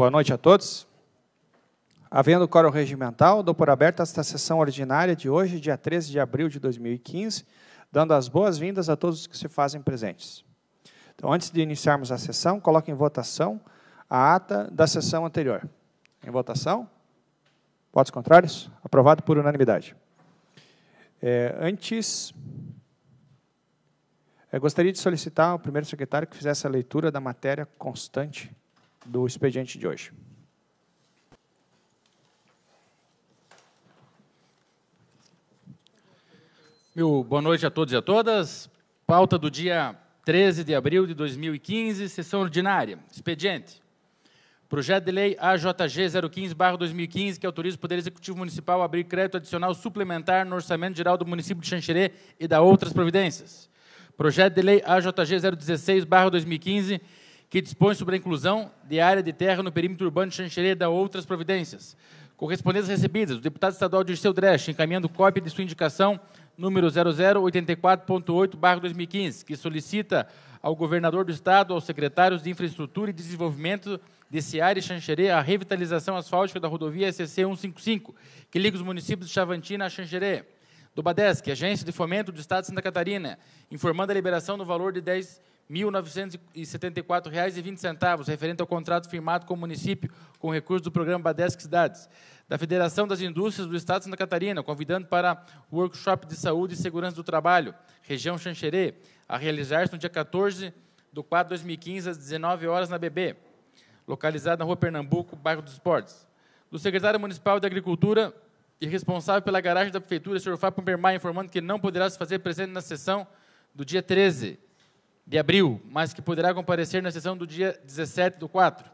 Boa noite a todos. Havendo coro regimental, dou por aberta esta sessão ordinária de hoje, dia 13 de abril de 2015, dando as boas-vindas a todos que se fazem presentes. Então, antes de iniciarmos a sessão, coloco em votação a ata da sessão anterior. Em votação? Votos contrários? Aprovado por unanimidade. É, antes, gostaria de solicitar ao primeiro secretário que fizesse a leitura da matéria constante do expediente de hoje. Meu boa noite a todos e a todas. Pauta do dia 13 de abril de 2015, sessão ordinária. Expediente. Projeto de lei AJG 015-2015, que autoriza o Poder Executivo Municipal a abrir crédito adicional suplementar no Orçamento Geral do município de Xanxerê e da outras providências. Projeto de lei AJG 016-2015, que dispõe sobre a inclusão de área de terra no perímetro urbano de Xanxerê da outras providências. Correspondências recebidas. O deputado estadual Dirceu Dresch, encaminhando cópia de sua indicação número 0084.8-2015, que solicita ao governador do Estado, aos secretários de Infraestrutura e Desenvolvimento de Seara e Xanxerê a revitalização asfáltica da rodovia SCC 155, que liga os municípios de Chavantina a Xanxerê. Do Badesc, Agência de Fomento do Estado de Santa Catarina, informando a liberação no valor de 10 R$ 1.974,20, referente ao contrato firmado com o município com recursos do programa Badesc Cidades. Da Federação das Indústrias do Estado de Santa Catarina, convidando para o workshop de saúde e segurança do trabalho, região Xanxerê, a realizar-se no dia 14 do 4 de 2015, às 19 horas na BB, localizado na rua Pernambuco, bairro dos Esportes. Do secretário municipal de Agricultura e responsável pela garagem da Prefeitura, Sr. Fábio Bermar, informando que não poderá se fazer presente na sessão do dia 13 de abril, mas que poderá comparecer na sessão do dia 17 do 4.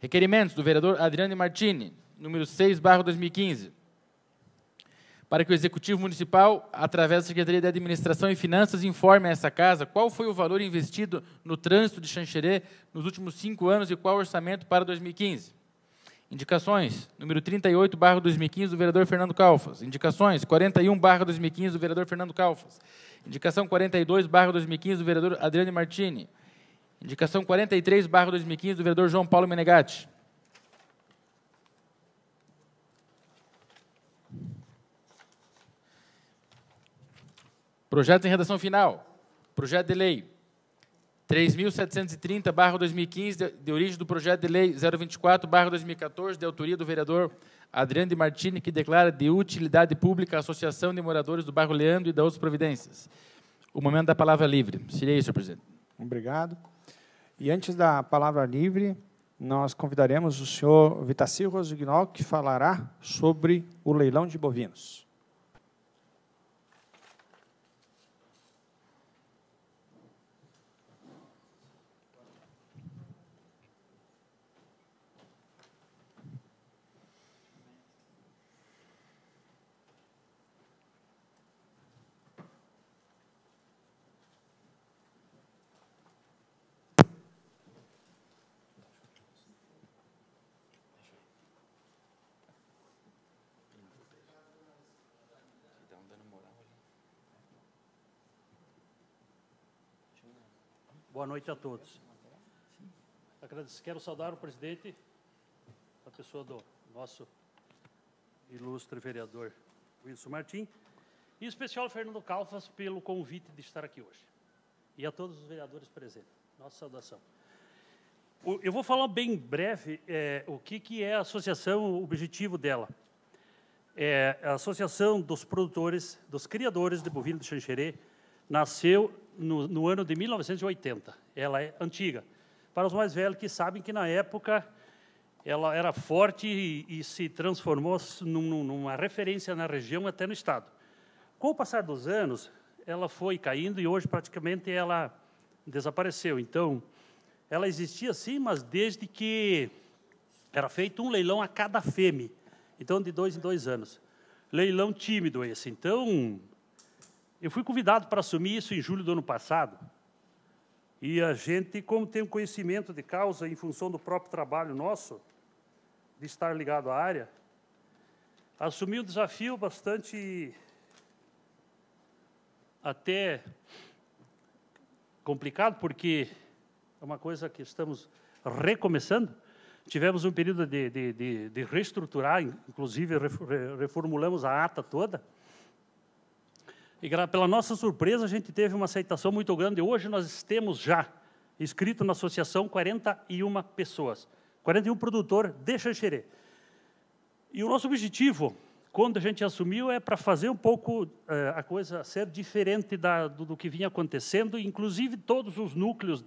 Requerimentos do vereador Adriano Martini, número 6, barro 2015, para que o Executivo Municipal, através da Secretaria de Administração e Finanças, informe a essa casa qual foi o valor investido no trânsito de Xanxerê nos últimos cinco anos e qual o orçamento para 2015. Indicações, número 38, barro 2015, do vereador Fernando Calfas. Indicações, 41, barro 2015, do vereador Fernando Calfas. Indicação 42, barra 2015, do vereador Adriane Martini. Indicação 43, barra 2015, do vereador João Paulo Menegatti. Projeto em redação final. Projeto de lei 3.730-2015, de origem do projeto de lei 024-2014, de autoria do vereador Adriano de Martini, que declara de utilidade pública a Associação de Moradores do Bairro Leandro e da Outras Providências. O momento da palavra livre. Seria isso, senhor presidente. Obrigado. E antes da palavra livre, nós convidaremos o senhor Vitacir Rosignol, que falará sobre o leilão de bovinos. Boa noite a todos. Quero saudar o presidente, a pessoa do nosso ilustre vereador Wilson Martim, e em especial Fernando Calfas pelo convite de estar aqui hoje. E a todos os vereadores presentes. Nossa saudação. Eu vou falar bem breve é, o que, que é a associação, o objetivo dela. É a Associação dos Produtores, dos Criadores de Bovino de Xanxerê, nasceu no, no, ano de 1980. Ela é antiga. Para os mais velhos que sabem que na época ela era forte e, e se transformou num, numa referência na região até no estado. Com o passar dos anos, ela foi caindo e hoje praticamente ela desapareceu. Então, ela existia sim, mas desde que era feito um leilão a cada fêmea. Então, de dois em dois anos. Leilão tímido esse. Então, eu fui convidado para assumir isso em julho do ano passado. E a gente, como tem um conhecimento de causa em função do próprio trabalho nosso, de estar ligado à área, assumi um desafio bastante até complicado, porque é uma coisa que estamos recomeçando. Tivemos um período de, de, de, de reestruturar, inclusive reformulamos a ata toda e pela nossa surpresa, a gente teve uma aceitação muito grande. Hoje nós temos já inscrito na associação 41 pessoas, 41 produtor de xanxerê. E o nosso objetivo, quando a gente assumiu, é para fazer um pouco é, a coisa ser diferente da, do, do que vinha acontecendo. Inclusive, todos os núcleos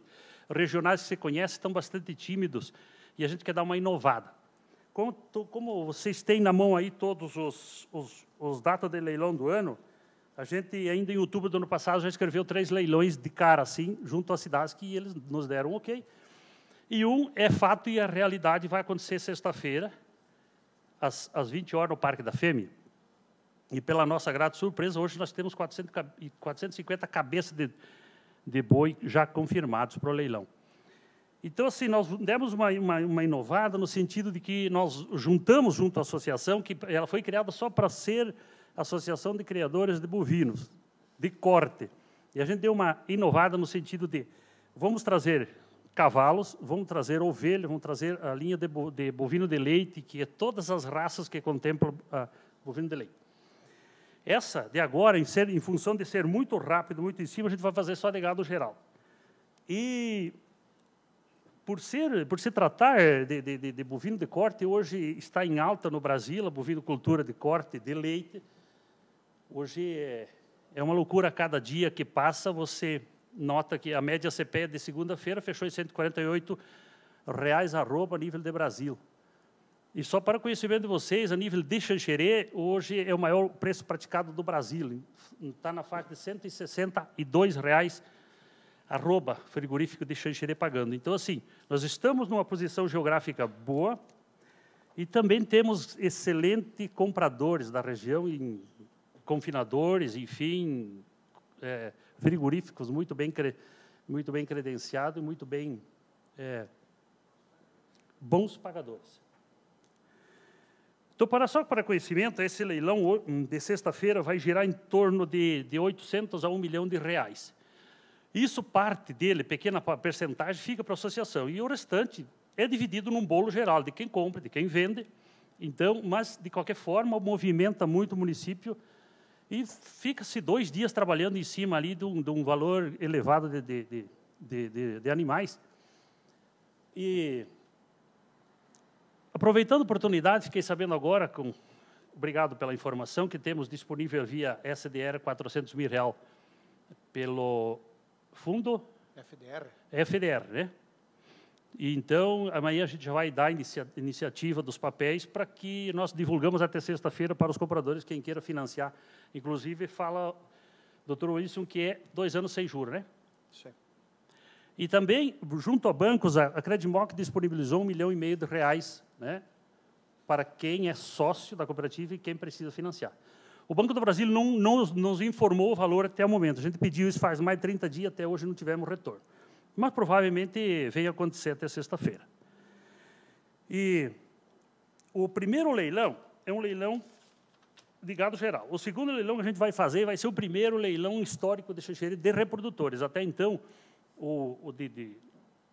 regionais que você conhece estão bastante tímidos e a gente quer dar uma inovada. Como, como vocês têm na mão aí todos os, os, os datas de leilão do ano, a gente, ainda em outubro do ano passado, já escreveu três leilões de cara, assim, junto às cidades que eles nos deram ok. E um é fato e a realidade vai acontecer sexta-feira, às, às 20 horas, no Parque da Fêmea. E, pela nossa grata surpresa, hoje nós temos 400, 450 cabeças de, de boi já confirmados para o leilão. Então, assim, nós demos uma, uma, uma, inovada no sentido de que nós juntamos junto à associação, que ela foi criada só para ser Associação de Criadores de Bovinos, de corte. E a gente deu uma inovada no sentido de vamos trazer cavalos, vamos trazer ovelhas, vamos trazer a linha de, bo, de, bovino de leite, que é todas as raças que contemplam a ah, bovino de leite. Essa de agora, em, ser, em função de ser muito rápido, muito em cima, a gente vai fazer só de gado geral. E por, ser, por se tratar de, de, de, bovino de corte, hoje está em alta no Brasil a bovino cultura de corte de leite. Hoje é, é uma loucura cada dia que passa, você nota que a média CPE é de segunda-feira fechou em 148 reais arroba a nível de Brasil. E só para conhecimento de vocês, a nível de Xanxerê, hoje é o maior preço praticado do Brasil. Está na faixa de 162 reais arroba frigorífico de Xanxerê pagando. Então, assim, nós estamos numa posição geográfica boa e também temos excelentes compradores da região em confinadores, enfim, é, frigoríficos muito bem, muito bem credenciados e muito bem é, bons pagadores. Então, para só para conhecimento, esse leilão hum, de sexta-feira vai girar em torno de, de 800 a 1 milhão de reais. Isso parte dele, pequena percentagem, fica para a associação. E o restante é dividido num bolo geral de quem compra, de quem vende. Então, mas, de qualquer forma, movimenta muito o município e fica-se dois dias trabalhando em cima ali de um, de um valor elevado de, de, de, animais. E aproveitando a oportunidade, fiquei sabendo agora, com, obrigado pela informação, que temos disponível via SDR 400 mil real pelo fundo... FDR. FDR, né? E então, amanhã a gente já vai dar inicia iniciativa dos papéis para que nós divulgamos até sexta-feira para os compradores, quem queira financiar. Inclusive, fala, doutor Wilson, que é dois anos sem juros, né? Sim. E também, junto a bancos, a Credimoc disponibilizou um milhão e meio de reais né, para quem é sócio da cooperativa e quem precisa financiar. O Banco do Brasil não, não nos informou o valor até o momento. A gente pediu isso faz mais de 30 dias, até hoje não tivemos retorno. Mas provavelmente veio acontecer até sexta-feira. E o primeiro leilão é um leilão de gado geral. O segundo leilão que a gente vai fazer vai ser o primeiro leilão histórico de Xanxerê de reprodutores. Até então, o, o, de, de,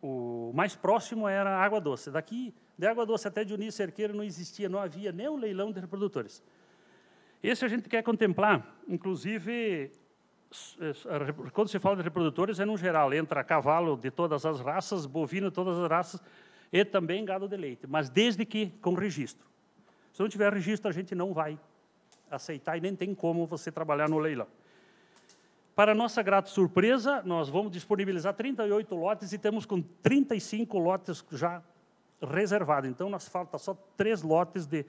o, mais próximo era a água doce. Daqui, de água doce até Dionísio Cerqueira, não existia, não havia nem um leilão de reprodutores. Esse a gente quer contemplar, inclusive, quando se fala de reprodutores, é no geral, entra cavalo de todas as raças, bovino de todas as raças, e também gado de leite, mas desde que com registro. Se não tiver registro, a gente não vai aceitar e nem tem como você trabalhar no leilão. Para nossa grata surpresa, nós vamos disponibilizar 38 lotes e temos com 35 lotes já reservados. Então, nós falta só três lotes de,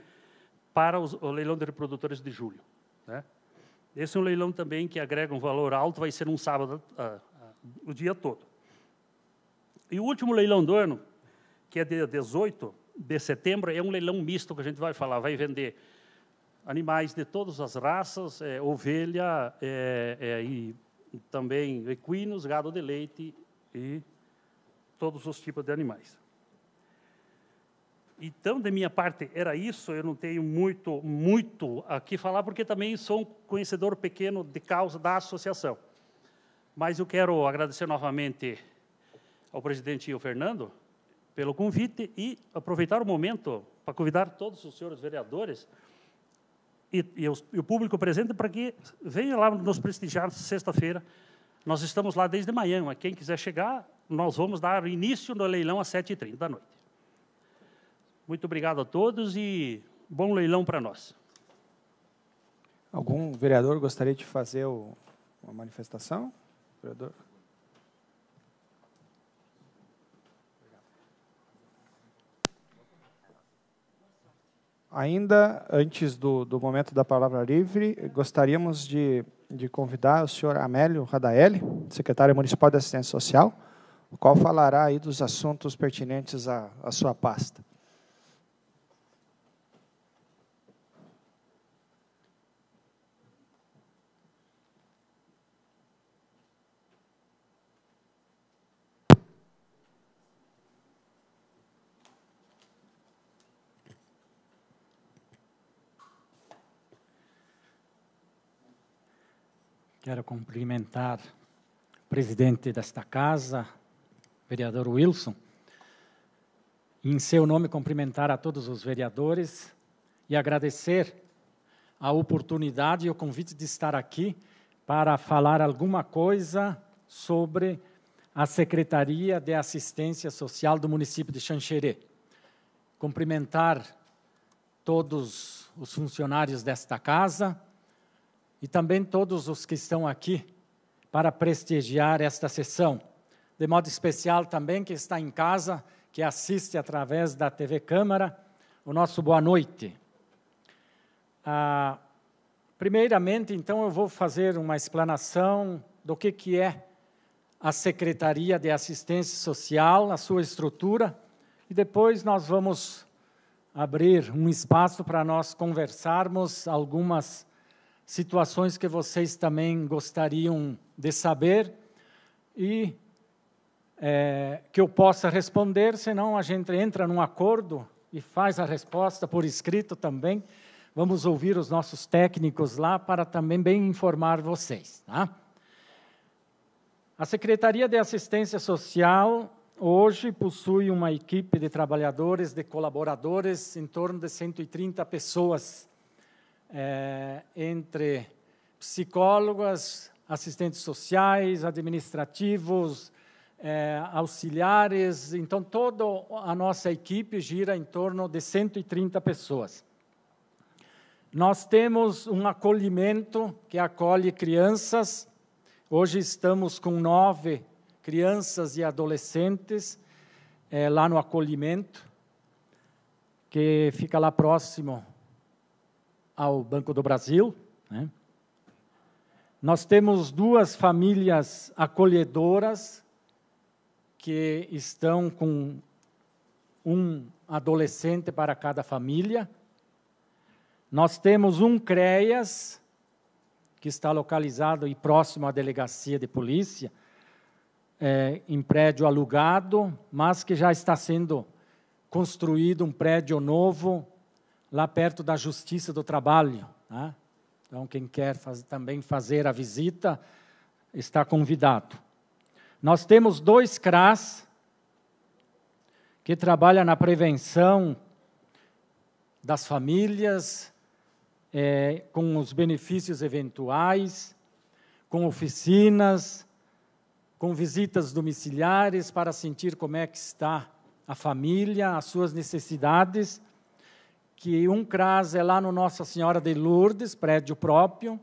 para os, o leilão de reprodutores de julho. Né? Esse é um leilão também que agrega um valor alto, vai ser um sábado uh, uh, o dia todo. E o último leilão do ano, que é dia 18 de setembro, é um leilão misto que a gente vai falar, vai vender animais de todas as raças, é, ovelha é, é, e também equinos, gado de leite e todos os tipos de animais. Então, da minha parte, era isso. Eu não tenho muito, muito a falar, porque também sou um conhecedor pequeno de causa da associação. Mas eu quero agradecer novamente ao presidente e Fernando pelo convite e aproveitar o momento para convidar todos os senhores vereadores e, e, os, e o público presente para que venha lá nos prestigiar sexta-feira. Nós estamos lá desde manhã, mas quem quiser chegar, nós vamos dar início no leilão às 7h30 da noite. Muito obrigado a todos e bom leilão para nós. Algum vereador gostaria de fazer o, uma manifestação? Vereador? Ainda antes do, do, momento da palavra livre, gostaríamos de, de convidar o senhor Amélio Radaelli, secretário municipal de assistência social, o qual falará aí dos assuntos pertinentes à, à sua pasta. Quero cumprimentar o presidente desta casa, vereador Wilson, e em seu nome cumprimentar a todos os vereadores e agradecer a oportunidade e o convite de estar aqui para falar alguma coisa sobre a Secretaria de Assistência Social do município de Xanxerê. Cumprimentar todos os funcionários desta casa, e também todos os que estão aqui para prestigiar esta sessão. De modo especial também que está em casa, que assiste através da TV Câmara, o nosso boa noite. Ah, primeiramente, então, eu vou fazer uma explanação do que, que é a Secretaria de Assistência Social, a sua estrutura, e depois nós vamos abrir um espaço para nós conversarmos algumas situações que vocês também gostariam de saber e é, que eu possa responder, senão a gente entra num acordo e faz a resposta por escrito também. Vamos ouvir os nossos técnicos lá para também bem informar vocês. Tá? A Secretaria de Assistência Social hoje possui uma equipe de trabalhadores, de colaboradores, em torno de 130 pessoas é, entre psicólogas, assistentes sociais, administrativos, é, auxiliares. Então, toda a nossa equipe gira em torno de 130 pessoas. Nós temos um acolhimento que acolhe crianças. Hoje estamos com nove crianças e adolescentes é, lá no acolhimento, que fica lá próximo ao Banco do Brasil. Né? Nós temos duas famílias acolhedoras que estão com um adolescente para cada família. Nós temos um CREAS, que está localizado e próximo à delegacia de polícia, é, em prédio alugado, mas que já está sendo construído um prédio novo lá perto da Justiça do Trabalho. Né? Então, quem quer faz, também fazer a visita está convidado. Nós temos dois CRAS que trabalham na prevenção das famílias, é, com os benefícios eventuais, com oficinas, com visitas domiciliares para sentir como é que está a família, as suas necessidades que um CRAS é lá no Nossa Senhora de Lourdes, prédio próprio,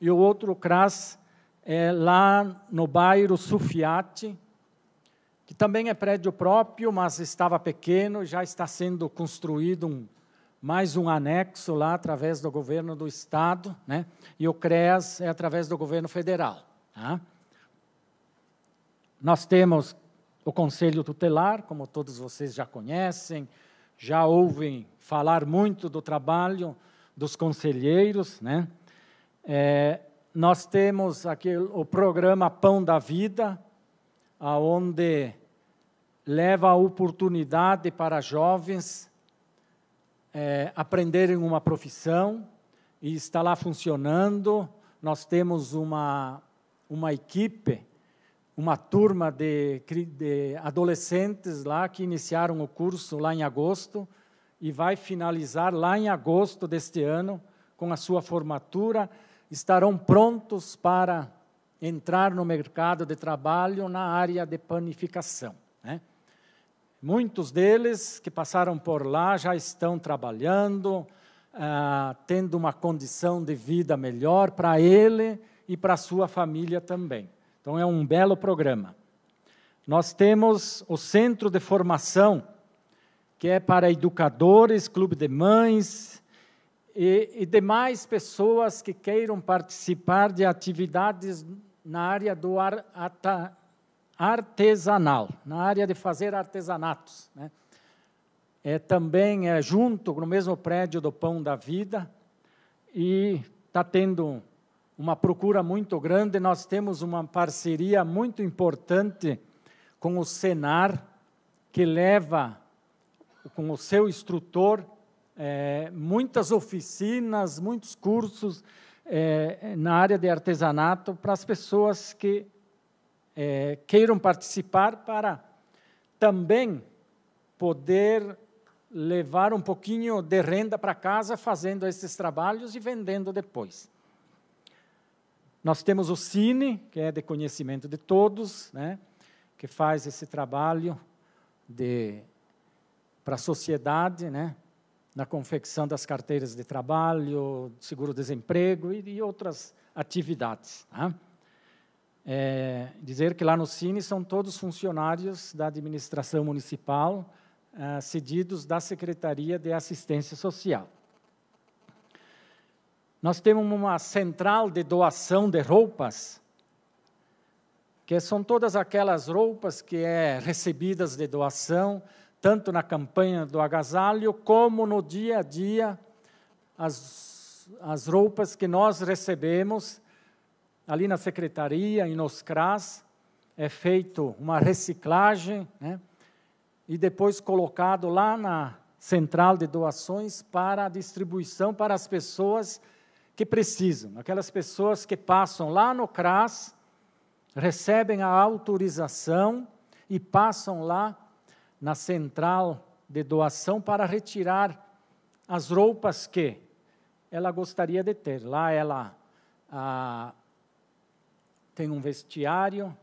e o outro CRAS é lá no bairro Sufiati, que também é prédio próprio, mas estava pequeno, já está sendo construído um, mais um anexo lá através do governo do Estado, né? e o CREAS é através do governo federal. Tá? Nós temos o Conselho Tutelar, como todos vocês já conhecem, já ouvem falar muito do trabalho dos conselheiros, né? É, nós temos aqui o programa Pão da Vida, aonde leva a oportunidade para jovens é, aprenderem uma profissão e está lá funcionando. Nós temos uma, uma equipe, uma turma de, de adolescentes lá que iniciaram o curso lá em agosto e vai finalizar lá em agosto deste ano com a sua formatura. Estarão prontos para entrar no mercado de trabalho na área de panificação. Né? Muitos deles que passaram por lá já estão trabalhando, ah, tendo uma condição de vida melhor para ele e para sua família também. Então é um belo programa. Nós temos o Centro de Formação que é para educadores, clube de mães e, e demais pessoas que queiram participar de atividades na área do ar, ata, artesanal, na área de fazer artesanatos. Né? É, também é junto, no mesmo prédio do Pão da Vida, e está tendo uma procura muito grande. Nós temos uma parceria muito importante com o Senar, que leva com o seu instrutor, é, muitas oficinas, muitos cursos é, na área de artesanato para as pessoas que é, queiram participar, para também poder levar um pouquinho de renda para casa fazendo esses trabalhos e vendendo depois. Nós temos o Cine, que é de conhecimento de todos, né, que faz esse trabalho de para a sociedade, né? na confecção das carteiras de trabalho, seguro-desemprego e, e, outras atividades. Tá? É, dizer que lá no Cine são todos funcionários da administração municipal, é, cedidos da Secretaria de Assistência Social. Nós temos uma central de doação de roupas, que são todas aquelas roupas que é recebidas de doação, tanto na campanha do agasalho, como no dia a dia, as, as roupas que nós recebemos ali na secretaria, em Noscras, é feito uma reciclagem, né? e depois colocado lá na central de doações para a distribuição para as pessoas que precisam. Aquelas pessoas que passam lá no CRAS, recebem a autorização e passam lá na central de doação para retirar as roupas que ela gostaria de ter. Lá ela ah, tem um vestiário,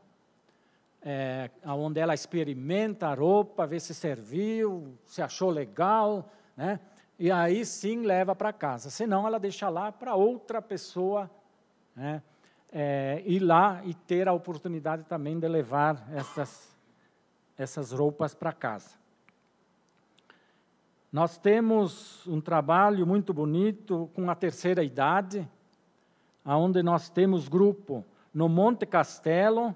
é, onde ela experimenta a roupa, vê se serviu, se achou legal, né? e aí sim leva para casa. Senão ela deixa lá para outra pessoa né? É, ir lá e ter a oportunidade também de levar essas essas roupas para casa. Nós temos um trabalho muito bonito com a terceira idade, aonde nós temos grupo no Monte Castelo,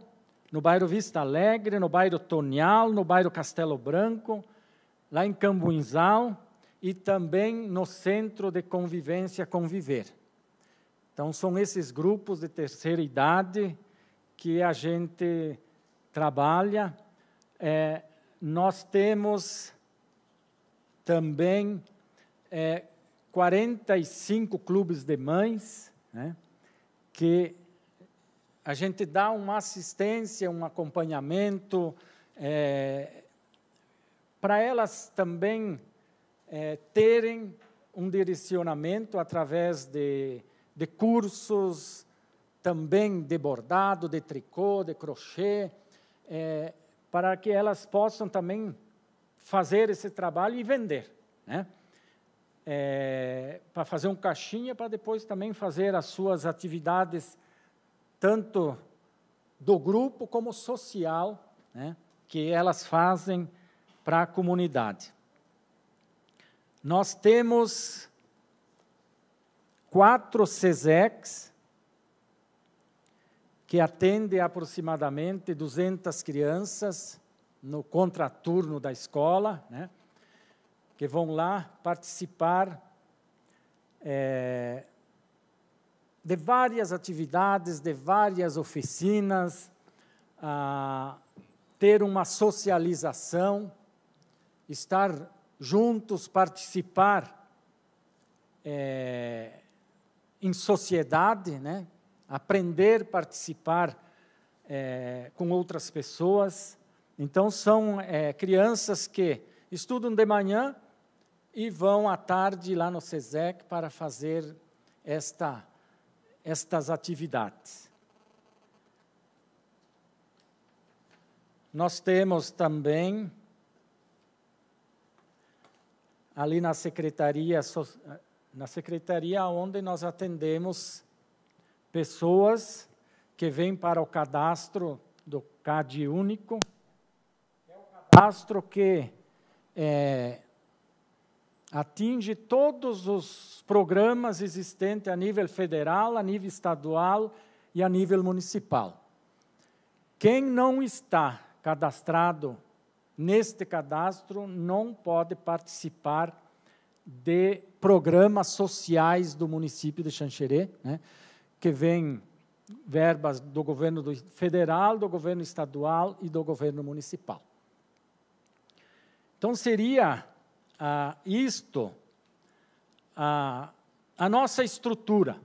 no bairro Vista Alegre, no bairro Tonial, no bairro Castelo Branco, lá em Cambuinzal e também no Centro de Convivência Conviver. Então, são esses grupos de terceira idade que a gente trabalha é, nós temos também é, 45 clubes de mães, né, que a gente dá uma assistência, um acompanhamento, é, para elas também é, terem um direcionamento através de, de cursos, também de bordado, de tricô, de crochê, é, para que elas possam também fazer esse trabalho e vender, né? É, para fazer um caixinha para depois também fazer as suas atividades tanto do grupo como social, né? Que elas fazem para a comunidade. Nós temos quatro CESECs que atende aproximadamente 200 crianças no contraturno da escola, né, que vão lá participar é, de várias atividades, de várias oficinas, a, ter uma socialização, estar juntos, participar é, em sociedade, né, aprender, participar é, com outras pessoas. Então, são é, crianças que estudam de manhã e vão à tarde lá no SESEC para fazer esta, estas atividades. Nós temos também, ali na secretaria, na secretaria onde nós atendemos pessoas que vêm para o cadastro do CAD único, é o cadastro que é, atinge todos os programas existentes a nível federal, a nível estadual e a nível municipal. Quem não está cadastrado neste cadastro não pode participar de programas sociais do município de Xanxerê, né? que vem verbas do governo federal, do governo estadual e do governo municipal. Então, seria ah, isto ah, a nossa estrutura,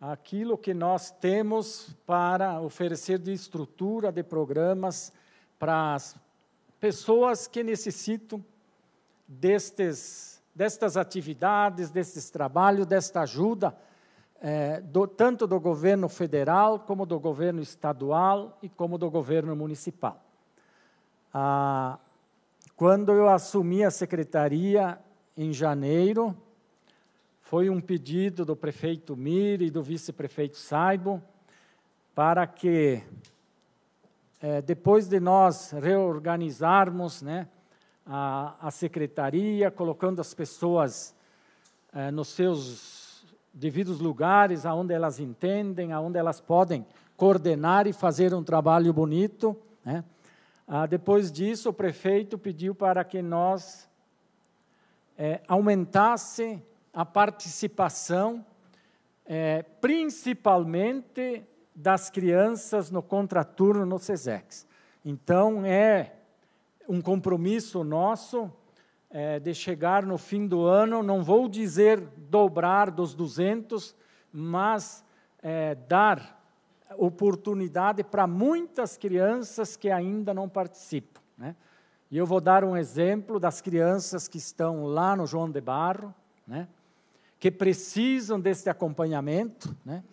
aquilo que nós temos para oferecer de estrutura, de programas para as pessoas que necessitam destes, destas atividades, destes trabalhos, desta ajuda é, do, tanto do governo federal, como do governo estadual e como do governo municipal. Ah, quando eu assumi a secretaria em janeiro, foi um pedido do prefeito Mir e do vice-prefeito Saibo para que, é, depois de nós reorganizarmos né, a, a secretaria, colocando as pessoas é, nos seus devidos lugares, aonde elas entendem, aonde elas podem coordenar e fazer um trabalho bonito. Né? Ah, depois disso, o prefeito pediu para que nós é, aumentasse a participação, é, principalmente das crianças no contraturno no SESEX. Então, é um compromisso nosso é, de chegar no fim do ano, não vou dizer dobrar dos 200, mas é, dar oportunidade para muitas crianças que ainda não participam. Né? E eu vou dar um exemplo das crianças que estão lá no João de Barro, né? que precisam desse acompanhamento. Né?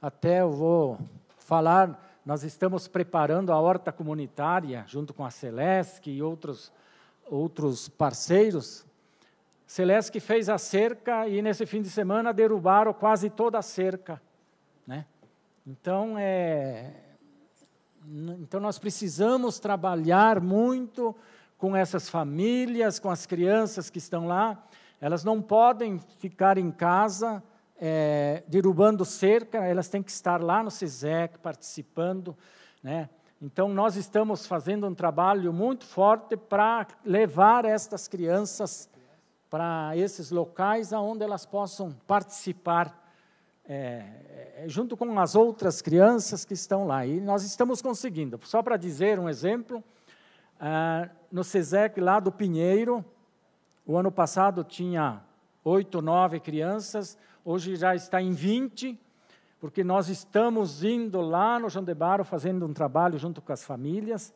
Até eu vou falar, nós estamos preparando a horta comunitária, junto com a Celesc e outros outros parceiros, Celeste fez a cerca e nesse fim de semana derrubaram quase toda a cerca, né? Então é, então nós precisamos trabalhar muito com essas famílias, com as crianças que estão lá. Elas não podem ficar em casa é, derrubando cerca, elas têm que estar lá no CISEC participando, né? Então, nós estamos fazendo um trabalho muito forte para levar estas crianças para esses locais onde elas possam participar é, é, junto com as outras crianças que estão lá. E nós estamos conseguindo. Só para dizer um exemplo, ah, no SESEC lá do Pinheiro, o ano passado tinha oito, nove crianças, hoje já está em 20, porque nós estamos indo lá no Barro fazendo um trabalho junto com as famílias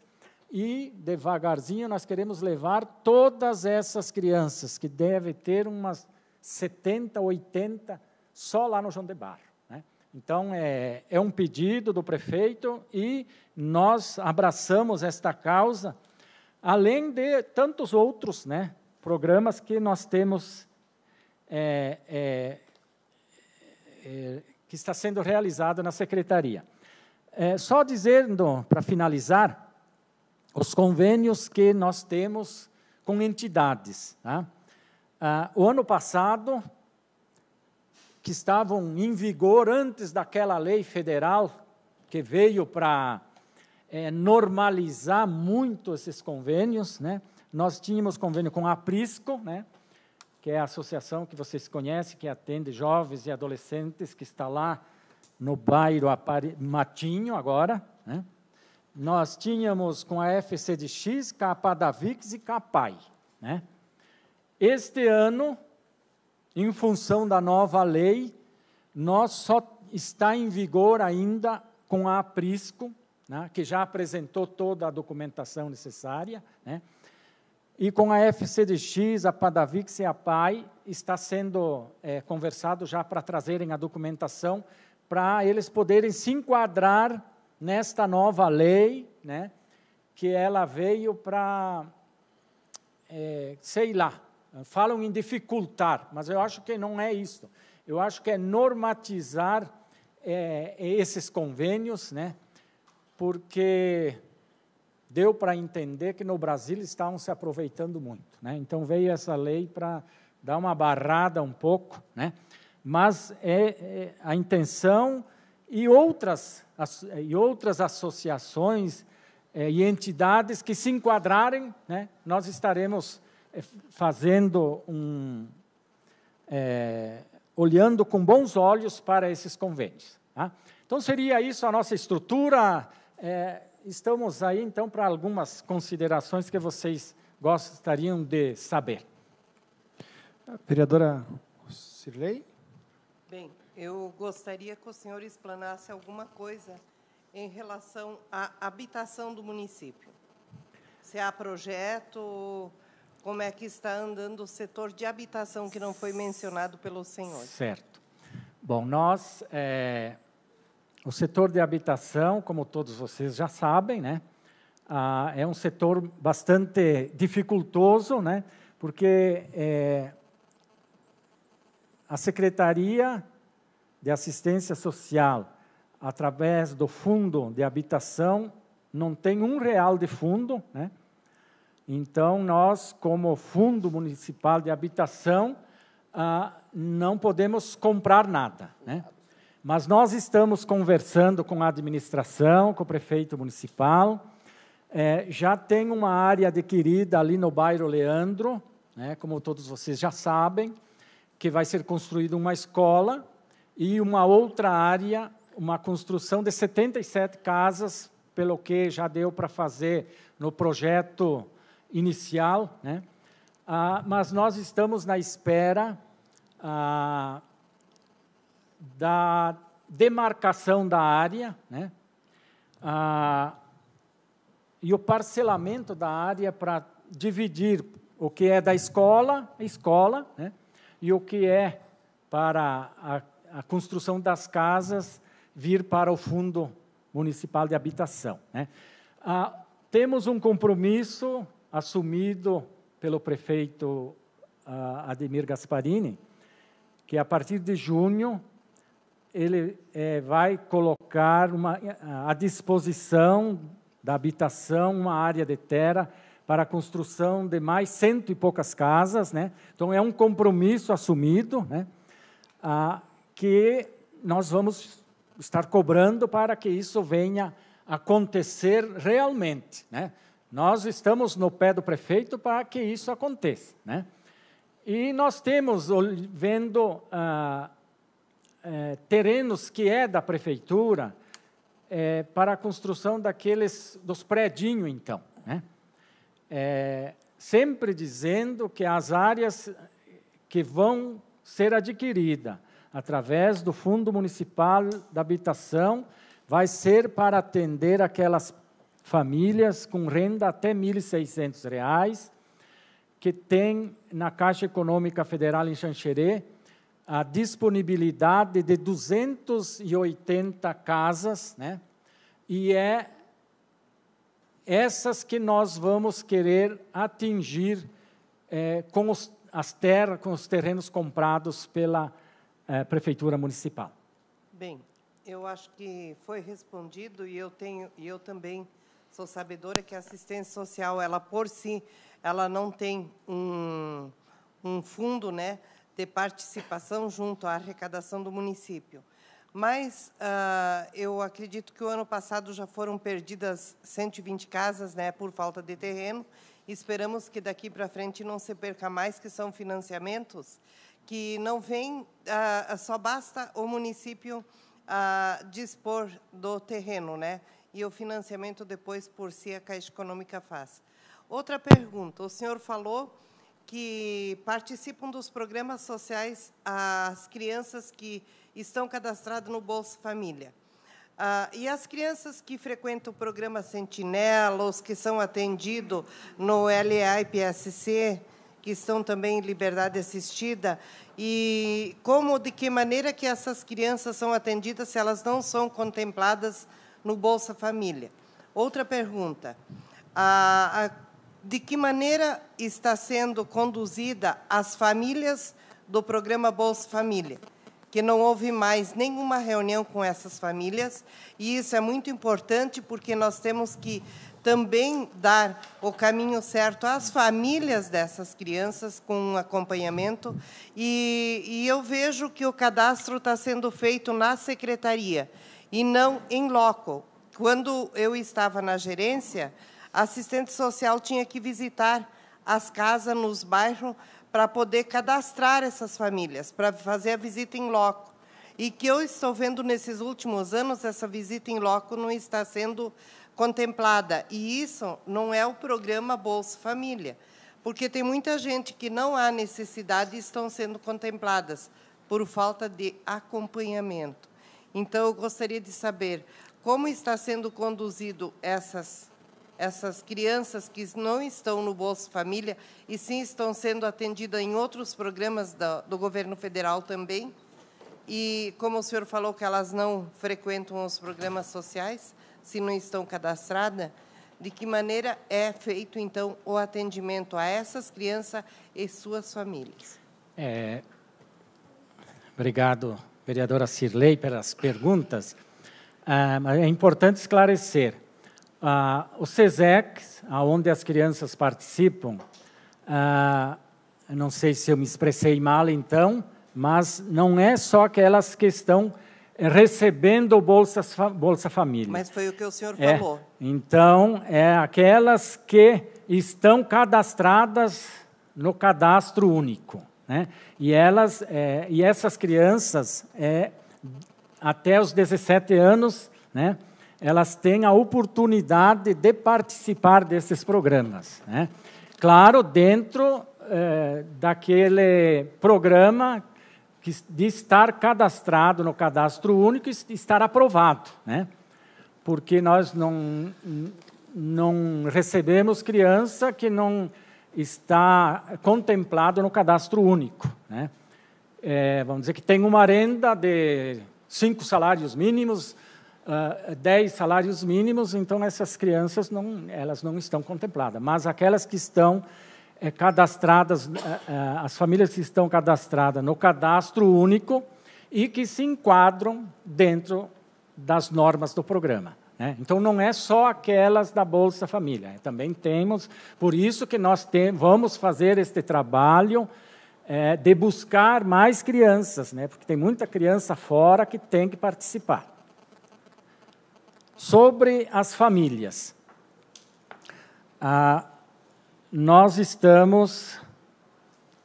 e devagarzinho nós queremos levar todas essas crianças, que deve ter umas 70, 80, só lá no Jandebaro. Né? Então, é, é um pedido do prefeito e nós abraçamos esta causa, além de tantos outros né, programas que nós temos é, é, é que está sendo realizada na secretaria. É, só dizendo, para finalizar, os convênios que nós temos com entidades. Tá? Ah, o ano passado, que estavam em vigor antes daquela lei federal que veio para é, normalizar muito esses convênios, né? nós tínhamos convênio com a Prisco, né? que é a associação que vocês conhecem, que atende jovens e adolescentes, que está lá no bairro Apare... Matinho agora. Né? Nós tínhamos com a FC de X, Capadavix e Capai. Né? Este ano, em função da nova lei, nós só está em vigor ainda com a Aprisco, né? que já apresentou toda a documentação necessária, né? E com a FCDX, a Padavix e a PAI, está sendo é, conversado já para trazerem a documentação para eles poderem se enquadrar nesta nova lei, né, que ela veio para, é, sei lá, falam em dificultar, mas eu acho que não é isso. Eu acho que é normatizar é, esses convênios, né, porque deu para entender que no Brasil estavam se aproveitando muito. Né? Então veio essa lei para dar uma barrada um pouco, né? mas é, é, a intenção e outras, as, e outras associações é, e entidades que se enquadrarem, né? nós estaremos é, fazendo um. É, olhando com bons olhos para esses convênios. Tá? Então, seria isso a nossa estrutura. É, estamos aí então para algumas considerações que vocês gostariam de saber. A vereadora Sirlei? Bem, eu gostaria que o senhor explanasse alguma coisa em relação à habitação do município. Se há projeto, como é que está andando o setor de habitação que não foi mencionado pelo senhor? Certo. Bom, nós é, o setor de habitação, como todos vocês já sabem, né, ah, é um setor bastante dificultoso, né, porque é, a Secretaria de Assistência Social, através do Fundo de Habitação, não tem um real de fundo. Né? Então, nós, como Fundo Municipal de Habitação, ah, não podemos comprar nada. Né? Mas nós estamos conversando com a administração, com o prefeito municipal. É, já tem uma área adquirida ali no bairro Leandro, né, como todos vocês já sabem, que vai ser construída uma escola e uma outra área, uma construção de 77 casas, pelo que já deu para fazer no projeto inicial. Né? Ah, mas nós estamos na espera ah, da demarcação da área, né? Ah, e o parcelamento da área para dividir o que é da escola, escola, né? e o que é para a, a, construção das casas vir para o Fundo Municipal de Habitação. Né? Ah, temos um compromisso assumido pelo prefeito ah, Ademir Gasparini, que a partir de junho ele é, vai colocar uma, à disposição da habitação uma área de terra para a construção de mais cento e poucas casas, né? Então é um compromisso assumido, né? Ah, que nós vamos estar cobrando para que isso venha acontecer realmente, né? Nós estamos no pé do prefeito para que isso aconteça, né? E nós temos vendo ah, é, terrenos que é da prefeitura é, para a construção daqueles dos prédios, então, né? é, sempre dizendo que as áreas que vão ser adquiridas através do Fundo Municipal da Habitação vai ser para atender aquelas famílias com renda até R$ 1.600,00 que tem na Caixa Econômica Federal em Xanxerê a disponibilidade de 280 casas, né? E é essas que nós vamos querer atingir é, com os, as terras, com os terrenos comprados pela é, prefeitura municipal. Bem, eu acho que foi respondido e eu tenho e eu também sou sabedora que a assistência social ela por si ela não tem um, um fundo, né? ter participação junto à arrecadação do município. Mas uh, eu acredito que o ano passado já foram perdidas 120 casas né, por falta de terreno. Esperamos que daqui para frente não se perca mais, que são financiamentos que não vêm, uh, só basta o município uh, dispor do terreno, né? E o financiamento depois por si a Caixa Econômica faz. Outra pergunta: o senhor falou que participam dos programas sociais as crianças que estão cadastradas no Bolsa Família. Ah, e as crianças que frequentam o programa Sentinela, os que são atendidos no LAIPSC, que estão também em liberdade assistida, e como, de que maneira que essas crianças são atendidas se elas não são contempladas no Bolsa Família? Outra pergunta. Ah, a, a de que maneira está sendo conduzida as famílias do programa Bolsa Família? Que não houve mais nenhuma reunião com essas famílias, e isso é muito importante porque nós temos que também dar o caminho certo às famílias dessas crianças com um acompanhamento. E, e eu vejo que o cadastro está sendo feito na secretaria e não em loco. Quando eu estava na gerência, assistente social tinha que visitar as casas nos bairros para poder cadastrar essas famílias, para fazer a visita em loco. E que eu estou vendo nesses últimos anos, essa visita em loco não está sendo contemplada. E isso não é o programa Bolsa Família, porque tem muita gente que não há necessidade e estão sendo contempladas por falta de acompanhamento. Então, eu gostaria de saber como está sendo conduzido essas essas crianças que não estão no Bolsa Família e sim estão sendo atendidas em outros programas do, do governo federal também. E, como o senhor falou que elas não frequentam os programas sociais, se não estão cadastradas, de que maneira é feito, então, o atendimento a essas crianças e suas famílias? É... Obrigado, vereadora Cirlei, pelas perguntas. Ah, é importante esclarecer ah, o CESEC, onde as crianças participam, ah, não sei se eu me expressei mal então, mas não é só aquelas que estão recebendo Bolsa, Bolsa Família. Mas foi o que o senhor é, falou. Então, é aquelas que estão cadastradas no cadastro único. Né? E, elas, é, e essas crianças, é, até os 17 anos, né? elas têm a oportunidade de participar desses programas. Né? Claro, dentro eh, daquele programa que, de estar cadastrado no cadastro único e estar aprovado, né? porque nós não, não recebemos criança que não está contemplado no cadastro único. Né? É, vamos dizer que tem uma renda de cinco salários mínimos, 10 ah, salários mínimos, então essas crianças não, elas não estão contempladas. Mas aquelas que estão é, cadastradas, eh, eh, as famílias que estão cadastradas no cadastro único e que se enquadram dentro das normas do programa. Né? Então, não é só aquelas da Bolsa Família, também temos, por isso que nós tem, vamos fazer este trabalho é, de buscar mais crianças, né? porque tem muita criança fora que tem que participar. Sobre as famílias. Ah, nós estamos,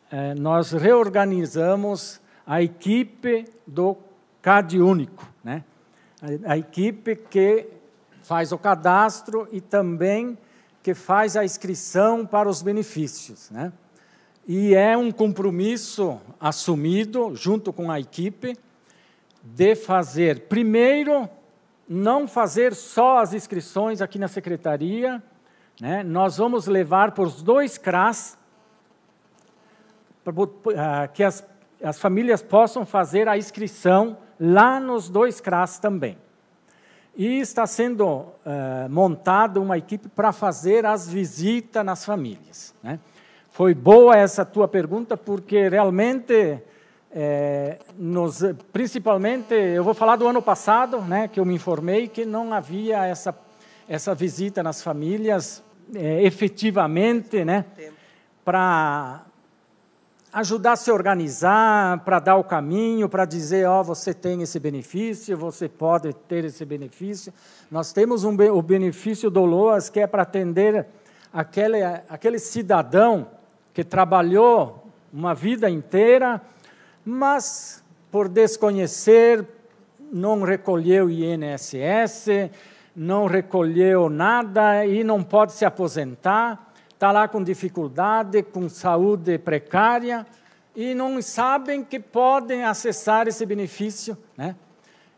eh, nós reorganizamos a equipe do CAD Único, né? a, a equipe que faz o cadastro e também que faz a inscrição para os benefícios. Né? E é um compromisso assumido, junto com a equipe, de fazer primeiro não fazer só as inscrições aqui na secretaria, né? nós vamos levar para os dois CRAS, para ah, que as, as famílias possam fazer a inscrição lá nos dois CRAS também. E está sendo uh, montada uma equipe para fazer as visitas nas famílias. Né? Foi boa essa tua pergunta, porque realmente é, nos, principalmente, eu vou falar do ano passado, né, que eu me informei que não havia essa, essa visita nas famílias é, efetivamente né, para ajudar a se organizar, para dar o caminho, para dizer, ó, oh, você tem esse benefício, você pode ter esse benefício. Nós temos um, o benefício do LOAS, que é para atender aquele, aquele cidadão que trabalhou uma vida inteira mas por desconhecer, não recolheu INSS, não recolheu nada e não pode se aposentar, está lá com dificuldade, com saúde precária e não sabem que podem acessar esse benefício, né?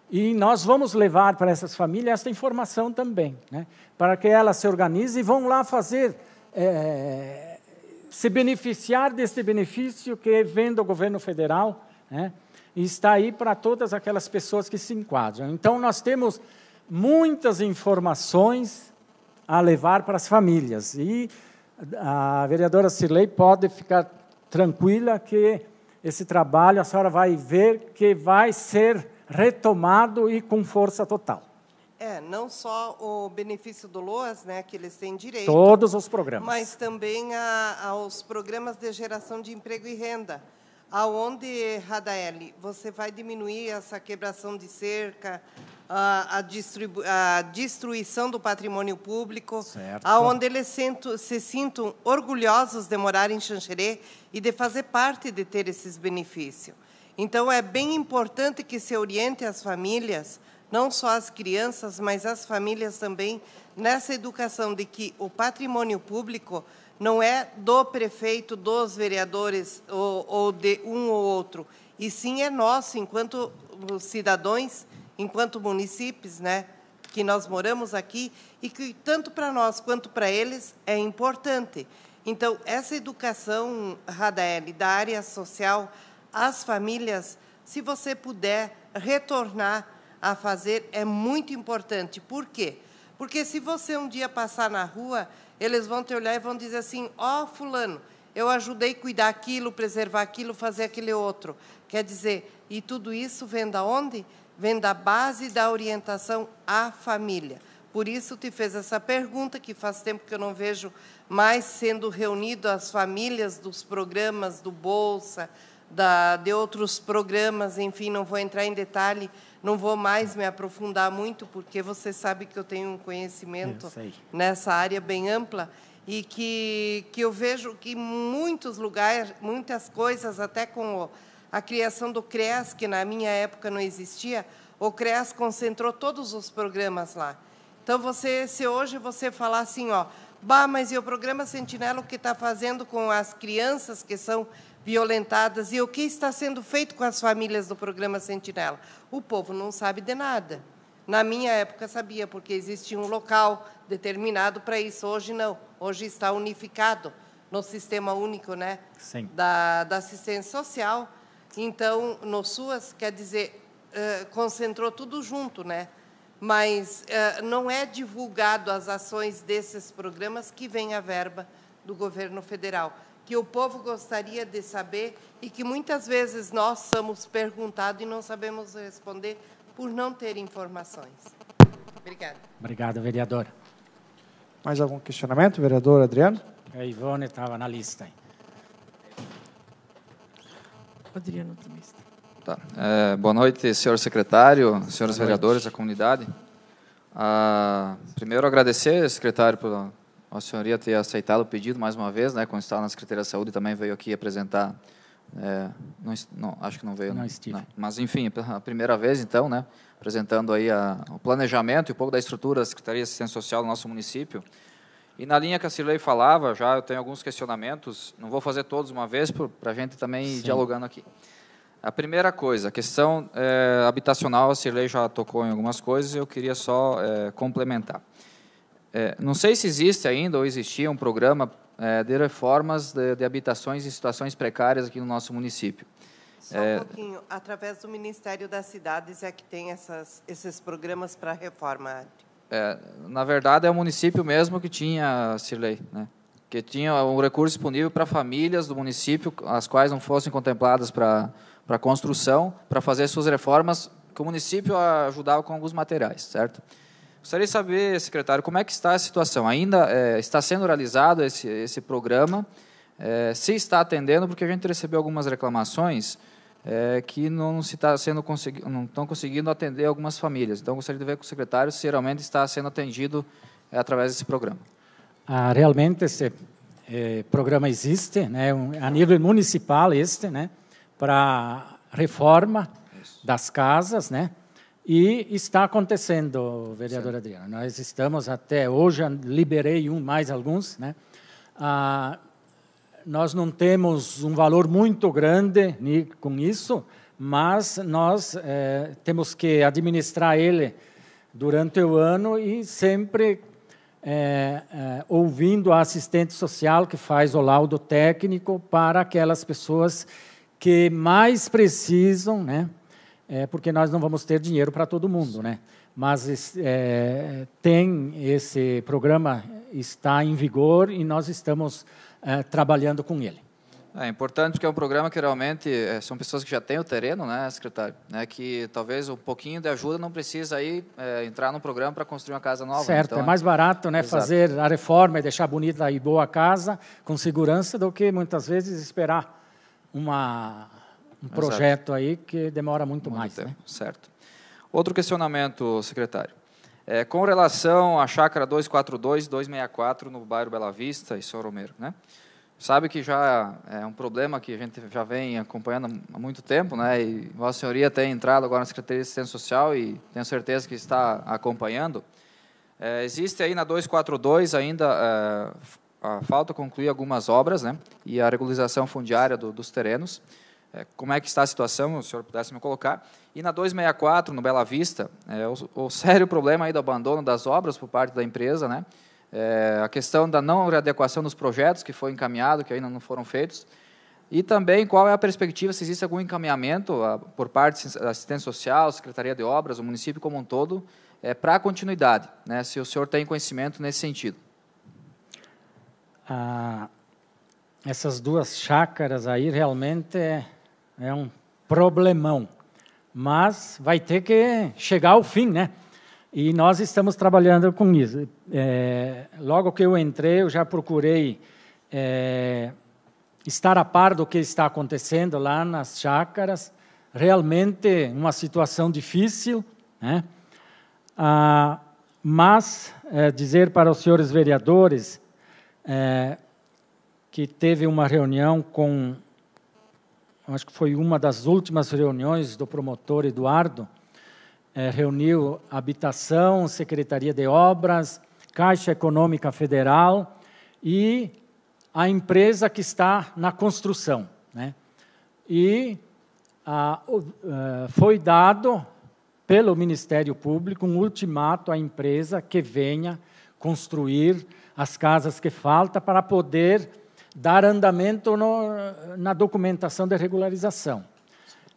E nós vamos levar para essas famílias esta informação também, né? para que elas se organizem e vão lá fazer é, se beneficiar deste benefício que é vem do governo federal, né? e está aí para todas aquelas pessoas que se enquadram. Então, nós temos muitas informações a levar para as famílias, e a vereadora Cirlei pode ficar tranquila que esse trabalho a senhora vai ver que vai ser retomado e com força total. É, não só o benefício do LOAS, né, que eles têm direito. Todos os programas. Mas também a, aos programas de geração de emprego e renda. Aonde, Radaeli, você vai diminuir essa quebração de cerca, a, a, a destruição do patrimônio público, certo. aonde eles se sintam orgulhosos de morar em Xanxerê e de fazer parte de ter esses benefícios. Então, é bem importante que se oriente as famílias não só as crianças, mas as famílias também, nessa educação de que o patrimônio público não é do prefeito, dos vereadores ou, ou de um ou outro, e sim é nosso, enquanto cidadãos, enquanto municípios, né, que nós moramos aqui e que tanto para nós quanto para eles é importante. Então, essa educação, Radaeli, da área social, as famílias, se você puder retornar a fazer é muito importante. Por quê? Porque se você um dia passar na rua, eles vão te olhar e vão dizer assim: ó, oh, Fulano, eu ajudei a cuidar aquilo, preservar aquilo, fazer aquele outro. Quer dizer, e tudo isso vem da onde? Vem da base da orientação à família. Por isso te fez essa pergunta, que faz tempo que eu não vejo mais sendo reunido as famílias dos programas do Bolsa, da, de outros programas, enfim, não vou entrar em detalhe, não vou mais me aprofundar muito, porque você sabe que eu tenho um conhecimento é, nessa área bem ampla e que, que eu vejo que muitos lugares, muitas coisas, até com a criação do CREAS, que na minha época não existia, o CREAS concentrou todos os programas lá. Então, você, se hoje você falar assim, ó, bah, mas e o programa Sentinela, o que está fazendo com as crianças que são violentadas e o que está sendo feito com as famílias do programa Sentinela. O povo não sabe de nada. Na minha época sabia, porque existia um local determinado para isso. Hoje não. Hoje está unificado no sistema único né? Sim. Da, da assistência social. Então, no SUAS, quer dizer, eh, concentrou tudo junto, né? mas eh, não é divulgado as ações desses programas que vem a verba do governo federal que o povo gostaria de saber e que muitas vezes nós somos perguntados e não sabemos responder por não ter informações. Obrigada. Obrigado, vereadora. Mais algum questionamento, vereador Adriano? A Ivone estava na lista. Adriano também está. Tá. É, boa noite, senhor secretário, senhores vereadores, a comunidade. Ah, primeiro, agradecer, secretário, pela a Senhoria ter aceitado o pedido mais uma vez, né, quando estava na Secretaria da Saúde, também veio aqui apresentar. É, não, não, acho que não veio. Não, né? Não. Mas, enfim, a primeira vez, então, né, apresentando aí a, o planejamento e um pouco da estrutura da Secretaria de Assistência Social do nosso município. E na linha que a Cirlei falava, já eu tenho alguns questionamentos, não vou fazer todos uma vez, para a gente também ir dialogando aqui. A primeira coisa, a questão é, habitacional, a Cirlei já tocou em algumas coisas, eu queria só é, complementar. É, não sei se existe ainda ou existia um programa é, de reformas de, de habitações em situações precárias aqui no nosso município. Só é, um pouquinho. Através do Ministério das Cidades é que tem essas, esses programas para reforma. É, na verdade, é o município mesmo que tinha, Cirlei, né? que tinha um recurso disponível para famílias do município, as quais não fossem contempladas para, para construção, para fazer suas reformas, que o município ajudava com alguns materiais, certo? Gostaria de saber, secretário, como é que está a situação? Ainda é, está sendo realizado esse, esse programa? É, se está atendendo, porque a gente recebeu algumas reclamações é, que não se está sendo não estão conseguindo atender algumas famílias. Então, gostaria de ver com o secretário se realmente está sendo atendido é, através desse programa. Ah, realmente esse é, programa existe, né? a nível municipal existe, né? Para reforma Isso. das casas, né? E está acontecendo, vereadora Sim. Adriana. Nós estamos até hoje, liberei um, mais alguns, né? Ah, nós não temos um valor muito grande com isso, mas nós eh, temos que administrar ele durante o ano e sempre eh, eh, ouvindo a assistente social que faz o laudo técnico para aquelas pessoas que mais precisam, né? é, porque nós não vamos ter dinheiro para todo mundo, né? Mas é, tem esse programa está em vigor e nós estamos é, trabalhando com ele. É importante porque é um programa que realmente é, são pessoas que já têm o terreno, né, secretário? Né, que talvez um pouquinho de ajuda não precisa aí é, entrar no programa para construir uma casa nova. Né? Certo, é então, é mais barato, né, exato. fazer a reforma e deixar bonita e boa a casa com segurança do que muitas vezes esperar uma um é projeto Exato. aí que demora muito, muito mais. né? Certo. Outro questionamento, secretário. É, com relação à chácara 242, 264 no bairro Bela Vista e São Romero, né? Sabe que já é um problema que a gente já vem acompanhando há muito tempo, né? E Vossa Senhoria tem entrado agora na Secretaria de Assistência Social e tenho certeza que está acompanhando. É, existe aí na 242 ainda é, falta concluir algumas obras, né? E a regularização fundiária do, dos terrenos é, como é que está a situação, se o senhor pudesse me colocar. E na 264, no Bela Vista, é, o, o, sério problema aí do abandono das obras por parte da empresa, né? É, a questão da não readequação dos projetos que foi encaminhado, que ainda não foram feitos, e também qual é a perspectiva, se existe algum encaminhamento a, ah, por parte da assistência social, Secretaria de Obras, o município como um todo, é, para a continuidade, né? se o senhor tem conhecimento nesse sentido. Ah, essas duas chácaras aí realmente é é um problemão. Mas vai ter que chegar ao fim, né? E nós estamos trabalhando com isso. É, logo que eu entrei, eu já procurei é, estar a par do que está acontecendo lá nas chácaras. Realmente uma situação difícil, né? Ah, mas é, dizer para os senhores vereadores é, que teve uma reunião com acho que foi uma das últimas reuniões do promotor Eduardo, é, reuniu Habitação, Secretaria de Obras, Caixa Econômica Federal e a empresa que está na construção. Né? E a, a, é, foi dado pelo Ministério Público um ultimato à empresa que venha construir as casas que falta para poder dar andamento no, na documentação de regularização.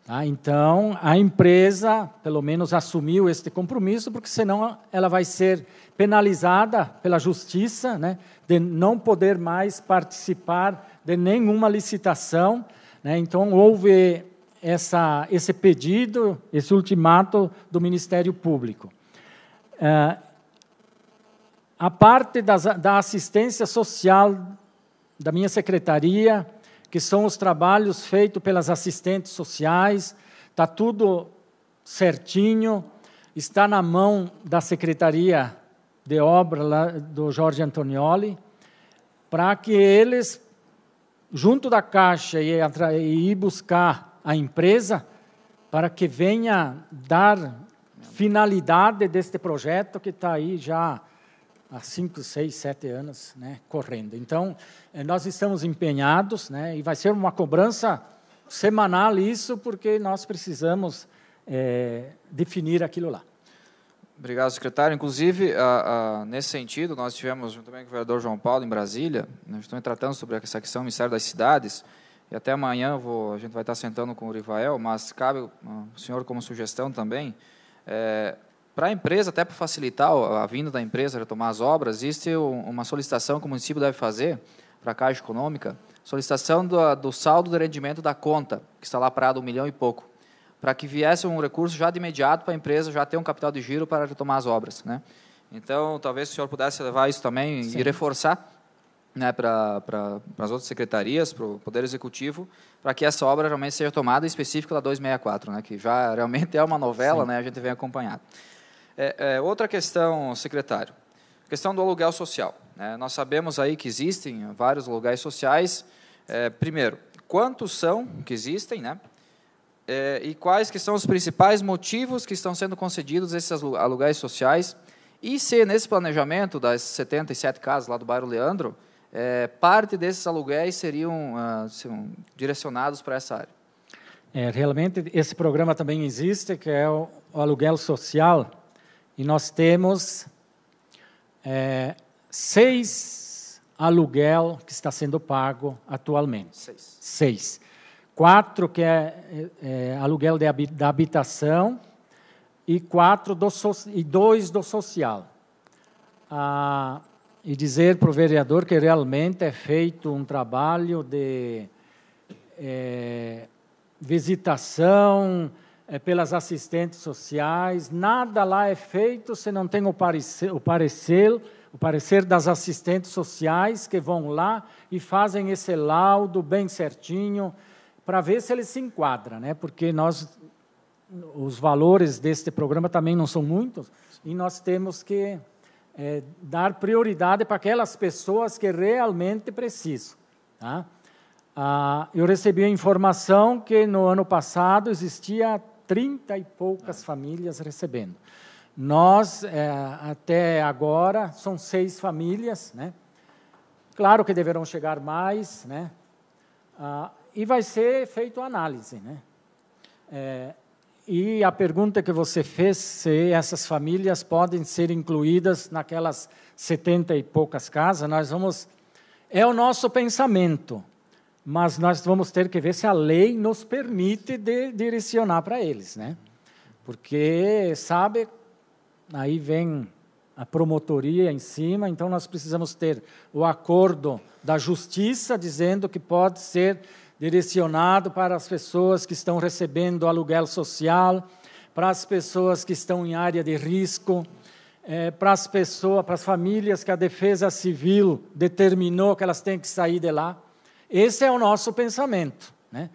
Tá? Então, a empresa, pelo menos, assumiu este compromisso, porque senão ela vai ser penalizada pela justiça, né, de não poder mais participar de nenhuma licitação. Né? Então, houve essa, esse pedido, esse ultimato do Ministério Público. Uh, a parte das, da assistência social da minha secretaria, que são os trabalhos feitos pelas assistentes sociais, está tudo certinho, está na mão da Secretaria de Obra lá, do Jorge Antonioli, para que eles, junto da Caixa, e, ir buscar a empresa, para que venha dar finalidade deste projeto que está aí já há 5, 6, 7 anos né, correndo. Então, eh, nós estamos empenhados né, e vai ser uma cobrança semanal isso, porque nós precisamos é, definir aquilo lá. Obrigado, secretário. Inclusive, a, a, nesse sentido, nós tivemos, também com o vereador João Paulo, em Brasília, nós estamos tratando sobre essa questão do Ministério das Cidades, e até amanhã vou, a gente vai estar sentando com o Rivael, mas cabe ao ah, senhor como sugestão também, é, para a empresa, até para facilitar a vinda da empresa para tomar as obras, existe uma solicitação que o município deve fazer para a Caixa Econômica, solicitação do, do saldo de rendimento da conta, que está lá parado um milhão e pouco, para que viesse um recurso já de imediato para a empresa já ter um capital de giro para retomar as obras. Né? Então, talvez o senhor pudesse levar isso também Sim. e reforçar né, para pra, as outras secretarias, para o Poder Executivo, para que essa obra realmente seja tomada, específica da 264, né, que já realmente é uma novela, né, a gente vem acompanhado. É, é, outra questão, secretário, questão do aluguel social. Né? Nós sabemos aí que existem vários aluguéis sociais. É, primeiro, quantos são que existem, né? É, e quais que são os principais motivos que estão sendo concedidos esses aluguéis sociais? E se nesse planejamento das 77 casas lá do bairro Leandro, é, parte desses aluguéis seriam assim, direcionados para essa área? É, realmente, esse programa também existe, que é o, o aluguel social, e nós temos é, seis aluguel que está sendo pago atualmente. Seis. seis. Quatro que é, é, é aluguel de, da habitação e quatro do, e dois do social. Ah, e dizer para o vereador que realmente é feito um trabalho de é, visitação, é, pelas assistentes sociais, nada lá é feito se não tem o parecer, o parecer, o parecer das assistentes sociais que vão lá e fazem esse laudo bem certinho para ver se ele se enquadra, né? Porque nós os valores deste programa também não são muitos e nós temos que é, dar prioridade para aquelas pessoas que realmente precisam. Tá? Ah, eu recebi a informação que no ano passado existia trinta e poucas famílias recebendo. Nós, é, até agora, são seis famílias, né? Claro que deverão chegar mais, né? Ah, e vai ser feita a análise, né? É, e a pergunta que você fez, se essas famílias podem ser incluídas naquelas setenta e poucas casas, nós vamos... É o nosso pensamento, mas nós vamos ter que ver se a lei nos permite direcionar para eles, né? Porque, sabe, aí vem a promotoria em cima, então nós precisamos ter o acordo da justiça dizendo que pode ser direcionado para as pessoas que estão recebendo aluguel social, para as pessoas que estão em área de risco, é, para as pessoas, para as famílias que a defesa civil determinou que elas têm que sair de lá. Esse é o nosso pensamento. Né?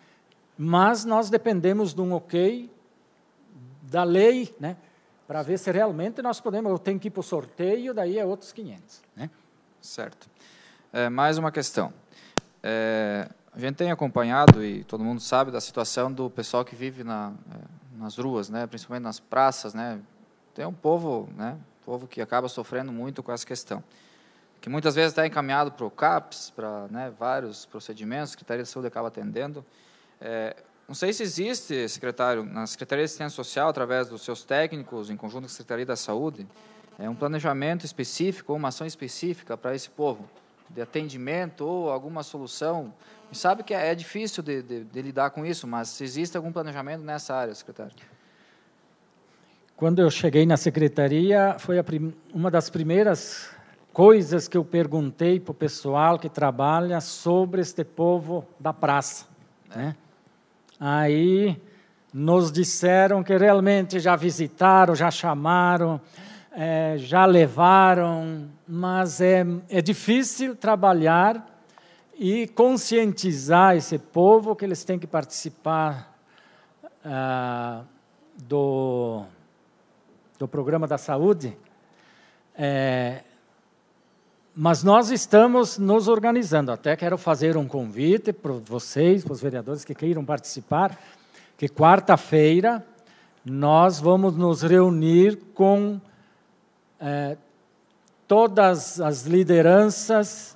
Mas nós dependemos de um ok da lei, né? para ver se realmente nós podemos. Eu tenho que ir para o sorteio, daí é outros 500. Né? Certo. É, mais uma questão. É, a gente tem acompanhado, e todo mundo sabe, da situação do pessoal que vive na, é, nas ruas, né? principalmente nas praças. Né? Tem um povo, né? povo que acaba sofrendo muito com essa questão que muitas vezes está encaminhado para o CAPS, para né, vários procedimentos, a Secretaria de Saúde acaba atendendo. É, não sei se existe, secretário, na Secretaria de Assistência Social, através dos seus técnicos, em conjunto com a Secretaria da Saúde, é, um planejamento específico, uma ação específica para esse povo, de atendimento ou alguma solução. E sabe que é, é difícil de, de, de lidar com isso, mas se existe algum planejamento nessa área, secretário? Quando eu cheguei na secretaria, foi uma das primeiras coisas que eu perguntei para o pessoal que trabalha sobre este povo da praça. É. Né? Aí nos disseram que realmente já visitaram, já chamaram, é, já levaram, mas é, é difícil trabalhar e conscientizar esse povo que eles têm que participar ah, do, do programa da saúde. É, mas nós estamos nos organizando. Até quero fazer um convite para vocês, para os vereadores que queiram participar, que quarta-feira nós vamos nos reunir com eh, todas as lideranças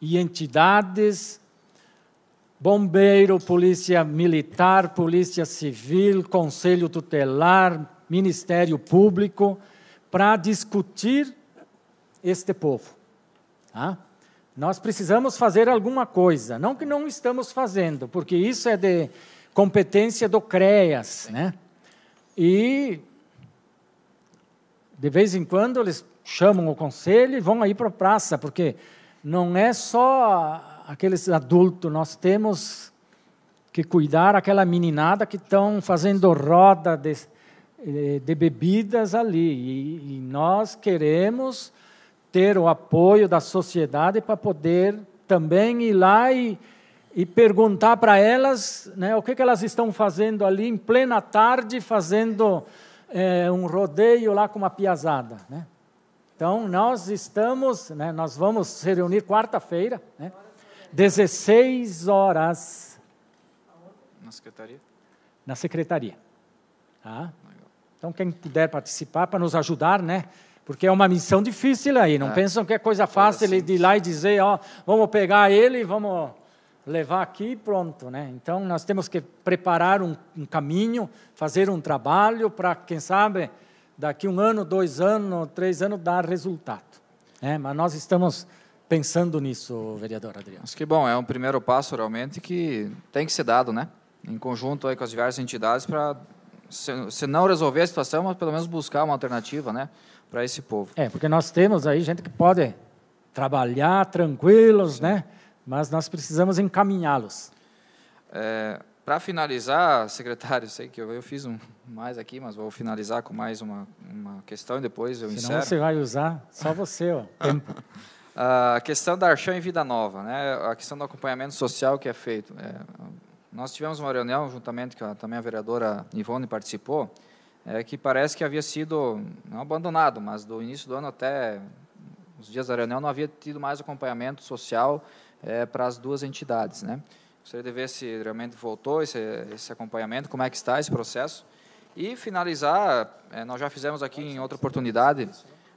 e entidades, bombeiro, polícia militar, polícia civil, conselho tutelar, Ministério Público, para discutir este povo. Tá? Nós precisamos fazer alguma coisa, não que não estamos fazendo, porque isso é de competência do CREAS, né? E de vez em quando eles chamam o conselho e vão aí para a praça, porque não é só aqueles adultos, nós temos que cuidar aquela meninada que estão fazendo roda de, eh, de bebidas ali. E, e nós queremos ter o apoio da sociedade para poder também ir lá e, e perguntar para elas né, o que, que elas estão fazendo ali em plena tarde, fazendo é, um rodeio lá com uma piazada. Né? Então, nós estamos, né, nós vamos se reunir quarta-feira, né, 16 horas. Na secretaria? Na secretaria. Tá? Então, quem puder participar para nos ajudar, né? Porque é uma missão difícil aí, não é. pensam que é coisa fácil de ir lá e dizer, ó, vamos pegar ele e vamos levar aqui e pronto, né? Então nós temos que preparar um, um caminho, fazer um trabalho para, quem sabe, daqui um ano, dois anos, três anos, dar resultado. É, mas nós estamos pensando nisso, vereador Adriano. Mas que bom, é um primeiro passo realmente que tem que ser dado, né? Em conjunto aí com as diversas entidades para, se, se não resolver a situação, mas pelo menos buscar uma alternativa, né? para esse povo. É, porque nós temos aí gente que pode trabalhar tranquilos, Sim. né? Mas nós precisamos encaminhá-los. É, para finalizar, secretário, sei que eu, eu, fiz um mais aqui, mas vou finalizar com mais uma, uma questão e depois eu Senão encerro. você vai usar só você, ó. a questão da Archão em Vida Nova, né? A questão do acompanhamento social que é feito. É, nós tivemos uma reunião juntamente com a, também a vereadora Ivone participou é, que parece que havia sido não abandonado, mas do início do ano até os dias da reunião não havia tido mais acompanhamento social é, para as duas entidades. Né? Gostaria de ver se realmente voltou esse, esse acompanhamento, como é que está esse processo. E finalizar, é, nós já fizemos aqui em outra oportunidade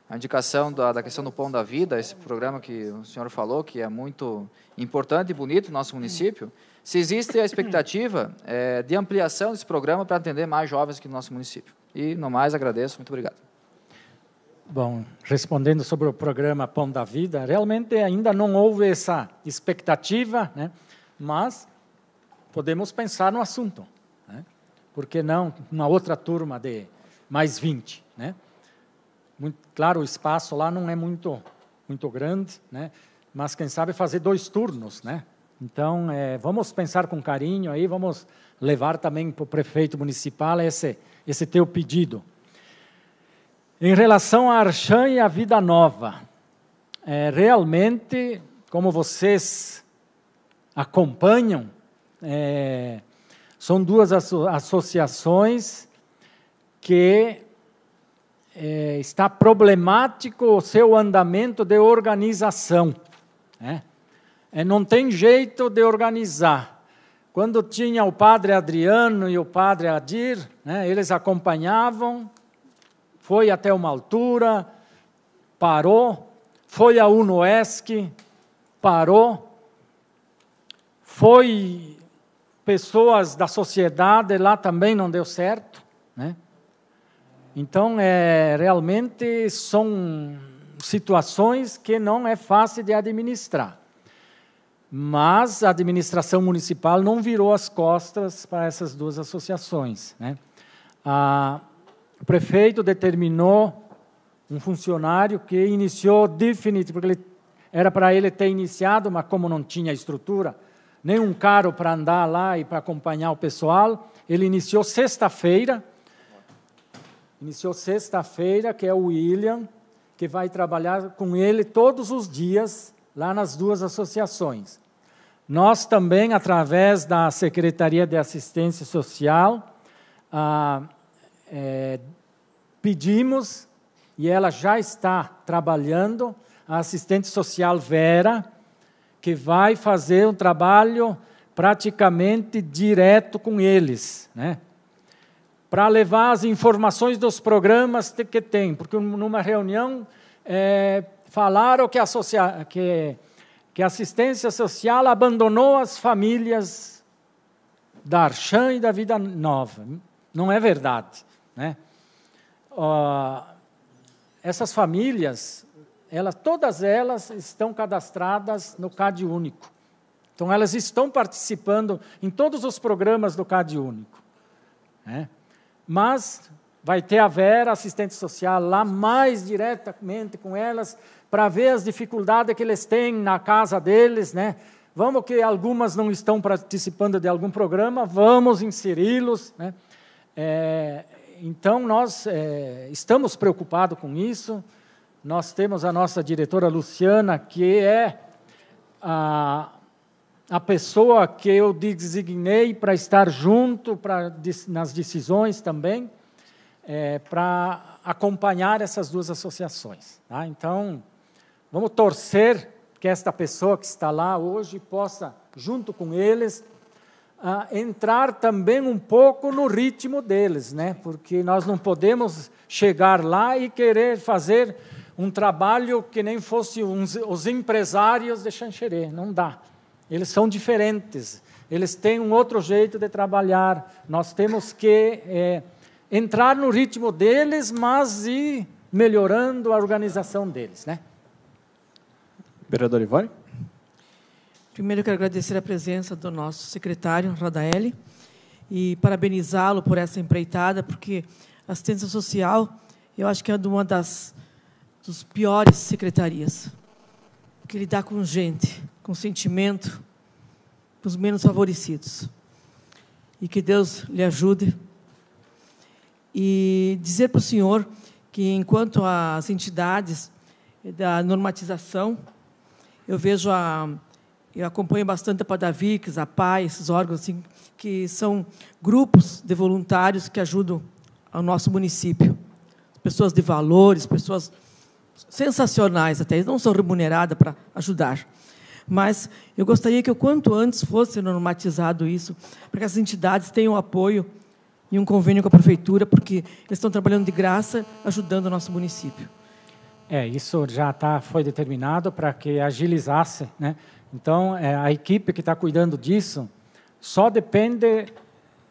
a indicação da, da, questão do Pão da Vida, esse programa que o senhor falou, que é muito importante e bonito no nosso município se existe a expectativa é, de ampliação desse programa para atender mais jovens aqui no nosso município. E, no mais, agradeço. Muito obrigado. Bom, respondendo sobre o programa Pão da Vida, realmente ainda não houve essa expectativa, né? mas podemos pensar no assunto. Né? Por que não uma outra turma de mais 20? Né? Muito, claro, o espaço lá não é muito, muito grande, né? mas quem sabe fazer dois turnos, né? Então, é, vamos pensar com carinho aí, vamos levar também para o prefeito municipal esse, esse teu pedido. Em relação à Archan e à Vida Nova, é, realmente, como vocês acompanham, é, são duas asso associações que é, está problemático o seu andamento de organização. Né? É, não tem jeito de organizar. Quando tinha o padre Adriano e o padre Adir, né, eles acompanhavam, foi até uma altura, parou, foi a UNOESC, parou, foi pessoas da sociedade lá também não deu certo, né? Então é realmente são situações que não é fácil de administrar mas a administração municipal não virou as costas para essas duas associações. Né? Ah, o prefeito determinou um funcionário que iniciou definitivamente, porque ele, era para ele ter iniciado, mas como não tinha estrutura, nem um carro para andar lá e para acompanhar o pessoal, ele iniciou sexta-feira, iniciou sexta-feira, que é o William, que vai trabalhar com ele todos os dias lá nas duas associações. Nós também, através da Secretaria de Assistência Social, ah, é, pedimos, e ela já está trabalhando, a assistente social Vera, que vai fazer um trabalho praticamente direto com eles, né? para levar as informações dos programas que tem, porque numa reunião é, falaram que a, que que a assistência social abandonou as famílias da Archan e da Vida Nova. Não é verdade. Né? Uh, essas famílias, elas, todas elas estão cadastradas no CAD Único. Então, elas estão participando em todos os programas do CAD Único. Né? Mas vai ter a Vera, assistente social, lá mais diretamente com elas, para ver as dificuldades que eles têm na casa deles, né? Vamos que algumas não estão participando de algum programa, vamos inseri-los, né? É, então nós é, estamos preocupados com isso. Nós temos a nossa diretora Luciana, que é a, a pessoa que eu designei para estar junto para nas decisões também, é, para acompanhar essas duas associações. Tá? Então, Vamos torcer que esta pessoa que está lá hoje possa, junto com eles, ah, entrar também um pouco no ritmo deles, né? Porque nós não podemos chegar lá e querer fazer um trabalho que nem fosse uns, os empresários de Xanxerê, não dá. Eles são diferentes, eles têm um outro jeito de trabalhar. Nós temos que é, entrar no ritmo deles, mas ir melhorando a organização deles, né? Vereador Ivone. Primeiro, eu quero agradecer a presença do nosso secretário, Radaeli, e parabenizá-lo por essa empreitada, porque assistência social, eu acho que é uma das dos piores secretarias, porque lidar com gente, com sentimento, com os menos favorecidos. E que Deus lhe ajude. E dizer para o senhor que, enquanto as entidades da normatização eu vejo a. Eu acompanho bastante a Padavics, a PAI, esses órgãos, assim, que são grupos de voluntários que ajudam ao nosso município. Pessoas de valores, pessoas sensacionais até, eles não são remuneradas para ajudar. Mas eu gostaria que o quanto antes fosse normatizado isso, para que as entidades tenham apoio e um convênio com a prefeitura, porque eles estão trabalhando de graça, ajudando o nosso município. É, isso já tá, foi determinado para que agilizasse. Né? Então, é, a equipe que está cuidando disso só depende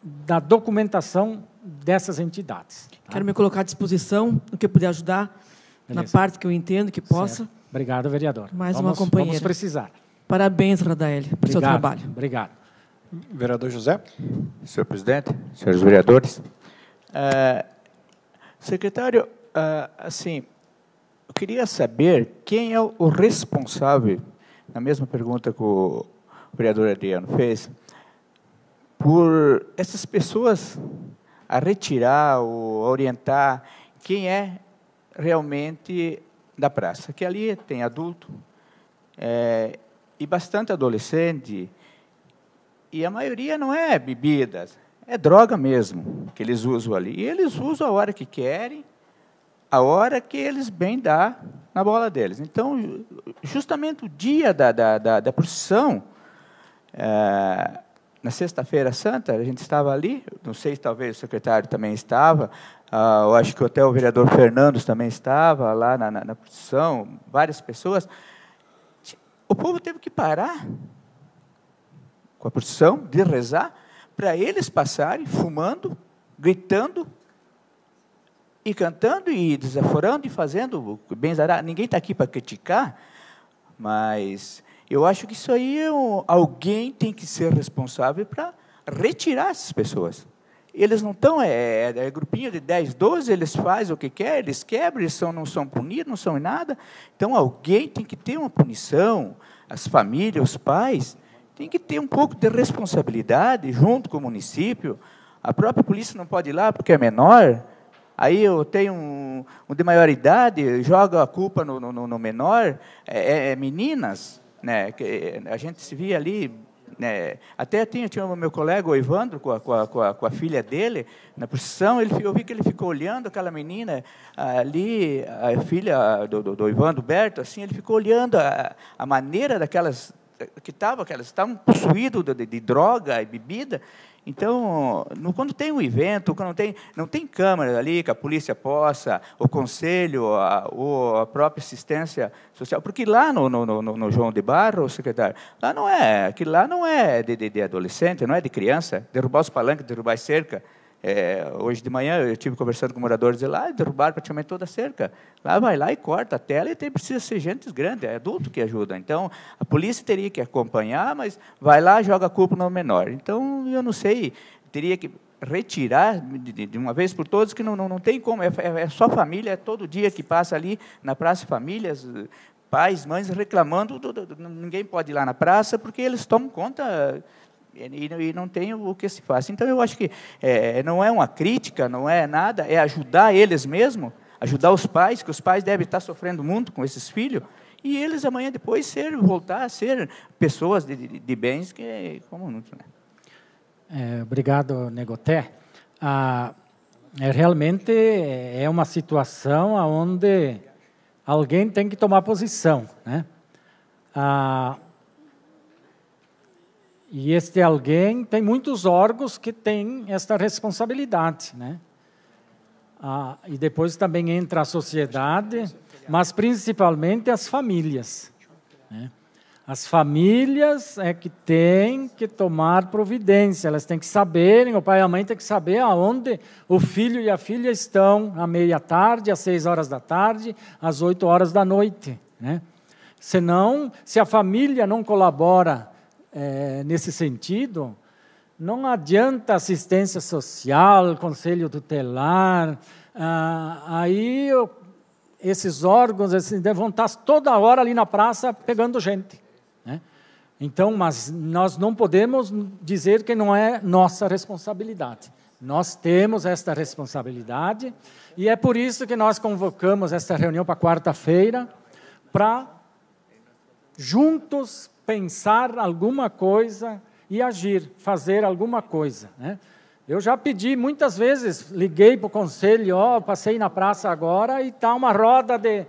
da documentação dessas entidades. Tá? Quero me colocar à disposição, no que puder ajudar, Beleza. na parte que eu entendo, que possa. Certo. Obrigado, vereador. Mais vamos, uma companheira. Vamos precisar. Parabéns, Radael, pelo seu trabalho. Obrigado. Vereador José. Senhor presidente, senhores vereadores. É, secretário, é, assim, queria saber quem é o responsável, na mesma pergunta que o vereador Adriano fez, por essas pessoas a retirar ou a orientar quem é realmente da praça. Que ali tem adulto é, e bastante adolescente, e a maioria não é bebidas, é droga mesmo que eles usam ali. E eles usam a hora que querem, a hora que eles bem dá na bola deles. Então, justamente o dia da, da, da, da procissão, é, na sexta-feira santa, a gente estava ali, não sei, talvez o secretário também estava, ah, eu acho que até o vereador Fernandes também estava lá na, na, na procissão, várias pessoas. O povo teve que parar com a procissão de rezar para eles passarem fumando, gritando, e cantando e desaforando e fazendo bens Ninguém está aqui para criticar, mas eu acho que isso aí é um, alguém tem que ser responsável para retirar essas pessoas. Eles não estão, é, é, é, grupinho de 10, 12, eles fazem o que quer, eles quebram, eles são, não são punidos, não são em nada. Então alguém tem que ter uma punição, as famílias, os pais, tem que ter um pouco de responsabilidade junto com o município. A própria polícia não pode ir lá porque é menor, Aí eu tenho um, um de maior idade, joga a culpa no, no, no menor, é, é, é, meninas, né? Que a gente se via ali, né? Até tinha, tinha o meu colega, o Evandro, com a, com a, com a, com a filha dele, na procissão, ele, eu vi que ele ficou olhando aquela menina ali, a filha do, do, do Evandro Berto, assim, ele ficou olhando a, a maneira daquelas que estavam, que elas estavam possuídas de, de droga e bebida, então, no, quando tem um evento, quando tem, não tem câmera ali que a polícia possa, o conselho, a, ou a própria assistência social, porque lá no, no, no João de Barro, secretário, lá não é, que lá não é de, de, de, adolescente, não é de criança, derrubar os palanques, derrubar cerca, é, hoje de manhã eu tive conversando com moradores de lá, derrubaram praticamente toda a cerca. Lá vai lá e corta a tela e tem, precisa ser gente grande, é adulto que ajuda. Então, a polícia teria que acompanhar, mas vai lá e joga a culpa no menor. Então, eu não sei, teria que retirar de, de, uma vez por todas, que não, não, não tem como, é, é, é, só família, é todo dia que passa ali na praça, famílias, pais, mães reclamando, do, do, ninguém pode ir lá na praça, porque eles tomam conta e, e não tem o que se faça. Então, eu acho que é, não é uma crítica, não é nada, é ajudar eles mesmo, ajudar os pais, que os pais devem estar sofrendo muito com esses filhos, e eles amanhã depois ser, voltar a ser pessoas de, de, de bens, que como nunca. Né? É, obrigado, Negoté. Ah, é, realmente é uma situação onde alguém tem que tomar posição, né? Ah, e este alguém tem muitos órgãos que têm esta responsabilidade, né? Ah, e depois também entra a sociedade, mas principalmente as famílias. Né? As famílias é que têm que tomar providência, elas têm que saberem, o pai e a mãe têm que saber aonde o filho e a filha estão à meia-tarde, às seis horas da tarde, às oito horas da noite. Né? Senão, se a família não colabora é, nesse sentido, não adianta assistência social, conselho tutelar, ah, aí eu, esses órgãos esses, assim, vão estar toda hora ali na praça pegando gente. Né? Então, mas nós não podemos dizer que não é nossa responsabilidade. Nós temos esta responsabilidade e é por isso que nós convocamos esta reunião para quarta-feira para juntos pensar alguma coisa e agir, fazer alguma coisa. Né? Eu já pedi muitas vezes, liguei para o conselho, ó, passei na praça agora e tá uma roda de.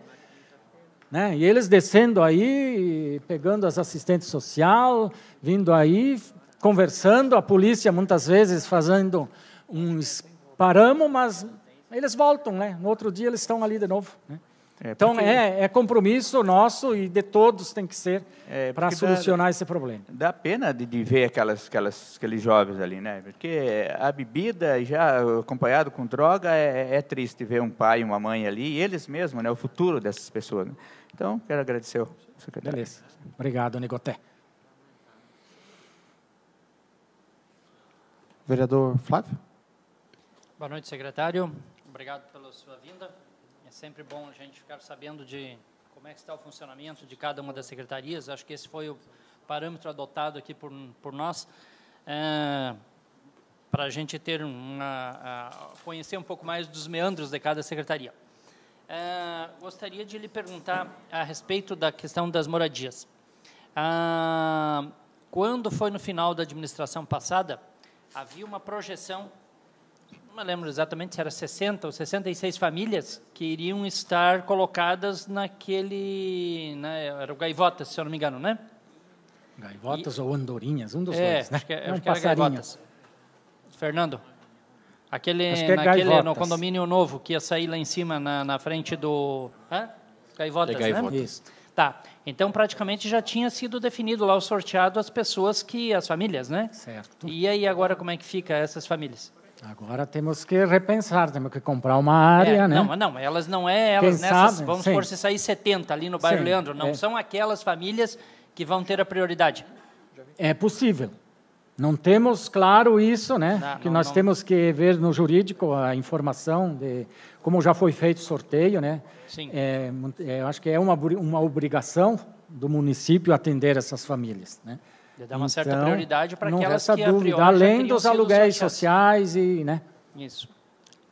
Né? E eles descendo aí, pegando as assistentes social, vindo aí, conversando, a polícia muitas vezes fazendo um paramos, mas eles voltam, né? No outro dia eles estão ali de novo. Né? É, então é, é, compromisso nosso e de todos tem que ser é, para solucionar dá, esse problema. Dá pena de, de, ver aquelas, aquelas, aqueles jovens ali, né? Porque a bebida já acompanhado com droga é, é, triste ver um pai e uma mãe ali e eles mesmos, né? O futuro dessas pessoas. Né? Então quero agradecer ao secretário. Beleza. Obrigado, Negoté. Vereador Flávio. Boa noite, secretário. Obrigado pela sua vinda sempre bom a gente ficar sabendo de como é que está o funcionamento de cada uma das secretarias. Acho que esse foi o parâmetro adotado aqui por, por nós. É, para a gente ter uma, a, conhecer um pouco mais dos meandros de cada secretaria. É, gostaria de lhe perguntar a respeito da questão das moradias. Ah, quando foi no final da administração passada, havia uma projeção não me lembro exatamente se era 60 ou 66 famílias que iriam estar colocadas naquele, né, era o Gaivotas, se eu não me engano, né? Gaivotas e, ou andorinhas, um dos é, dois, né? Acho que, é, não, um que Fernando, aquele, é naquele, no condomínio novo que ia sair lá em cima, na, na frente do... Hã? Gaivotas, é né? gaivotas. né? Isso. Tá. Então, praticamente já tinha sido definido lá o sorteado as pessoas que. as famílias, né? Certo. E aí, agora, como é que fica essas famílias? Agora temos que repensar, temos que comprar uma área, é, né? Não, não, elas não é elas Quem nessas, sabe? vamos Sim. por se sair 70 ali no bairro Sim, Leandro, não é. são aquelas famílias que vão ter a prioridade. É possível. Não temos claro isso, né? Não, que não, nós não. temos que ver no jurídico a informação de como já foi feito o sorteio, né? Sim. É, é eu acho que é uma, uma obrigação do município atender essas famílias, né? Deve dar uma então, certa prioridade para aquelas que dúvida, além dos aluguéis sociais e, né? Isso.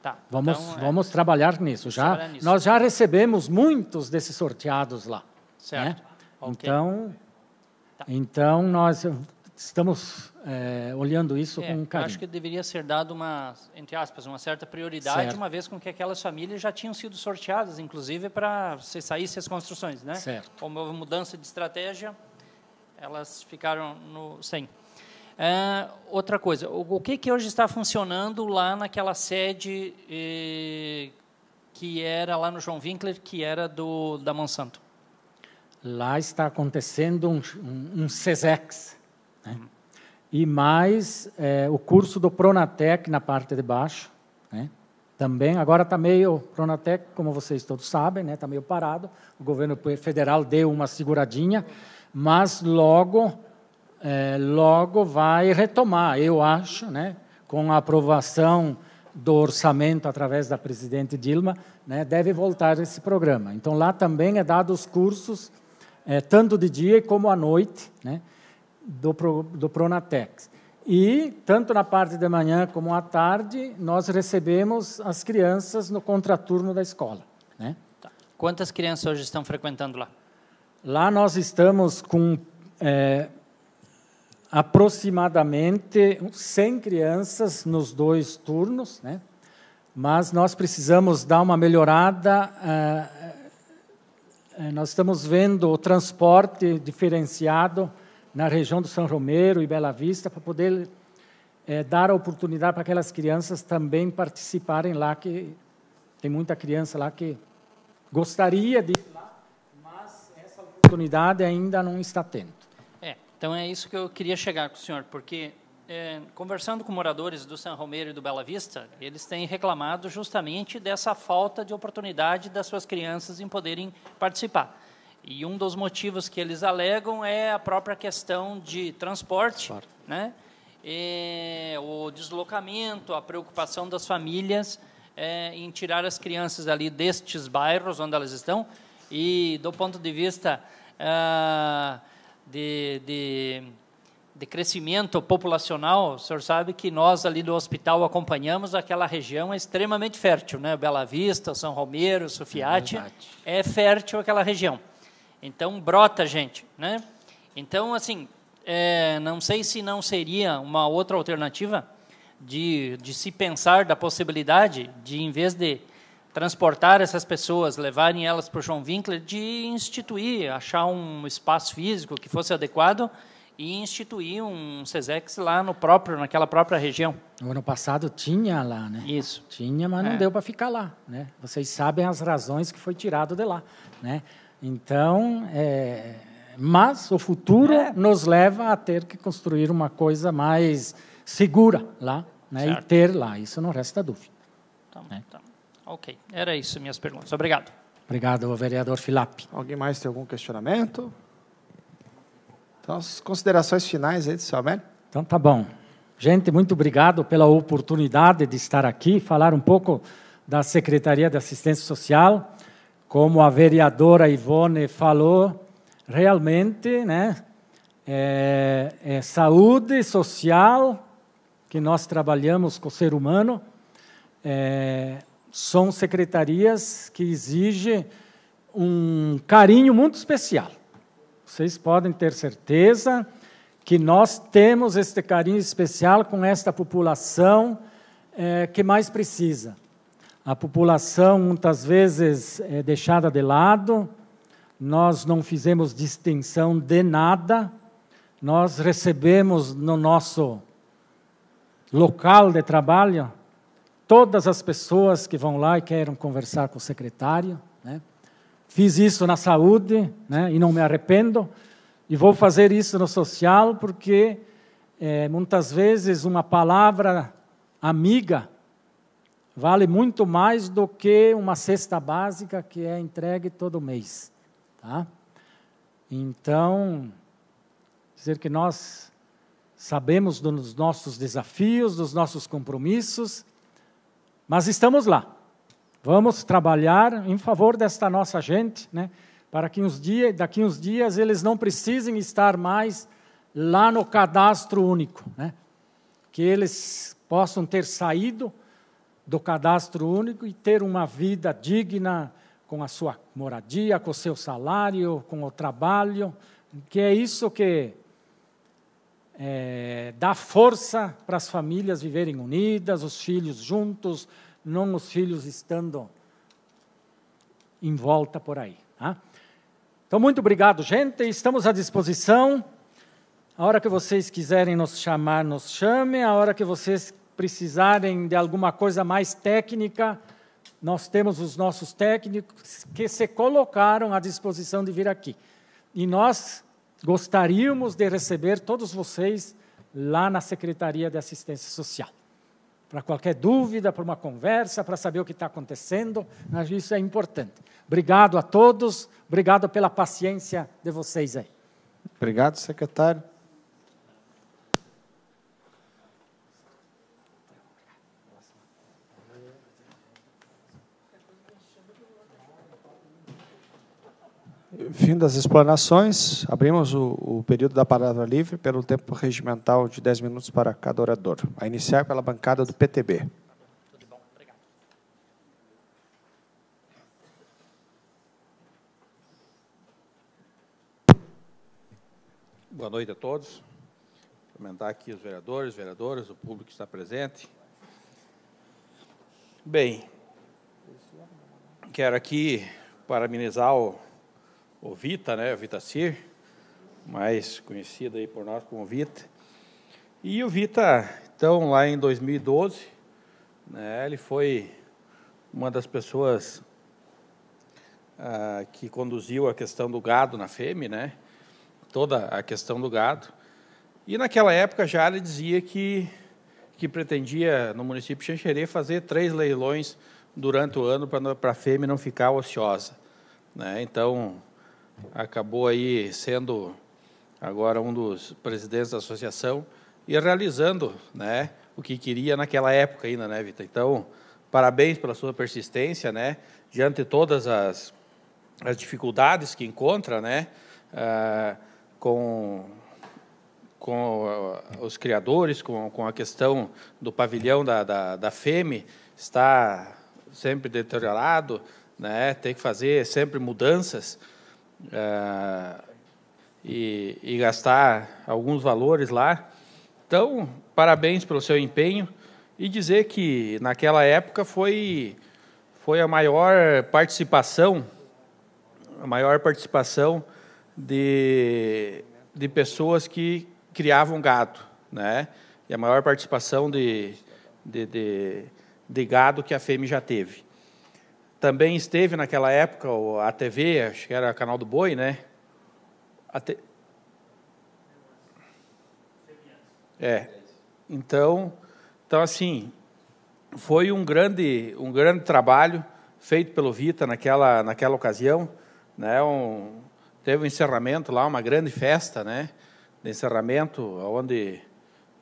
Tá. Vamos então, é, vamos é, trabalhar nisso já. Trabalhar nisso. Nós já recebemos muitos desses sorteados lá. Né? Certo. Né? Okay. Então tá. então nós estamos é, olhando isso é, com carinho. Acho que deveria ser dado uma entre aspas uma certa prioridade, certo. uma vez com que aquelas famílias já tinham sido sorteadas, inclusive para se saísse as construções, né? Certo. Como mudança de estratégia, elas ficaram no, sem. Uh, ah, outra coisa, o, o, que, que hoje está funcionando lá naquela sede eh, que era lá no João Winkler, que era do, da Monsanto? Lá está acontecendo um, um, um CESEX. Né? E mais é, o curso do Pronatec na parte de baixo. Né? Também, agora está meio, Pronatec, como vocês todos sabem, está né? Tá meio parado. O governo federal deu uma seguradinha. Uhum mas logo, é, logo vai retomar, eu acho, né, com a aprovação do orçamento através da presidente Dilma, né, deve voltar esse programa. Então, lá também é dado os cursos, é, tanto de dia como à noite, né, do, Pro, do Pronatex. E, tanto na parte de manhã como à tarde, nós recebemos as crianças no contraturno da escola. Né? Tá. Quantas crianças hoje estão frequentando lá? Lá nós estamos com é, aproximadamente 100 crianças nos dois turnos, né? mas nós precisamos dar uma melhorada. É, é, nós estamos vendo o transporte diferenciado na região do São Romero e Bela Vista para poder é, dar a oportunidade para aquelas crianças também participarem lá, que tem muita criança lá que gostaria de oportunidade ainda não está tendo. É, então é isso que eu queria chegar com o senhor, porque é, conversando com moradores do São Romero e do Bela Vista, eles têm reclamado justamente dessa falta de oportunidade das suas crianças em poderem participar. E um dos motivos que eles alegam é a própria questão de transporte, transporte. né? E, é, o deslocamento, a preocupação das famílias é, em tirar as crianças ali destes bairros onde elas estão. E do ponto de vista ah, de, de, de crescimento populacional, o senhor sabe que nós ali do hospital acompanhamos aquela região é extremamente fértil, né? Bela Vista, São Romero, Sufiate, é, é fértil aquela região. Então brota gente, né? Então assim, é, não sei se não seria uma outra alternativa de, de se pensar da possibilidade de, em vez de transportar essas pessoas, levarem elas para o João Winkler, de instituir, achar um espaço físico que fosse adequado e instituir um SESEX lá no próprio, naquela própria região. No ano passado tinha lá, né? Isso. Tinha, mas não é. deu para ficar lá, né? Vocês sabem as razões que foi tirado de lá, né? Então, é... mas o futuro é. nos leva a ter que construir uma coisa mais segura lá, né? Certo. E ter lá, isso não resta dúvida. Então, né? Tá Ok, era isso minhas perguntas. Obrigado. Obrigado, vereador Filap. Alguém mais tem algum questionamento? Então, as considerações finais aí do seu Amélio. Então, tá bom. Gente, muito obrigado pela oportunidade de estar aqui, falar um pouco da Secretaria de Assistência Social. Como a vereadora Ivone falou, realmente, né, é, é saúde social que nós trabalhamos com o ser humano. É, são secretarias que exigem um carinho muito especial. Vocês podem ter certeza que nós temos este carinho especial com esta população é, que mais precisa. A população, muitas vezes, é deixada de lado, nós não fizemos distinção de nada, nós recebemos no nosso local de trabalho todas as pessoas que vão lá e querem conversar com o secretário. Né? Fiz isso na saúde né? e não me arrependo. E vou fazer isso no social porque é, muitas vezes uma palavra amiga vale muito mais do que uma cesta básica que é entregue todo mês. Tá? Então, dizer que nós sabemos dos nossos desafios, dos nossos compromissos mas estamos lá. Vamos trabalhar em favor desta nossa gente, né? para que uns dia, daqui uns dias eles não precisem estar mais lá no cadastro único, né? que eles possam ter saído do cadastro único e ter uma vida digna com a sua moradia, com o seu salário, com o trabalho, que é isso que é, dar força para as famílias viverem unidas, os filhos juntos, não os filhos estando em volta por aí. Tá? Então, muito obrigado, gente. Estamos à disposição. A hora que vocês quiserem nos chamar, nos chame. A hora que vocês precisarem de alguma coisa mais técnica, nós temos os nossos técnicos que se colocaram à disposição de vir aqui. E nós gostaríamos de receber todos vocês lá na Secretaria de Assistência Social. Para qualquer dúvida, para uma conversa, para saber o que está acontecendo, isso é importante. Obrigado a todos, obrigado pela paciência de vocês aí. Obrigado, secretário. fim das explanações, abrimos o, o, período da palavra livre pelo tempo regimental de 10 minutos para cada orador. A iniciar pela bancada do PTB. Boa noite a todos. Comentar aqui os vereadores, vereadoras, o público que está presente. Bem, quero aqui parabenizar o o Vita, né, o Sir, mais conhecido aí por nós como Vita. E o Vita, então, lá em 2012, né, ele foi uma das pessoas ah, que conduziu a questão do gado na FEME, né, toda a questão do gado. E naquela época já ele dizia que, que pretendia, no município de Xanxerê, fazer três leilões durante o ano para a FEME não ficar ociosa. Né? Então, acabou aí sendo agora um dos presidentes da associação e realizando, né, o que queria naquela época ainda, né, Vita? Então, parabéns pela sua persistência, né, diante de todas as, as dificuldades que encontra, né, ah, com com ah, os criadores, com, com a questão do pavilhão da, da, da FEME, está sempre deteriorado, né, tem que fazer sempre mudanças. Ah, e, e gastar alguns valores lá. Então, parabéns pelo seu empenho e dizer que naquela época foi foi a maior participação a maior participação de, de pessoas que criavam gado, né? E a maior participação de, de, de, de gado que a FEME já teve também esteve naquela época a TV, acho que era o canal do Boi, né? A te... É. Então, então assim, foi um grande, um grande trabalho feito pelo Vita naquela, naquela ocasião, né? Um, teve um encerramento lá, uma grande festa, né? De encerramento, onde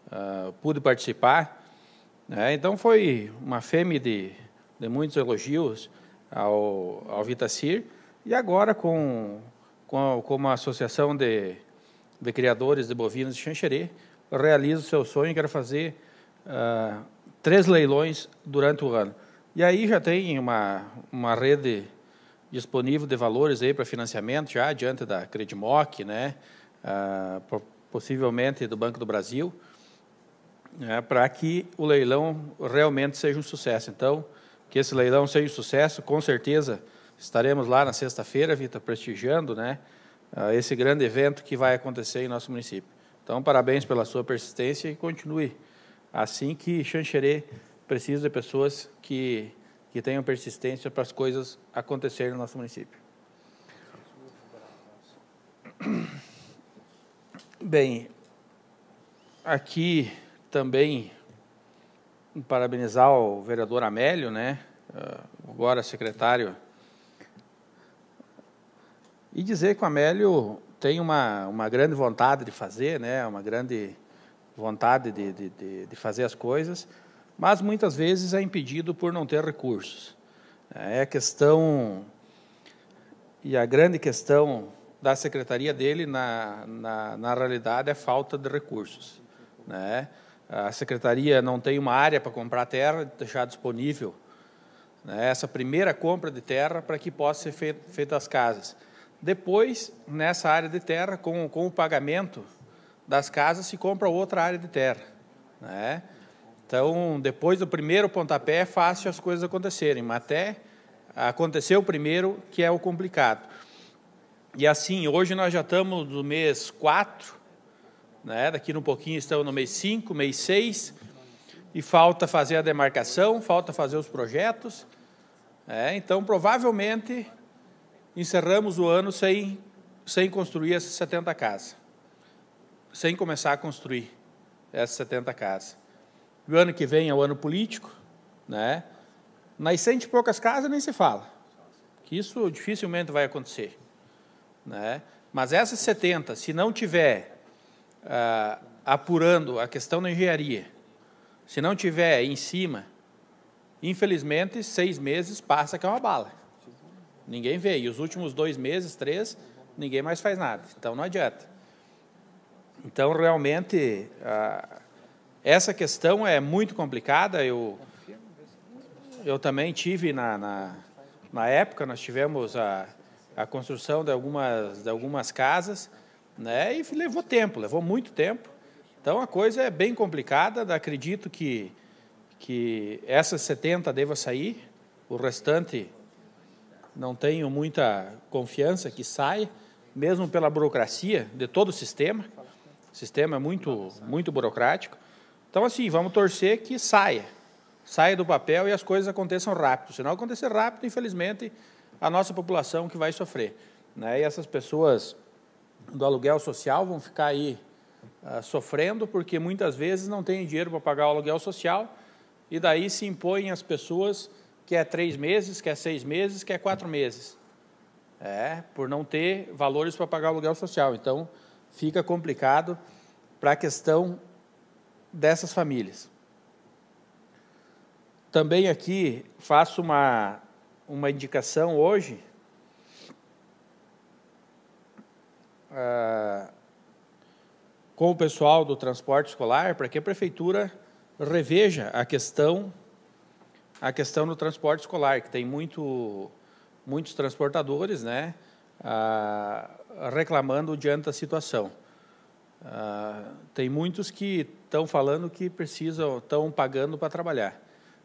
uh, ah, pude participar. Né? Então foi uma fêmea de, de muitos elogios ao, ao Vitacir, e agora com, com, a, com a Associação de, de Criadores de Bovinos de Xanxerê, realiza o seu sonho, quero fazer ah, três leilões durante o ano. E aí já tem uma, uma rede disponível de valores aí para financiamento, já diante da Credimoc, né? Ah, possivelmente do Banco do Brasil, né, para que o leilão realmente seja um sucesso. Então, que esse leilão seja um sucesso, com certeza estaremos lá na sexta-feira, Vitor, prestigiando né, ah, esse grande evento que vai acontecer em nosso município. Então, parabéns pela sua persistência e continue assim que Xanxerê precisa de pessoas que, que tenham persistência para as coisas acontecerem no nosso município. Bem, aqui também parabenizar o vereador Amélio, né? Eh, agora secretário, e dizer que o Amélio tem uma, uma grande vontade de fazer, né? uma grande vontade de, de, de fazer as coisas, mas muitas vezes é impedido por não ter recursos. É a questão e a grande questão da secretaria dele, na, na, na realidade, é falta de recursos. Né? a secretaria não tem uma área para comprar terra, deixar disponível né, essa primeira compra de terra para que possa ser feita, feita as casas. Depois, nessa área de terra, com, com o pagamento das casas, se compra outra área de terra. Né? Então, depois do primeiro pontapé, é fácil as coisas acontecerem, mas até acontecer o primeiro que é o complicado. E assim, hoje nós já estamos no mês 4 né? Daqui um pouquinho estamos no mês 5, mês 6, e falta fazer a demarcação, falta fazer os projetos. Né? Então, provavelmente, encerramos o ano sem, sem construir essas 70 casas, sem começar a construir essas 70 casas. o ano que vem é o ano político, né? Nas cento e poucas casas nem se fala, que isso dificilmente vai acontecer, né? Mas essas 70, se não tiver ah, apurando a questão da engenharia, se não tiver em cima, infelizmente, seis meses passa que é uma bala. Ninguém vê. E os últimos dois meses, três, ninguém mais faz nada. Então não adianta. Então, realmente, ah, essa questão é muito complicada. Eu, eu também tive na, na, na época, nós tivemos a, a construção de algumas, de algumas casas né? E levou tempo, levou muito tempo. Então a coisa é bem complicada. Acredito que que essas 70 deva sair, o restante não tenho muita confiança que saia, mesmo pela burocracia de todo o sistema. O sistema é muito muito burocrático. Então assim, vamos torcer que saia. Saia do papel e as coisas aconteçam rápido. Se não acontecer rápido, infelizmente, a nossa população que vai sofrer. Né? E essas pessoas do aluguel social vão ficar aí uh, sofrendo, porque muitas vezes não têm dinheiro para pagar o aluguel social e daí se impõem as pessoas que é três meses, que é seis meses, que é quatro meses. É, por não ter valores para pagar o aluguel social. Então, fica complicado para a questão dessas famílias. Também aqui faço uma, uma indicação hoje Ah, com o pessoal do transporte escolar para que a prefeitura reveja a questão a questão do transporte escolar, que tem muito, muitos transportadores né, ah, reclamando diante da situação. Ah, tem muitos que estão falando que precisam, estão pagando para trabalhar.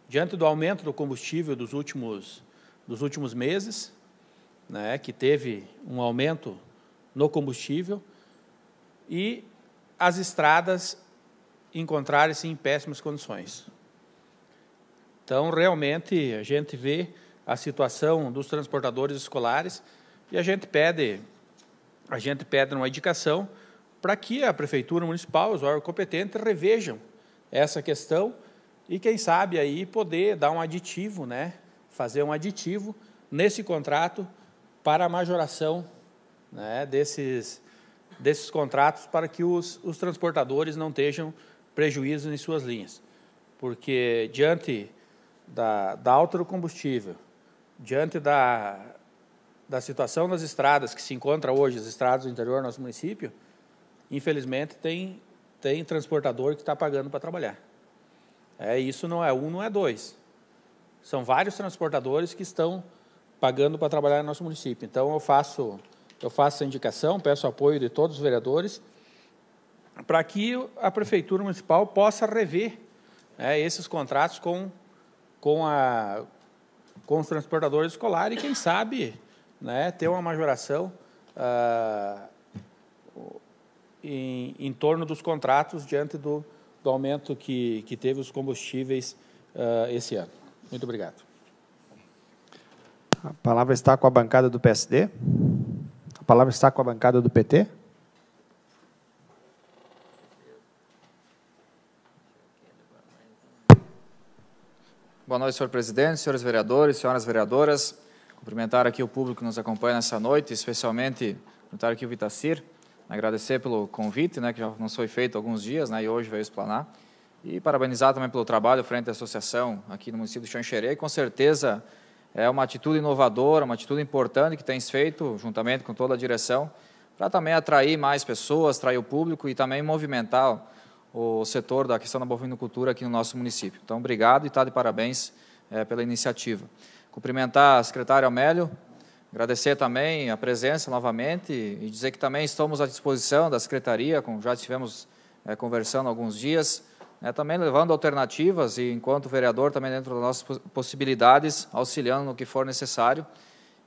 Diante do aumento do combustível dos últimos, dos últimos meses, né, que teve um aumento no combustível e as estradas encontrarem-se em péssimas condições. Então, realmente, a gente vê a situação dos transportadores escolares e a gente pede, a gente pede uma indicação para que a prefeitura municipal, os órgãos competentes, revejam essa questão e quem sabe aí poder dar um aditivo, né? Fazer um aditivo nesse contrato para a majoração né, desses, desses contratos para que os, os transportadores não tenham prejuízo em suas linhas. Porque diante da, da alta do combustível, diante da, da situação das estradas que se encontra hoje, as estradas do interior do nosso município, infelizmente tem, tem transportador que está pagando para trabalhar. É, isso não é um, não é dois. São vários transportadores que estão pagando para trabalhar no nosso município. Então, eu faço eu faço a indicação, peço apoio de todos os vereadores, para que a Prefeitura Municipal possa rever né, esses contratos com, com, a, com os transportadores escolares e, quem sabe, né, ter uma majoração ah, em, em, torno dos contratos diante do, do aumento que, que teve os combustíveis ah, esse ano. Muito obrigado. A palavra está com a bancada do PSD. A palavra está com a bancada do PT? Boa noite, senhor presidente, senhores vereadores, senhoras vereadoras. Cumprimentar aqui o público que nos acompanha nessa noite, especialmente cumprimentar aqui o Vitacir, agradecer pelo convite, né, que já nos foi feito há alguns dias, né, e hoje veio explanar. E parabenizar também pelo trabalho frente à associação aqui no município de Xanxerê, e com certeza é uma atitude inovadora, uma atitude importante que tens feito, juntamente com toda a direção, para também atrair mais pessoas, atrair o público e também movimentar o setor da questão da bovinocultura aqui no nosso município. Então, obrigado e está de parabéns é, pela iniciativa. Cumprimentar a secretária Amélio, agradecer também a presença novamente e dizer que também estamos à disposição da secretaria, como já estivemos é, conversando há alguns dias, né, também levando alternativas e, enquanto vereador, também dentro das nossas possibilidades, auxiliando no que for necessário.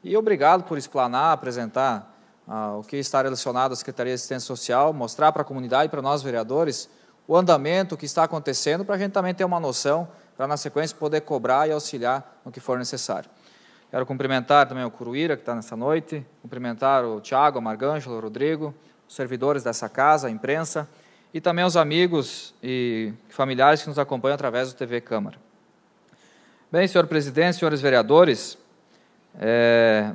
E obrigado por explanar, apresentar ah, o que está relacionado à Secretaria de Assistência Social, mostrar para a comunidade, para nós vereadores, o andamento, o que está acontecendo, para a gente também ter uma noção, para na sequência poder cobrar e auxiliar no que for necessário. Quero cumprimentar também o Curuíra, que está nessa noite, cumprimentar o Tiago, a Margângela, o Rodrigo, os servidores dessa casa, a imprensa, e também aos amigos e familiares que nos acompanham através do TV Câmara. Bem, senhor presidente, senhores vereadores, é,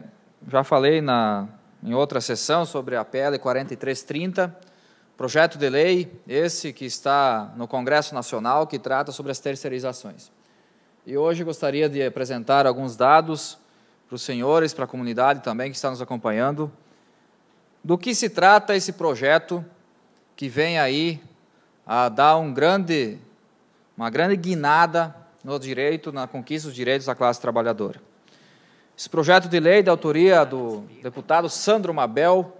já falei na, em outra sessão sobre a PL 4330, projeto de lei, esse que está no Congresso Nacional, que trata sobre as terceirizações. E hoje gostaria de apresentar alguns dados para os senhores, para a comunidade também que está nos acompanhando, do que se trata esse projeto que vem aí a dar um grande, uma grande guinada no direito, na conquista dos direitos da classe trabalhadora. Esse projeto de lei da autoria do deputado Sandro Mabel,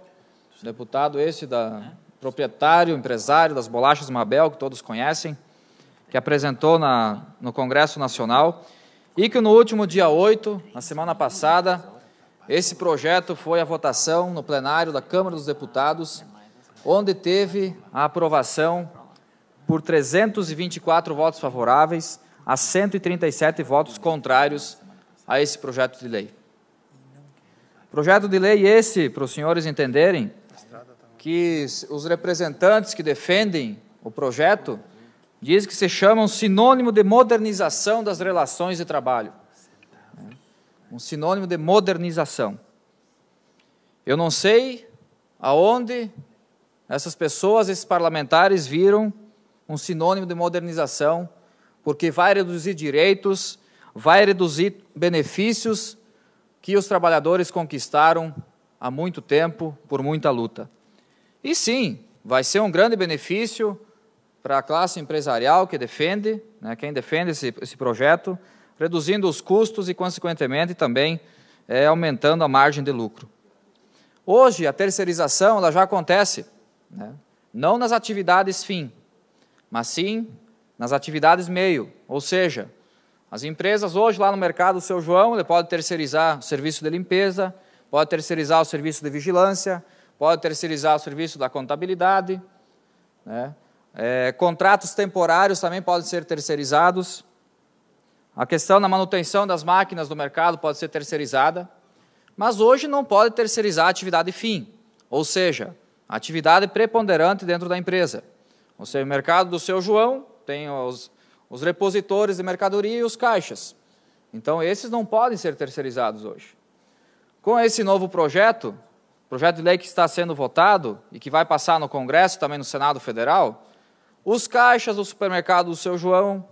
deputado esse da proprietário, empresário das bolachas Mabel, que todos conhecem, que apresentou na, no Congresso Nacional, e que no último dia 8, na semana passada, esse projeto foi à votação no plenário da Câmara dos Deputados onde teve a aprovação por 324 votos favoráveis a 137 votos contrários a esse projeto de lei. Projeto de lei esse, para os senhores entenderem, que os representantes que defendem o projeto dizem que se chama um sinônimo de modernização das relações de trabalho. Um sinônimo de modernização. Eu não sei aonde essas pessoas, esses parlamentares, viram um sinônimo de modernização, porque vai reduzir direitos, vai reduzir benefícios que os trabalhadores conquistaram há muito tempo, por muita luta. E sim, vai ser um grande benefício para a classe empresarial que defende, né, quem defende esse, esse projeto, reduzindo os custos e, consequentemente, também é, aumentando a margem de lucro. Hoje, a terceirização ela já acontece. Né? Não nas atividades fim, mas sim nas atividades meio. Ou seja, as empresas hoje lá no mercado, o seu João, ele pode terceirizar o serviço de limpeza, pode terceirizar o serviço de vigilância, pode terceirizar o serviço da contabilidade. Né? É, contratos temporários também podem ser terceirizados. A questão da manutenção das máquinas do mercado pode ser terceirizada, mas hoje não pode terceirizar a atividade fim, ou seja, Atividade preponderante dentro da empresa. Ou seja, o mercado do seu João tem os, os repositores de mercadoria e os caixas. Então, esses não podem ser terceirizados hoje. Com esse novo projeto, projeto de lei que está sendo votado e que vai passar no Congresso, também no Senado Federal, os caixas do supermercado do seu João,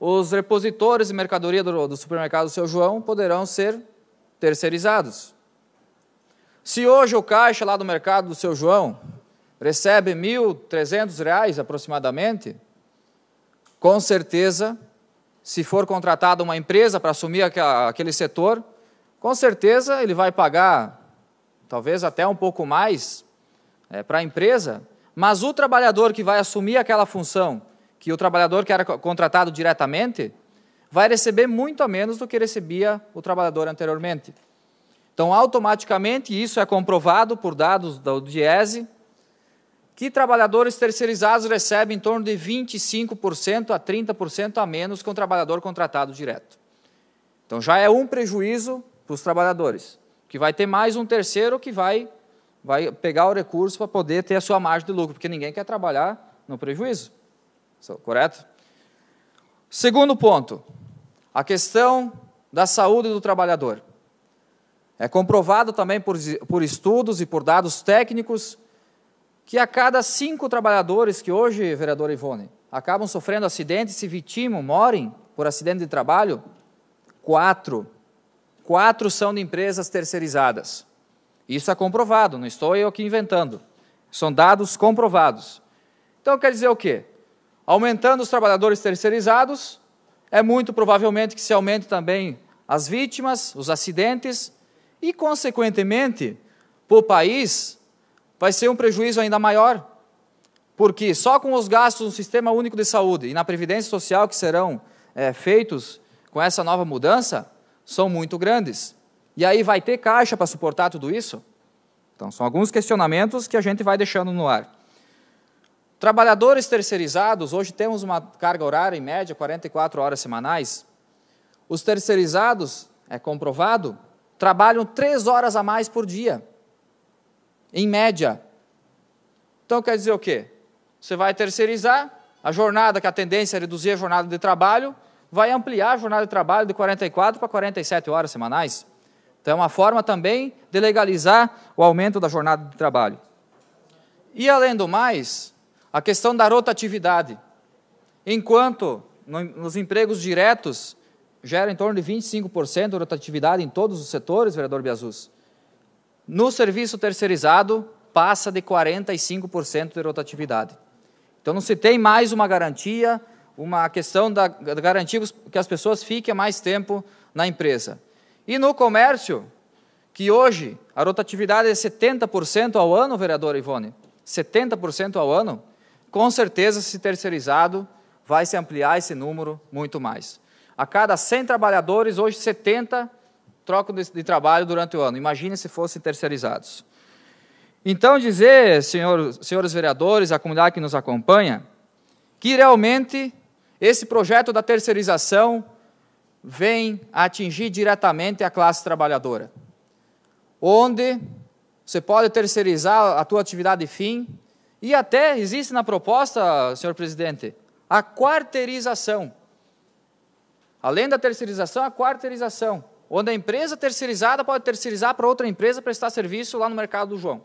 os repositores de mercadoria do, do supermercado do seu João poderão ser terceirizados. Se hoje o caixa lá do mercado do seu João recebe R$ reais aproximadamente, com certeza, se for contratada uma empresa para assumir aquele setor, com certeza ele vai pagar talvez até um pouco mais é, para a empresa, mas o trabalhador que vai assumir aquela função, que o trabalhador que era contratado diretamente, vai receber muito a menos do que recebia o trabalhador anteriormente. Então, automaticamente, isso é comprovado por dados da DIESE, que trabalhadores terceirizados recebem em torno de 25% a 30% a menos que um trabalhador contratado direto. Então, já é um prejuízo para os trabalhadores, que vai ter mais um terceiro que vai, vai pegar o recurso para poder ter a sua margem de lucro, porque ninguém quer trabalhar no prejuízo. Correto? Segundo ponto, a questão da saúde do trabalhador. É comprovado também por, por estudos e por dados técnicos que a cada cinco trabalhadores que hoje, vereadora Ivone, acabam sofrendo acidente, se vitimam, morrem por acidente de trabalho, quatro, quatro são de empresas terceirizadas. Isso é comprovado, não estou eu aqui inventando. São dados comprovados. Então quer dizer o quê? Aumentando os trabalhadores terceirizados, é muito provavelmente que se aumente também as vítimas, os acidentes, e, consequentemente, para o país vai ser um prejuízo ainda maior, porque só com os gastos no Sistema Único de Saúde e na Previdência Social que serão é, feitos com essa nova mudança são muito grandes. E aí vai ter caixa para suportar tudo isso? Então, são alguns questionamentos que a gente vai deixando no ar. Trabalhadores terceirizados, hoje temos uma carga horária em média 44 horas semanais. Os terceirizados, é comprovado, trabalham três horas a mais por dia, em média. Então quer dizer o quê? Você vai terceirizar a jornada, que é a tendência é reduzir a jornada de trabalho, vai ampliar a jornada de trabalho de 44 para 47 horas semanais. Então é uma forma também de legalizar o aumento da jornada de trabalho. E além do mais, a questão da rotatividade. Enquanto nos empregos diretos gera em torno de 25% de rotatividade em todos os setores, vereador Biazus. No serviço terceirizado, passa de 45% de rotatividade. Então não se tem mais uma garantia, uma questão da, da que as pessoas fiquem mais tempo na empresa. E no comércio, que hoje a rotatividade é 70% ao ano, vereador Ivone, 70% ao ano, com certeza se terceirizado vai se ampliar esse número muito mais. A cada 100 trabalhadores, hoje 70 trocam de, de trabalho durante o ano. Imagine se fossem terceirizados. Então, dizer, senhor, senhores vereadores, a comunidade que nos acompanha, que realmente esse projeto da terceirização vem atingir diretamente a classe trabalhadora, onde você pode terceirizar a tua atividade fim e até existe na proposta, senhor presidente, a quarteirização. Além da terceirização, a quarteirização, onde a empresa terceirizada pode terceirizar para outra empresa prestar serviço lá no mercado do João.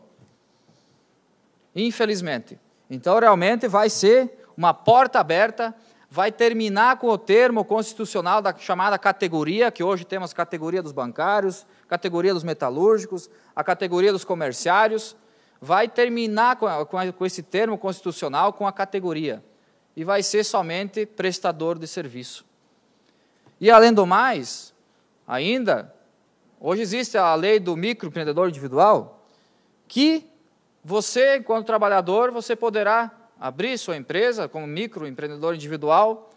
Infelizmente. Então, realmente, vai ser uma porta aberta, vai terminar com o termo constitucional da chamada categoria, que hoje temos categoria dos bancários, categoria dos metalúrgicos, a categoria dos comerciários, vai terminar com, com, com esse termo constitucional, com a categoria, e vai ser somente prestador de serviço. E além do mais, ainda, hoje existe a lei do microempreendedor individual, que você, enquanto trabalhador, você poderá abrir sua empresa como microempreendedor individual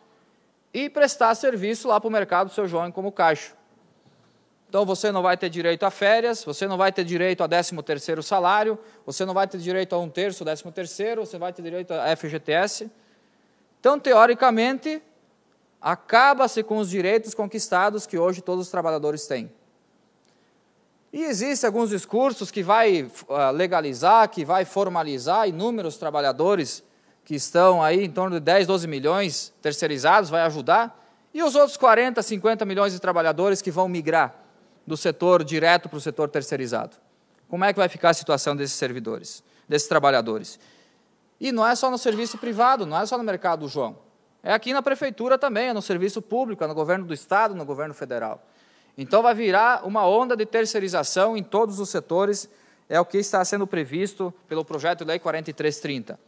e prestar serviço lá para o mercado do seu jovem como caixa. Então você não vai ter direito a férias, você não vai ter direito a 13 terceiro salário, você não vai ter direito a um terço, décimo terceiro, você vai ter direito a FGTS. Então, teoricamente, acaba-se com os direitos conquistados que hoje todos os trabalhadores têm. E existem alguns discursos que vai ah, legalizar, que vai formalizar inúmeros trabalhadores que estão aí em torno de 10, 12 milhões terceirizados, vai ajudar, e os outros 40, 50 milhões de trabalhadores que vão migrar do setor direto para o setor terceirizado. Como é que vai ficar a situação desses servidores, desses trabalhadores? E não é só no serviço privado, não é só no mercado, João. É aqui na prefeitura também, é no serviço público, é no governo do estado, no governo federal. Então vai virar uma onda de terceirização em todos os setores, é o que está sendo previsto pelo projeto de lei 4330,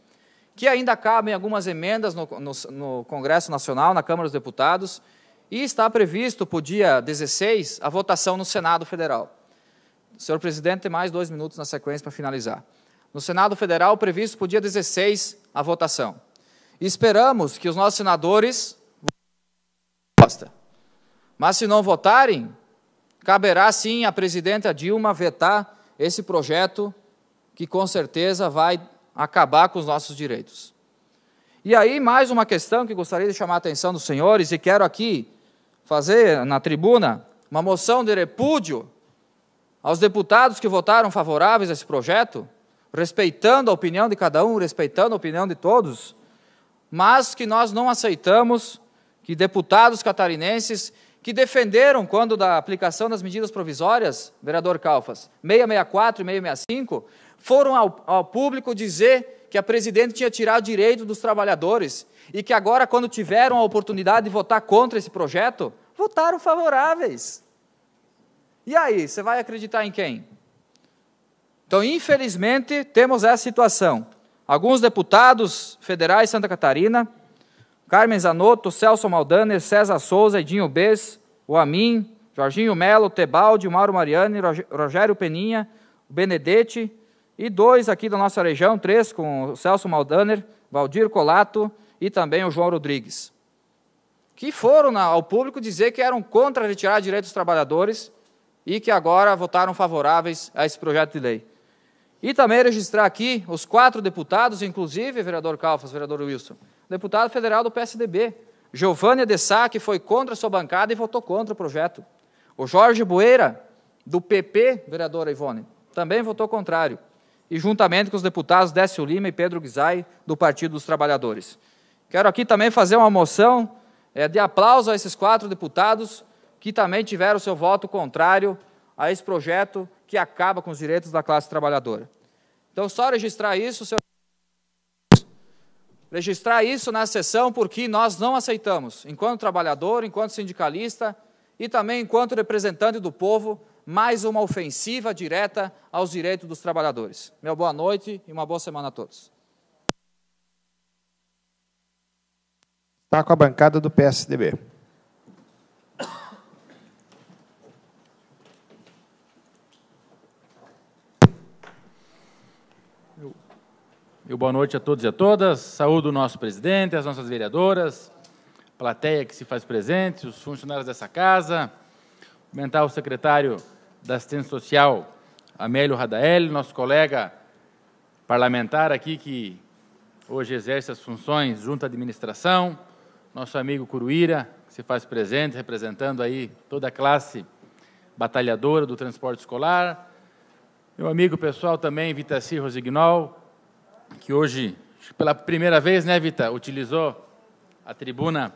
que ainda cabem algumas emendas no, no, no Congresso Nacional, na Câmara dos Deputados, e está previsto para o dia 16 a votação no Senado Federal. Senhor presidente, tem mais dois minutos na sequência para finalizar. No Senado Federal, previsto para o dia 16 a votação esperamos que os nossos senadores votem. Mas se não votarem, caberá sim à presidenta Dilma vetar esse projeto que com certeza vai acabar com os nossos direitos. E aí, mais uma questão que gostaria de chamar a atenção dos senhores, e quero aqui fazer na tribuna uma moção de repúdio aos deputados que votaram favoráveis a esse projeto, respeitando a opinião de cada um, respeitando a opinião de todos, mas que nós não aceitamos que deputados catarinenses que defenderam quando da aplicação das medidas provisórias, vereador Calfas, 664 e 665, foram ao, ao público dizer que a presidente tinha tirado direito dos trabalhadores e que agora, quando tiveram a oportunidade de votar contra esse projeto, votaram favoráveis. E aí, você vai acreditar em quem? Então, infelizmente, temos essa situação. Alguns deputados federais Santa Catarina, Carmen Zanotto, Celso Maldaner, César Souza, Edinho Bez, Oamin, Jorginho Melo, Tebaldi, Mauro Mariani, Rogério Peninha, Benedetti e dois aqui da nossa região, três com o Celso Maldaner, Valdir Colato e também o João Rodrigues, que foram ao público dizer que eram contra retirar direitos dos trabalhadores e que agora votaram favoráveis a esse projeto de lei. E também registrar aqui os quatro deputados, inclusive vereador Calfas, vereador Wilson, deputado federal do PSDB. Giovânia de Sá, que foi contra a sua bancada e votou contra o projeto. O Jorge Bueira, do PP, vereadora Ivone, também votou contrário. E juntamente com os deputados Décio Lima e Pedro Guizai, do Partido dos Trabalhadores. Quero aqui também fazer uma moção eh, de aplauso a esses quatro deputados que também tiveram seu voto contrário a esse projeto que acaba com os direitos da classe trabalhadora. Então, só registrar isso, senhor. Registrar isso na sessão, porque nós não aceitamos, enquanto trabalhador, enquanto sindicalista e também enquanto representante do povo, mais uma ofensiva direta aos direitos dos trabalhadores. Meu boa noite e uma boa semana a todos. Está com a bancada do PSDB. e boa noite a todos e a todas. Saúdo o nosso presidente, as nossas vereadoras, plateia que se faz presente, os funcionários dessa casa, comentar o secretário da Assistência Social, Amélio Radael, nosso colega parlamentar aqui que hoje exerce as funções junto à administração, nosso amigo Curuíra, que se faz presente, representando aí toda a classe batalhadora do transporte escolar, meu amigo pessoal também, Vitaci Rosignol, que hoje, pela primeira vez, né, Vita, utilizou a tribuna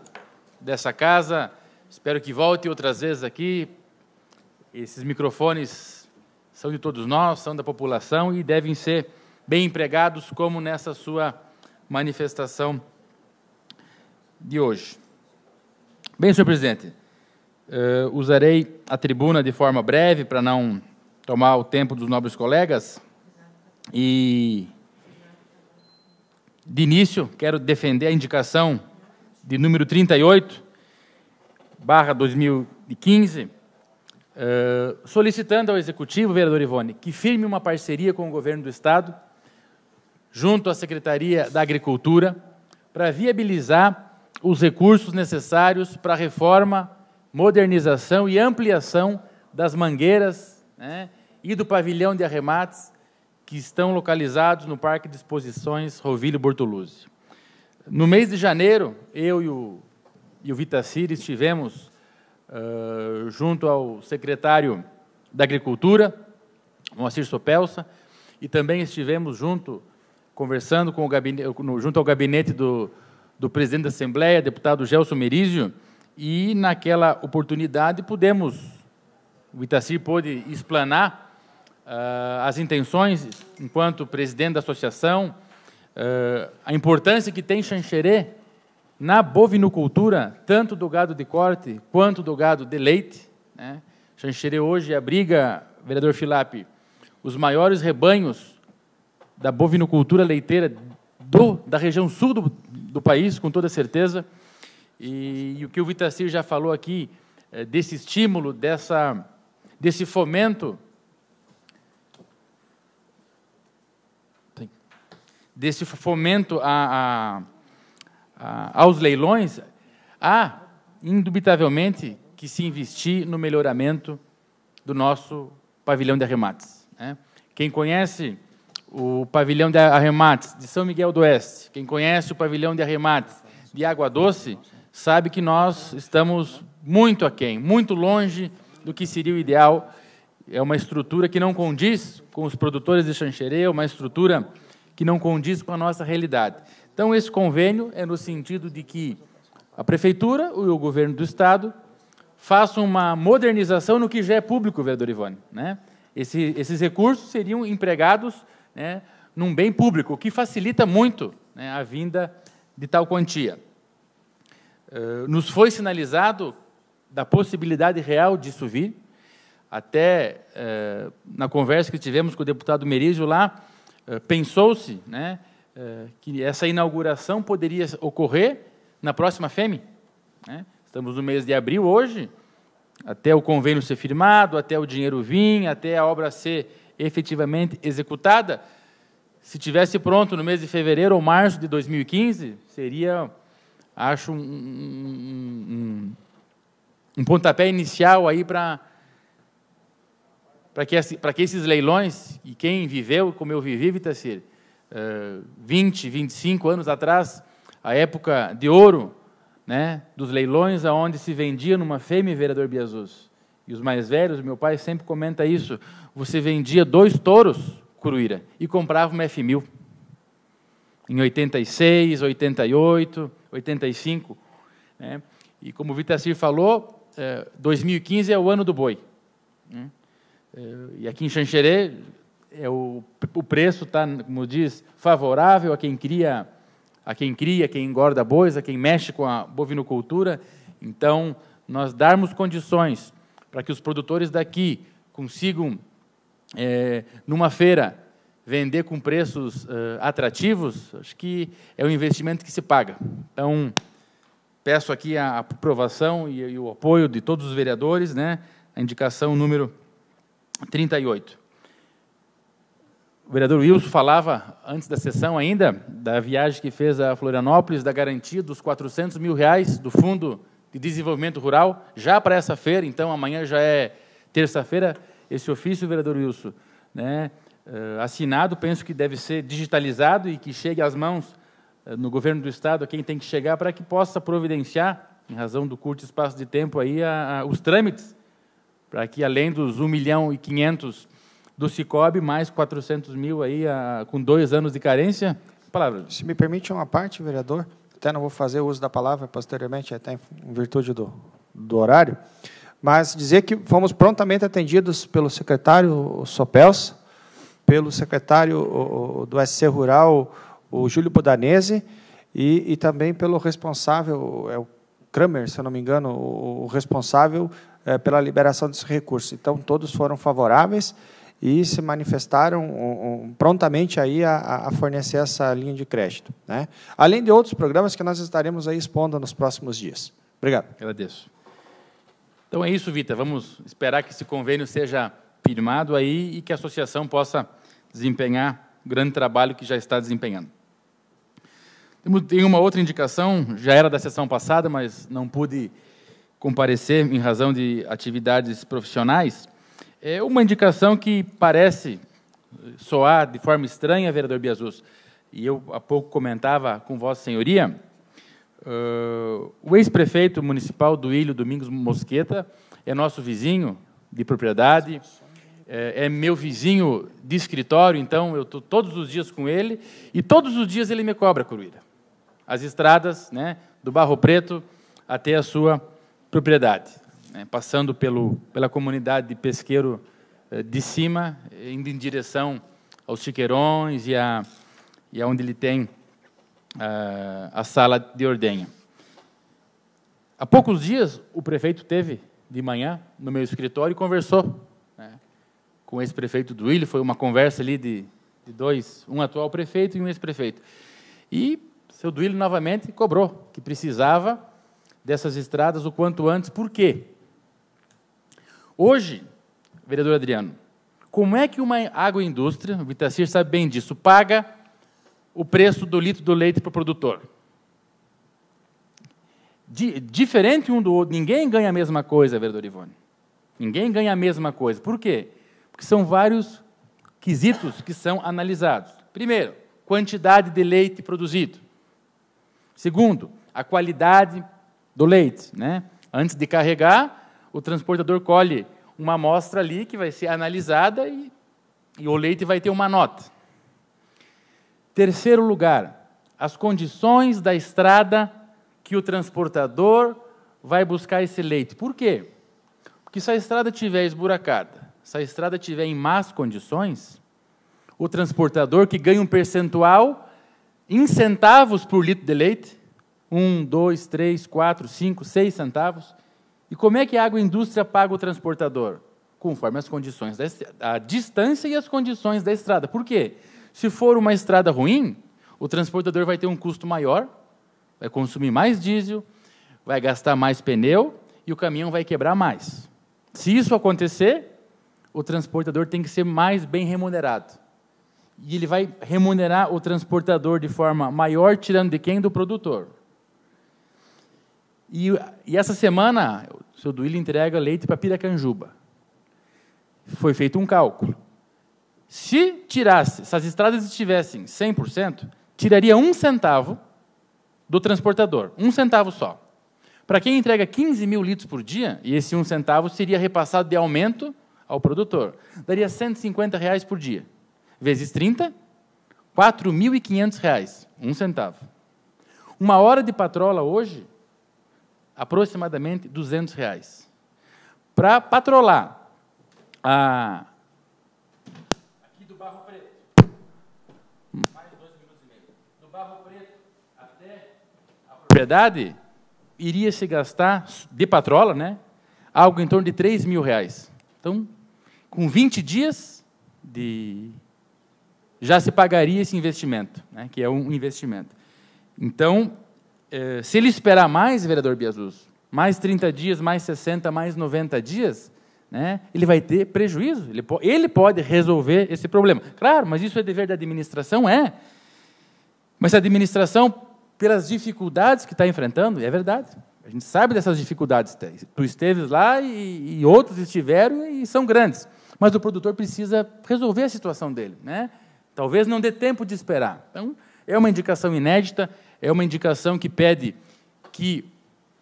dessa casa. Espero que volte outras vezes aqui. Esses microfones são de todos nós, são da população e devem ser bem empregados, como nessa sua manifestação de hoje. Bem, senhor presidente, uh, usarei a tribuna de forma breve para não tomar o tempo dos nobres colegas e de início, quero defender a indicação de número 38, barra 2015, eh, solicitando ao Executivo, vereador Ivone, que firme uma parceria com o Governo do Estado, junto à Secretaria da Agricultura, para viabilizar os recursos necessários para a reforma, modernização e ampliação das mangueiras né, e do pavilhão de arremates que estão localizados no Parque de Exposições Rovilho Bortoluzzi. No mês de janeiro, eu e o, e o Vitacir estivemos uh, junto ao secretário da Agricultura, Moacir Sopelsa, e também estivemos junto, conversando com o gabinete, junto ao gabinete do, do presidente da Assembleia, deputado Gelson Merizio, e naquela oportunidade pudemos, o Itacir pôde explanar uh, as intenções, enquanto presidente da associação, uh, a importância que tem Xanxerê na bovinocultura, tanto do gado de corte quanto do gado de leite. Né? Xanxerê hoje abriga, vereador Filape, os maiores rebanhos da bovinocultura leiteira do, da região sul do, do país, com toda certeza. E, e o que o Vitacir já falou aqui, eh, desse estímulo, dessa, desse fomento desse fomento a, a, a, aos leilões, há, indubitavelmente, que se investir no melhoramento do nosso pavilhão de arremates. Né? Quem conhece o pavilhão de arremates de São Miguel do Oeste, quem conhece o pavilhão de arremates de Água Doce, sabe que nós estamos muito aquém, muito longe do que seria o ideal. É uma estrutura que não condiz com os produtores de chancherê, é uma estrutura que não condiz com a nossa realidade. Então, esse convênio é no sentido de que a Prefeitura e o Governo do Estado façam uma modernização no que já é público, vereador Ivone. Né? Esse, esses recursos seriam empregados né, num bem público, o que facilita muito né, a vinda de tal quantia. Eh, nos foi sinalizado da possibilidade real disso vir, até eh, na conversa que tivemos com o deputado Merizio lá, eh, pensou-se né, eh, que essa inauguração poderia ocorrer na próxima FEME. Né? Estamos no mês de abril hoje, até o convênio ser firmado, até o dinheiro vir, até a obra ser efetivamente executada. Se tivesse pronto no mês de fevereiro ou março de 2015, seria, acho, um, um, um, um pontapé inicial aí para para que, para que esses leilões, e quem viveu, como eu vivi, Vitacir, uh, 20, 25 anos atrás, a época de ouro né, dos leilões, aonde se vendia numa fêmea, vereador Biazus. E os mais velhos, meu pai sempre comenta isso, você vendia dois touros, Curuíra, e comprava uma F1000. Em 86, 88, 85. Né? E como o Vitacir falou, 2015 eh, é o ano do boi. Né? Eh, e aqui em Xanxerê, é o, o preço está, como diz, favorável a quem cria, a quem cria, quem engorda bois, a quem mexe com a bovinocultura. Então, nós darmos condições para que os produtores daqui consigam, é, numa feira, vender com preços é, atrativos, acho que é um investimento que se paga. Então, peço aqui a aprovação e, e o apoio de todos os vereadores, né? A indicação número 38. O vereador Wilson falava antes da sessão ainda da viagem que fez a Florianópolis, da garantia dos 400 mil reais do Fundo de Desenvolvimento Rural, já para essa feira, então amanhã já é terça-feira, esse ofício, vereador Wilson, né, eh, assinado, penso que deve ser digitalizado e que chegue às mãos eh, no governo do Estado, a quem tem que chegar, para que possa providenciar, em razão do curto espaço de tempo, aí, a, a, os trâmites para que além dos 1 milhão e 500 do Cicobi, mais 400 mil aí a, ah, com dois anos de carência. Palavra. Se me permite uma parte, vereador, até não vou fazer uso da palavra posteriormente, até em virtude do, do horário, mas dizer que fomos prontamente atendidos pelo secretário Sopels, pelo secretário do SC Rural, o Júlio Budanese, e, e também pelo responsável, é o Kramer, se eu não me engano, o, responsável é, pela liberação desse recurso. Então, todos foram favoráveis e se manifestaram um, um, prontamente aí a, a, fornecer essa linha de crédito. Né? Além de outros programas que nós estaremos aí expondo nos próximos dias. Obrigado. Agradeço. Então é isso, Vita. Vamos esperar que esse convênio seja firmado aí e que a associação possa desempenhar o grande trabalho que já está desempenhando. Tem uma outra indicação, já era da sessão passada, mas não pude comparecer em razão de atividades profissionais. É uma indicação que parece eh, soar de forma estranha, vereador Biazus, e eu há pouco comentava com Vossa Senhoria. Uh, o ex-prefeito municipal do Ilho, Domingos Mosqueta, é nosso vizinho de propriedade, é, é meu vizinho de escritório, então eu estou todos os dias com ele, e todos os dias ele me cobra, Coruíra as estradas né, do Barro Preto até a sua propriedade, né, passando pelo, pela comunidade de pesqueiro eh, de cima, indo em direção aos chiqueirões e a, e aonde ele tem a, ah, a sala de ordenha. Há poucos dias, o prefeito teve de manhã no meu escritório e conversou né, com o ex-prefeito do Ilho. Foi uma conversa ali de, de dois, um atual prefeito e um ex-prefeito. E seu Duílio novamente cobrou que precisava dessas estradas o quanto antes. Por quê? Hoje, vereador Adriano, como é que uma agroindústria, o Vitacir sabe bem disso, paga o preço do litro do leite para o produtor? Di diferente um do outro, ninguém ganha a mesma coisa, vereador Ivone. Ninguém ganha a mesma coisa. Por quê? Porque são vários quesitos que são analisados. Primeiro, quantidade de leite produzido. Segundo, a qualidade do leite. Né? Antes de carregar, o transportador colhe uma amostra ali que vai ser analisada e, e o leite vai ter uma nota. Terceiro lugar, as condições da estrada que o transportador vai buscar esse leite. Por quê? Porque se a estrada estiver esburacada, se a estrada estiver em más condições, o transportador que ganha um percentual em centavos por litro de leite, um, dois, três, quatro, cinco, seis centavos. E como é que a agroindústria paga o transportador? Conforme as condições da a distância e as condições da estrada. Por quê? Se for uma estrada ruim, o transportador vai ter um custo maior, vai consumir mais diesel, vai gastar mais pneu e o caminhão vai quebrar mais. Se isso acontecer, o transportador tem que ser mais bem remunerado e ele vai remunerar o transportador de forma maior, tirando de quem? Do produtor. E, e essa semana, o seu Duílio entrega leite para Piracanjuba. Foi feito um cálculo. Se tirasse, se as estradas estivessem 100%, tiraria um centavo do transportador. Um centavo só. Para quem entrega 15 mil litros por dia, e esse um centavo seria repassado de aumento ao produtor, daria 150 reais por dia vezes 30, R$ reais, um centavo. Uma hora de patrola hoje, aproximadamente 200 reais. Para patrolar a... Aqui do Barro Preto, mais dois minutos e meio. Do Barro Preto até a propriedade, iria se gastar, de patrola, né, algo em torno de R$ mil Então, com 20 dias de já se pagaria esse investimento, né, que é um investimento. Então, eh, se ele esperar mais, vereador Biazus, mais 30 dias, mais 60, mais 90 dias, né, ele vai ter prejuízo. Ele, po ele pode resolver esse problema. Claro, mas isso é dever da administração? É. Mas a administração, pelas dificuldades que está enfrentando, é verdade. A gente sabe dessas dificuldades. Tu esteves lá e, e outros estiveram e são grandes. Mas o produtor precisa resolver a situação dele. Né? Talvez não dê tempo de esperar. Então, é uma indicação inédita, é uma indicação que pede que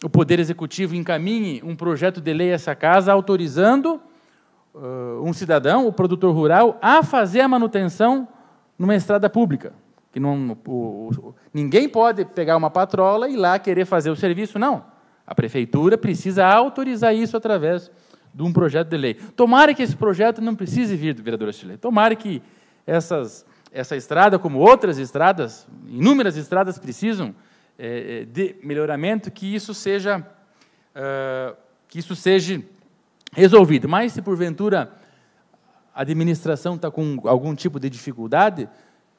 o Poder Executivo encaminhe um projeto de lei a essa casa autorizando uh, um cidadão, o produtor rural, a fazer a manutenção numa estrada pública. Que não, o, o, ninguém pode pegar uma patrola e ir lá querer fazer o serviço, não. A prefeitura precisa autorizar isso através de um projeto de lei. Tomara que esse projeto não precise vir do vereador Chile. Tomara que essas, essa estrada, como outras estradas, inúmeras estradas precisam é, de melhoramento, que isso seja uh, que isso seja resolvido. Mas se porventura a administração está com algum tipo de dificuldade,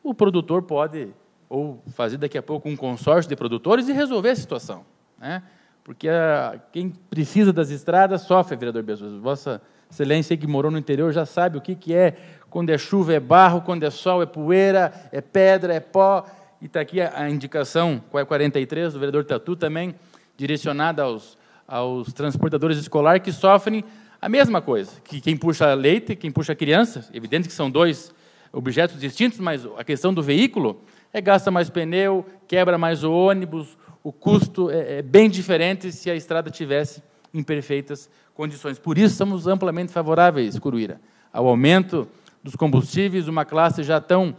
o produtor pode ou fazer daqui a pouco um consórcio de produtores e resolver a situação, né? Porque ah, quem precisa das estradas sofre, vereador Bezos. Vossa Excelência que morou no interior já sabe o que, que é quando é chuva é barro, quando é sol é poeira, é pedra, é pó. E está aqui a, a indicação, 43, do vereador Tatu também, direcionada aos, aos transportadores escolares que sofrem a mesma coisa, que quem puxa leite, quem puxa criança, evidente que são dois objetos distintos, mas a questão do veículo é gasta mais pneu, quebra mais o ônibus, o custo é, é bem diferente se a estrada tivesse em perfeitas condições. Por isso, somos amplamente favoráveis, Curuíra, ao aumento dos combustíveis, uma classe já tão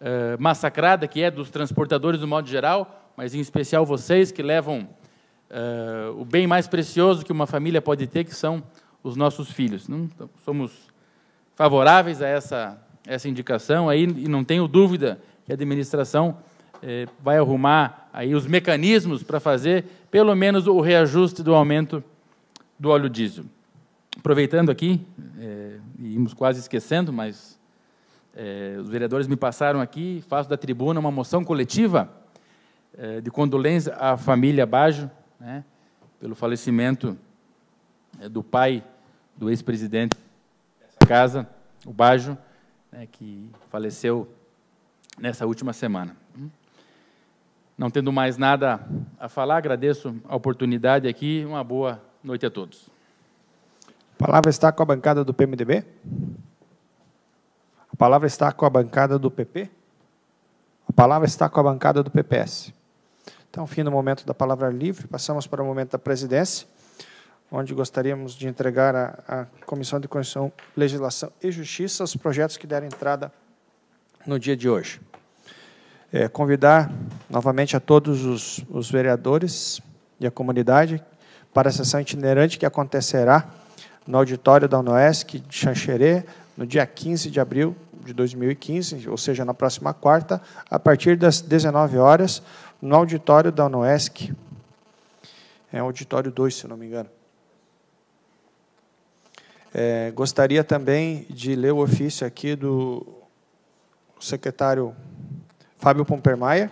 eh, massacrada que é dos transportadores no modo geral, mas em especial vocês que levam eh, o bem mais precioso que uma família pode ter, que são os nossos filhos. Não? Então, somos favoráveis a essa, essa indicação aí, e não tenho dúvida que a administração eh, vai arrumar aí os mecanismos para fazer pelo menos o reajuste do aumento do óleo diesel aproveitando aqui, é, íamos quase esquecendo, mas é, os vereadores me passaram aqui, faço da tribuna uma moção coletiva é, de condolência à família Bajo, né, pelo falecimento é, do pai do ex-presidente dessa casa, o Bajo, né, que faleceu nessa última semana. Não tendo mais nada a falar, agradeço a oportunidade aqui. Uma boa noite a todos. A palavra está com a bancada do PMDB? A palavra está com a bancada do PP? A palavra está com a bancada do PPS. Então, fim do momento da palavra livre, passamos para o momento da presidência, onde gostaríamos de entregar à Comissão de Constituição, Legislação e Justiça os projetos que deram entrada no dia de hoje. É, convidar novamente a todos os, os vereadores e a comunidade para a sessão itinerante que acontecerá no auditório da UNOESC de Xanxerê, no dia 15 de abril de 2015, ou seja, na próxima quarta, a partir das 19 horas, no auditório da UNOESC. É o auditório 2, se não me engano. É, gostaria também de ler o ofício aqui do secretário Fábio Pompermaia,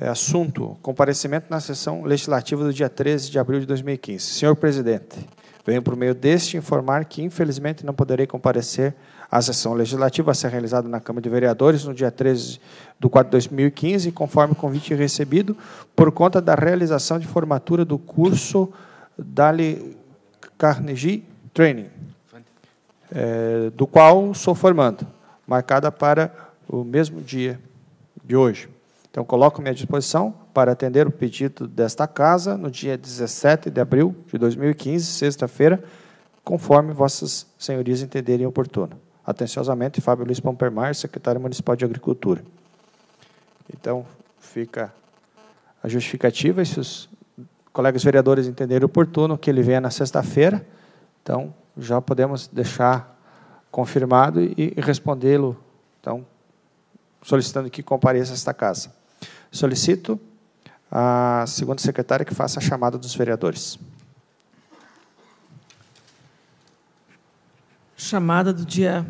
é, assunto, comparecimento na sessão legislativa do dia 13 de abril de 2015. Senhor presidente, venho por meio deste informar que, infelizmente, não poderei comparecer à sessão legislativa a ser realizada na Câmara de Vereadores no dia 13 de 4 de 2015, conforme convite recebido, por conta da realização de formatura do curso Dali Carnegie Training, é, do qual sou formando, marcada para o mesmo dia de hoje. Então, coloco-me à disposição para atender o pedido desta casa no dia 17 de abril de 2015, sexta-feira, conforme vossas senhorias entenderem oportuno. Atenciosamente, Fábio Luiz Pompermar, secretário municipal de Agricultura. Então, fica a justificativa, e se os colegas vereadores entenderem oportuno que ele venha na sexta-feira, então já podemos deixar confirmado e respondê-lo, então, solicitando que compareça esta casa. Solicito a segunda secretária que faça a chamada dos vereadores. Chamada do dia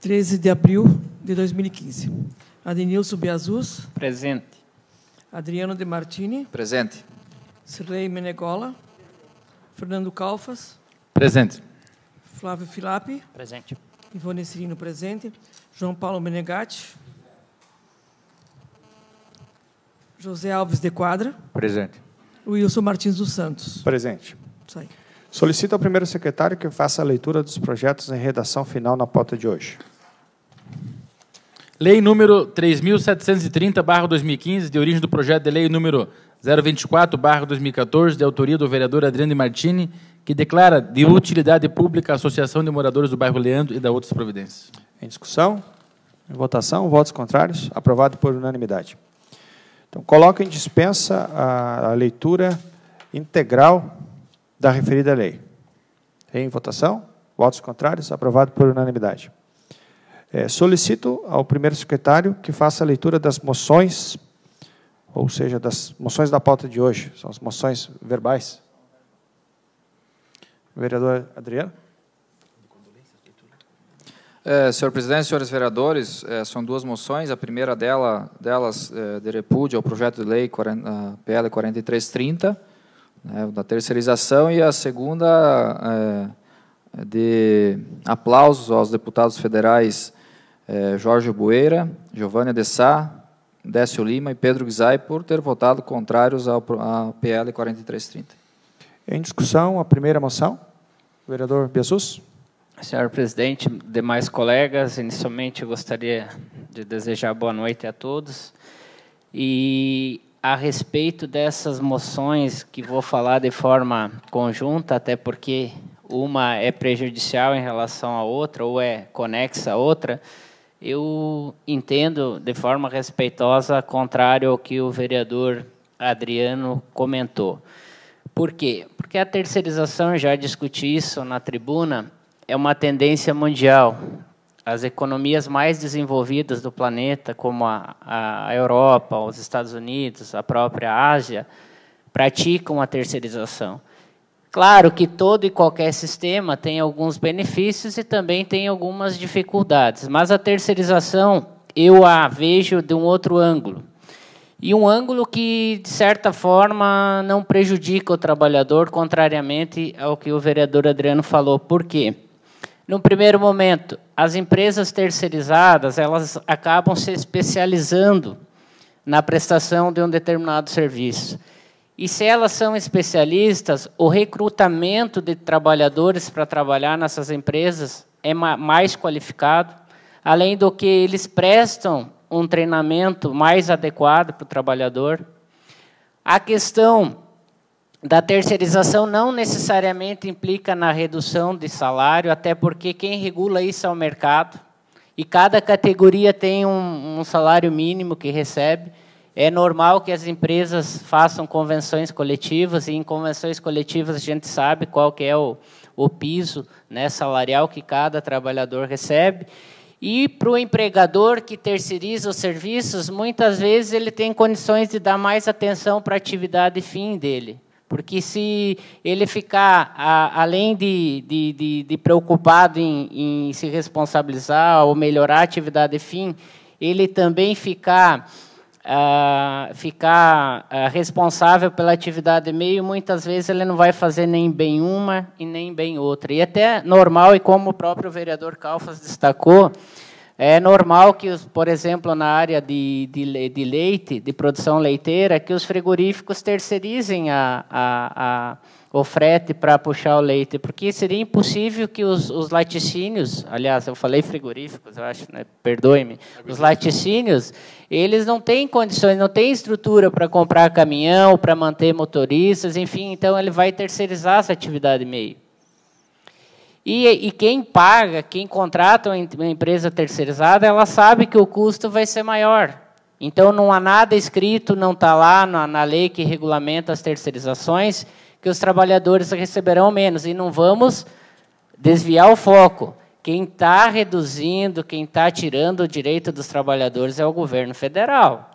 13 de abril de 2015. Adenilson Biazus. Presente. Adriano De Martini. Presente. Sirlei Menegola. Fernando Calfas. Presente. Flávio Filapi. Presente. Ivone Cirino, presente. João Paulo Menegatti. José Alves de Quadra. Presente. Wilson Martins dos Santos. Presente. Isso aí. Solicito ao primeiro secretário que faça a leitura dos projetos em redação final na pauta de hoje. Lei número 3.730-2015, de origem do projeto de lei número 024-2014, de autoria do vereador Adriano Martini, que declara de utilidade pública a Associação de Moradores do Bairro Leandro e da Outras Providências. Em discussão? Em votação? Votos contrários? Aprovado por unanimidade. Então, coloca em dispensa a, a leitura integral da referida lei. Em votação, votos contrários, aprovado por unanimidade. É, solicito ao primeiro secretário que faça a leitura das moções, ou seja, das moções da pauta de hoje, são as moções verbais. Vereador Adriano. É, senhor presidente, senhores vereadores, é, são duas moções. A primeira dela, delas é, de repúdio ao projeto de lei 40, PL 4330, né, da terceirização, e a segunda é, de aplausos aos deputados federais é, Jorge Bueira, Giovânia de Décio Lima e Pedro Guizai por ter votado contrários ao, à PL 4330. Em discussão, a primeira moção. Vereador Biassus. Senhor presidente, demais colegas, inicialmente eu gostaria de desejar boa noite a todos. E a respeito dessas moções que vou falar de forma conjunta, até porque uma é prejudicial em relação à outra ou é conexa à outra, eu entendo de forma respeitosa, contrário ao que o vereador Adriano comentou. Por quê? Porque a terceirização, já discuti isso na tribuna, é uma tendência mundial. As economias mais desenvolvidas do planeta, como a, a Europa, os Estados Unidos, a própria Ásia, praticam a terceirização. Claro que todo e qualquer sistema tem alguns benefícios e também tem algumas dificuldades, mas a terceirização eu a vejo de um outro ângulo. E um ângulo que, de certa forma, não prejudica o trabalhador, contrariamente ao que o vereador Adriano falou. Por quê? num primeiro momento, as empresas terceirizadas elas acabam se especializando na prestação de um determinado serviço. E se elas são especialistas, o recrutamento de trabalhadores para trabalhar nessas empresas é mais qualificado, além do que eles prestam um treinamento mais adequado para o trabalhador. A questão da terceirização não necessariamente implica na redução de salário, até porque quem regula isso é o mercado. E cada categoria tem um, um salário mínimo que recebe. É normal que as empresas façam convenções coletivas, e em convenções coletivas a gente sabe qual que é o, o piso né, salarial que cada trabalhador recebe. E para o empregador que terceiriza os serviços, muitas vezes ele tem condições de dar mais atenção para a atividade fim dele. Porque se ele ficar, a, além de, de, de, de preocupado em, em, se responsabilizar ou melhorar a atividade fim, ele também ficar, ficar responsável pela atividade meio, muitas vezes ele não vai fazer nem bem uma e nem bem outra. E até normal, e como o próprio vereador Calfas destacou, é normal que, por exemplo, na área de, de, de, leite, de produção leiteira, que os frigoríficos terceirizem a, a, a o frete para puxar o leite, porque seria impossível que os, os laticínios, aliás, eu falei frigoríficos, eu acho, né? perdoe-me, os laticínios, eles não têm condições, não têm estrutura para comprar caminhão, para manter motoristas, enfim, então ele vai terceirizar essa atividade meio. E, e quem paga, quem contrata uma empresa terceirizada, ela sabe que o custo vai ser maior. Então, não há nada escrito, não está lá na, na lei que regulamenta as terceirizações, que os trabalhadores receberão menos. E não vamos desviar o foco. Quem está reduzindo, quem está tirando o direito dos trabalhadores é o governo federal.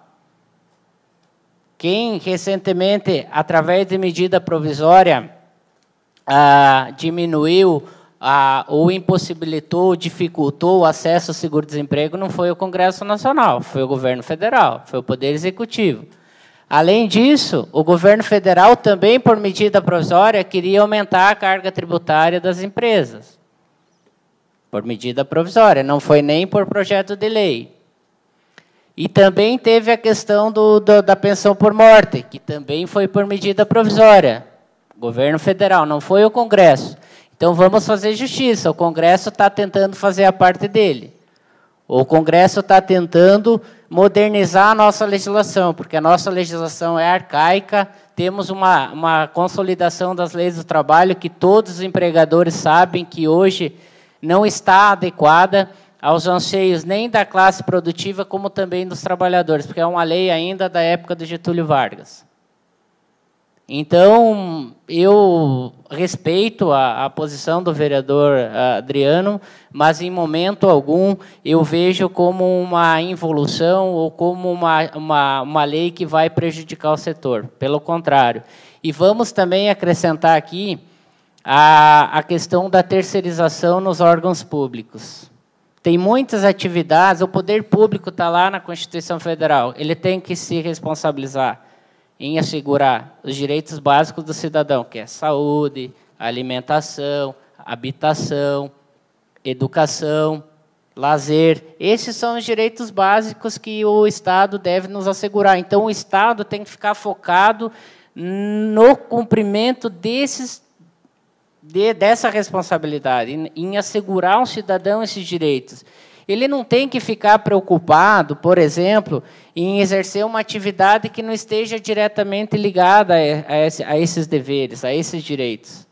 Quem recentemente, através de medida provisória, ah, diminuiu a, ou impossibilitou, dificultou o acesso ao seguro-desemprego não foi o Congresso Nacional, foi o governo federal, foi o Poder Executivo. Além disso, o governo federal também, por medida provisória, queria aumentar a carga tributária das empresas. Por medida provisória, não foi nem por projeto de lei. E também teve a questão do, do, da pensão por morte, que também foi por medida provisória. Governo federal, não foi o Congresso. Então vamos fazer justiça. O Congresso está tentando fazer a parte dele. O Congresso está tentando modernizar a nossa legislação, porque a nossa legislação é arcaica, temos uma, uma consolidação das leis do trabalho que todos os empregadores sabem que hoje não está adequada aos anseios nem da classe produtiva, como também dos trabalhadores, porque é uma lei ainda da época do Getúlio Vargas. Então, eu respeito a, a, posição do vereador ah, Adriano, mas em momento algum eu vejo como uma involução ou como uma, uma, uma lei que vai prejudicar o setor. Pelo contrário. E vamos também acrescentar aqui a, a questão da terceirização nos órgãos públicos. Tem muitas atividades, o poder público está lá na Constituição Federal, ele tem que se responsabilizar em assegurar os direitos básicos do cidadão, que é saúde, alimentação, habitação, educação, lazer. Esses são os direitos básicos que o Estado deve nos assegurar. Então, o Estado tem que ficar focado no cumprimento desses, de, dessa responsabilidade, em, assegurar ao cidadão esses direitos. Ele não tem que ficar preocupado, por exemplo, em exercer uma atividade que não esteja diretamente ligada a, esses deveres, a esses direitos.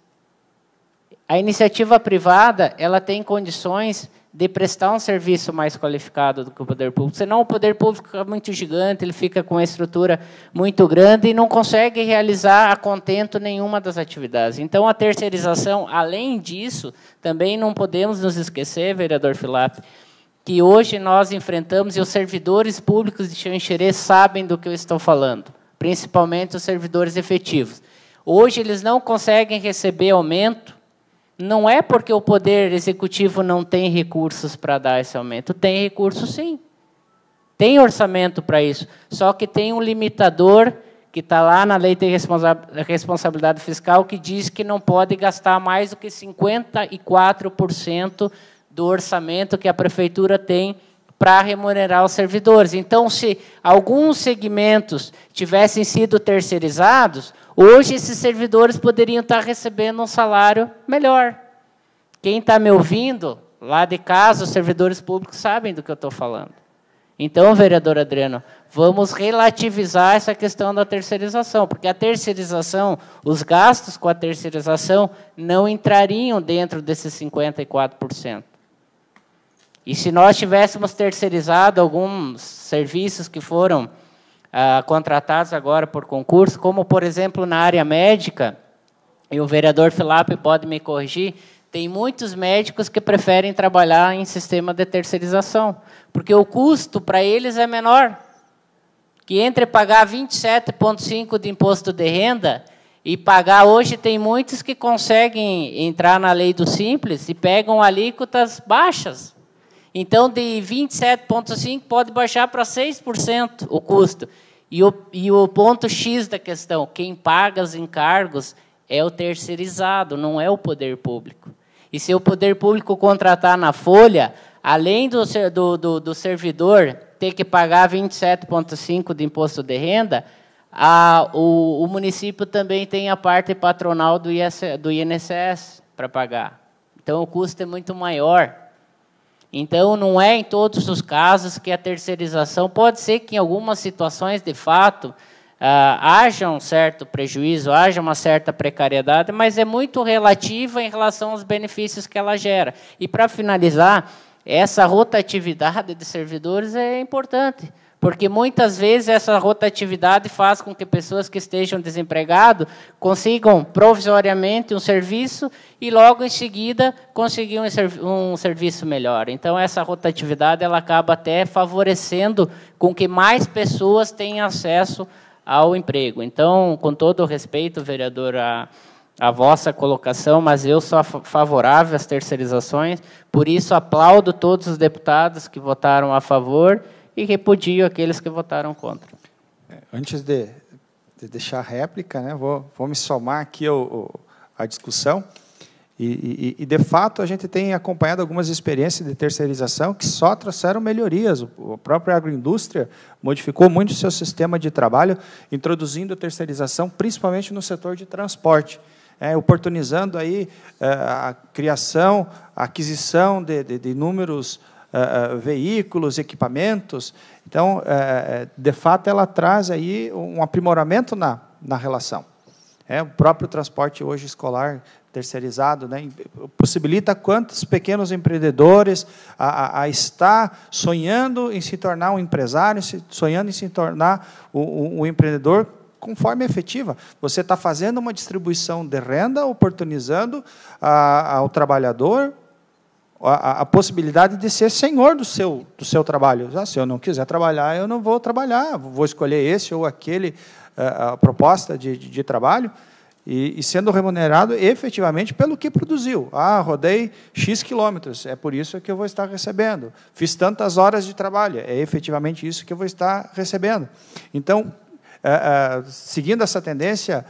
A iniciativa privada ela tem condições de prestar um serviço mais qualificado do que o poder público. Senão o poder público é muito gigante, ele fica com uma estrutura muito grande e não consegue realizar a contento nenhuma das atividades. Então a terceirização, além disso, também não podemos nos esquecer, vereador Filap, que hoje nós enfrentamos e os servidores públicos de Xanxerê sabem do que eu estou falando, principalmente os servidores efetivos. Hoje eles não conseguem receber aumento, não é porque o poder executivo não tem recursos para dar esse aumento, tem recursos sim. Tem orçamento para isso, só que tem um limitador que está lá na lei de responsabilidade fiscal que diz que não pode gastar mais do que 54% do orçamento que a prefeitura tem para remunerar os servidores. Então, se alguns segmentos tivessem sido terceirizados, hoje esses servidores poderiam estar recebendo um salário melhor. Quem está me ouvindo, lá de casa, os servidores públicos sabem do que eu estou falando. Então, vereador Adriano, vamos relativizar essa questão da terceirização, porque a terceirização, os gastos com a terceirização não entrariam dentro desses 54%. E se nós tivéssemos terceirizado alguns serviços que foram ah, contratados agora por concurso, como, por exemplo, na área médica, e o vereador Filap pode me corrigir, tem muitos médicos que preferem trabalhar em sistema de terceirização, porque o custo para eles é menor. Que entre pagar 27,5% de imposto de renda e pagar hoje, tem muitos que conseguem entrar na lei do simples e pegam alíquotas baixas. Então, de 27,5% pode baixar para 6% o custo. E o, e o ponto X da questão, quem paga os encargos é o terceirizado, não é o poder público. E se o poder público contratar na folha, além do, do, do, do servidor ter que pagar 27,5% de imposto de renda, a, o, o, município também tem a parte patronal do, IS, do INSS para pagar. Então, o custo é muito maior. Então, não é em todos os casos que a terceirização. Pode ser que, em algumas situações, de fato, ah, haja um certo prejuízo, haja uma certa precariedade, mas é muito relativa em relação aos benefícios que ela gera. E, para finalizar, essa rotatividade de servidores é importante. Porque muitas vezes essa rotatividade faz com que pessoas que estejam desempregadas consigam provisoriamente um serviço e logo em seguida conseguir um, servi um, serviço melhor. Então essa rotatividade ela acaba até favorecendo com que mais pessoas tenham acesso ao emprego. Então, com todo o respeito, vereador, a, a vossa colocação, mas eu sou favorável às terceirizações, por isso aplaudo todos os deputados que votaram a favor e repudio aqueles que votaram contra. É, antes de, de deixar a réplica, né, vou, vou me somar aqui o, o a discussão. E, e, e, de fato, a gente tem acompanhado algumas experiências de terceirização que só trouxeram melhorias. A própria agroindústria modificou muito o seu sistema de trabalho, introduzindo a terceirização, principalmente no setor de transporte, é, oportunizando aí, é, a criação, a aquisição de, de, de inúmeros uh, veículos, equipamentos. Então, uh, de fato, ela traz aí um aprimoramento na, na relação. É, o próprio transporte hoje escolar terceirizado né, possibilita quantos pequenos empreendedores a, a, a, estar sonhando em se tornar um empresário, sonhando em se tornar um, um empreendedor conforme é efetiva. Você está fazendo uma distribuição de renda, oportunizando a, ah, ao trabalhador a, a, possibilidade de ser senhor do seu, do seu trabalho. Ah, se eu não quiser trabalhar, eu não vou trabalhar, vou escolher esse ou aquele a, eh, a proposta de, de, de trabalho e, e, sendo remunerado efetivamente pelo que produziu. Ah, rodei X quilômetros, é por isso que eu vou estar recebendo. Fiz tantas horas de trabalho, é efetivamente isso que eu vou estar recebendo. Então, eh, eh, seguindo essa tendência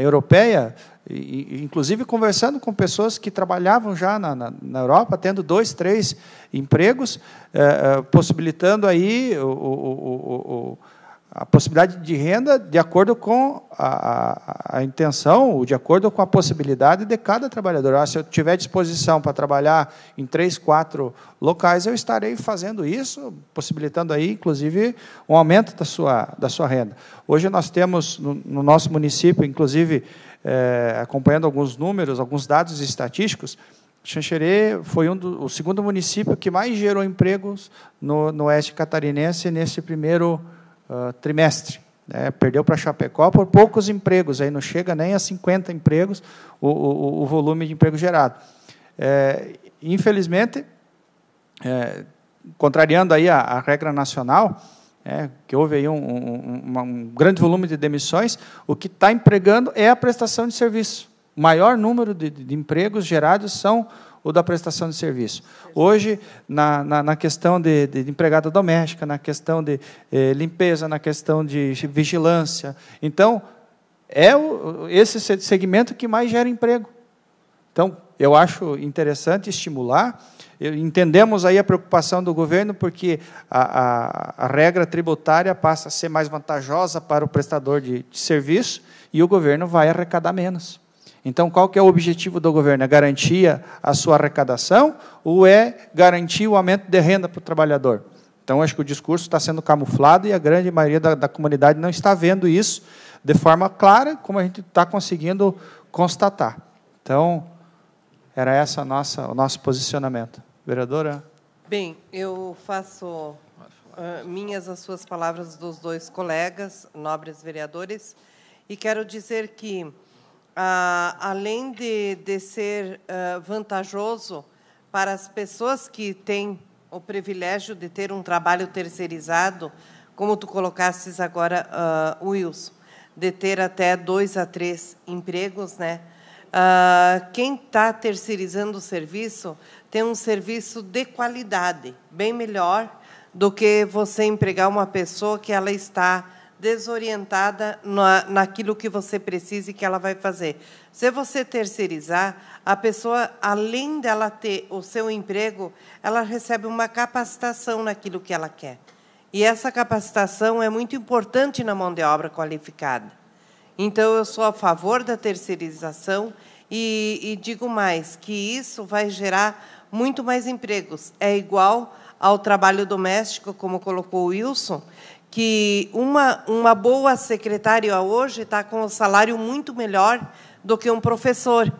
europeia, inclusive conversando com pessoas que trabalhavam já na, na, na Europa, tendo dois, três empregos, eh, eh, possibilitando aí o, o, o, a possibilidade de renda de acordo com a, a, a intenção, ou de acordo com a possibilidade de cada trabalhador. Ah, se eu tiver disposição para trabalhar em três, quatro locais, eu estarei fazendo isso, possibilitando aí, inclusive, um aumento da sua, da sua renda. Hoje nós temos no, no nosso município, inclusive, é, acompanhando alguns números, alguns dados estatísticos, Xanxerê foi um do, o segundo município que mais gerou empregos no, no oeste catarinense nesse primeiro uh, trimestre. Né? Perdeu para Chapecó por poucos empregos, aí não chega nem a 50 empregos o, o, o volume de emprego gerado. É, infelizmente, é, contrariando aí a, a regra nacional, é, que houve aí um, um, um, grande volume de demissões, o que está empregando é a prestação de serviço. O maior número de, de empregos gerados são o da prestação de serviço. Hoje, na, na, na questão de, de, empregada doméstica, na questão de eh, limpeza, na questão de vigilância. Então, é o, esse segmento que mais gera emprego. Então, eu acho interessante estimular Entendemos aí a preocupação do governo, porque a, a, a regra tributária passa a ser mais vantajosa para o prestador de, de serviço e o governo vai arrecadar menos. Então, qual que é o objetivo do governo? É garantir a sua arrecadação ou é garantir o aumento de renda para o trabalhador? Então, acho que o discurso está sendo camuflado e a grande maioria da, da comunidade não está vendo isso de forma clara, como a gente está conseguindo constatar. Então, era essa a nossa, o nosso posicionamento. Vereadora? Bem, eu faço uh, minhas as suas palavras dos dois colegas, nobres vereadores, e quero dizer que, uh, além de, de ser uh, vantajoso para as pessoas que têm o privilégio de ter um trabalho terceirizado, como tu colocastes agora, Wilson, de ter até dois a três empregos, né? Ah, quem está terceirizando o serviço tem um serviço de qualidade, bem melhor do que você empregar uma pessoa que ela está desorientada na, naquilo que você precisa e que ela vai fazer. Se você terceirizar, a pessoa, além dela ter o seu emprego, ela recebe uma capacitação naquilo que ela quer. E essa capacitação é muito importante na mão de obra qualificada. Então, eu sou a favor da terceirização e, e digo mais, que isso vai gerar muito mais empregos. É igual ao trabalho doméstico, como colocou o Wilson, que uma, uma boa secretária hoje está com um salário muito melhor do que um professor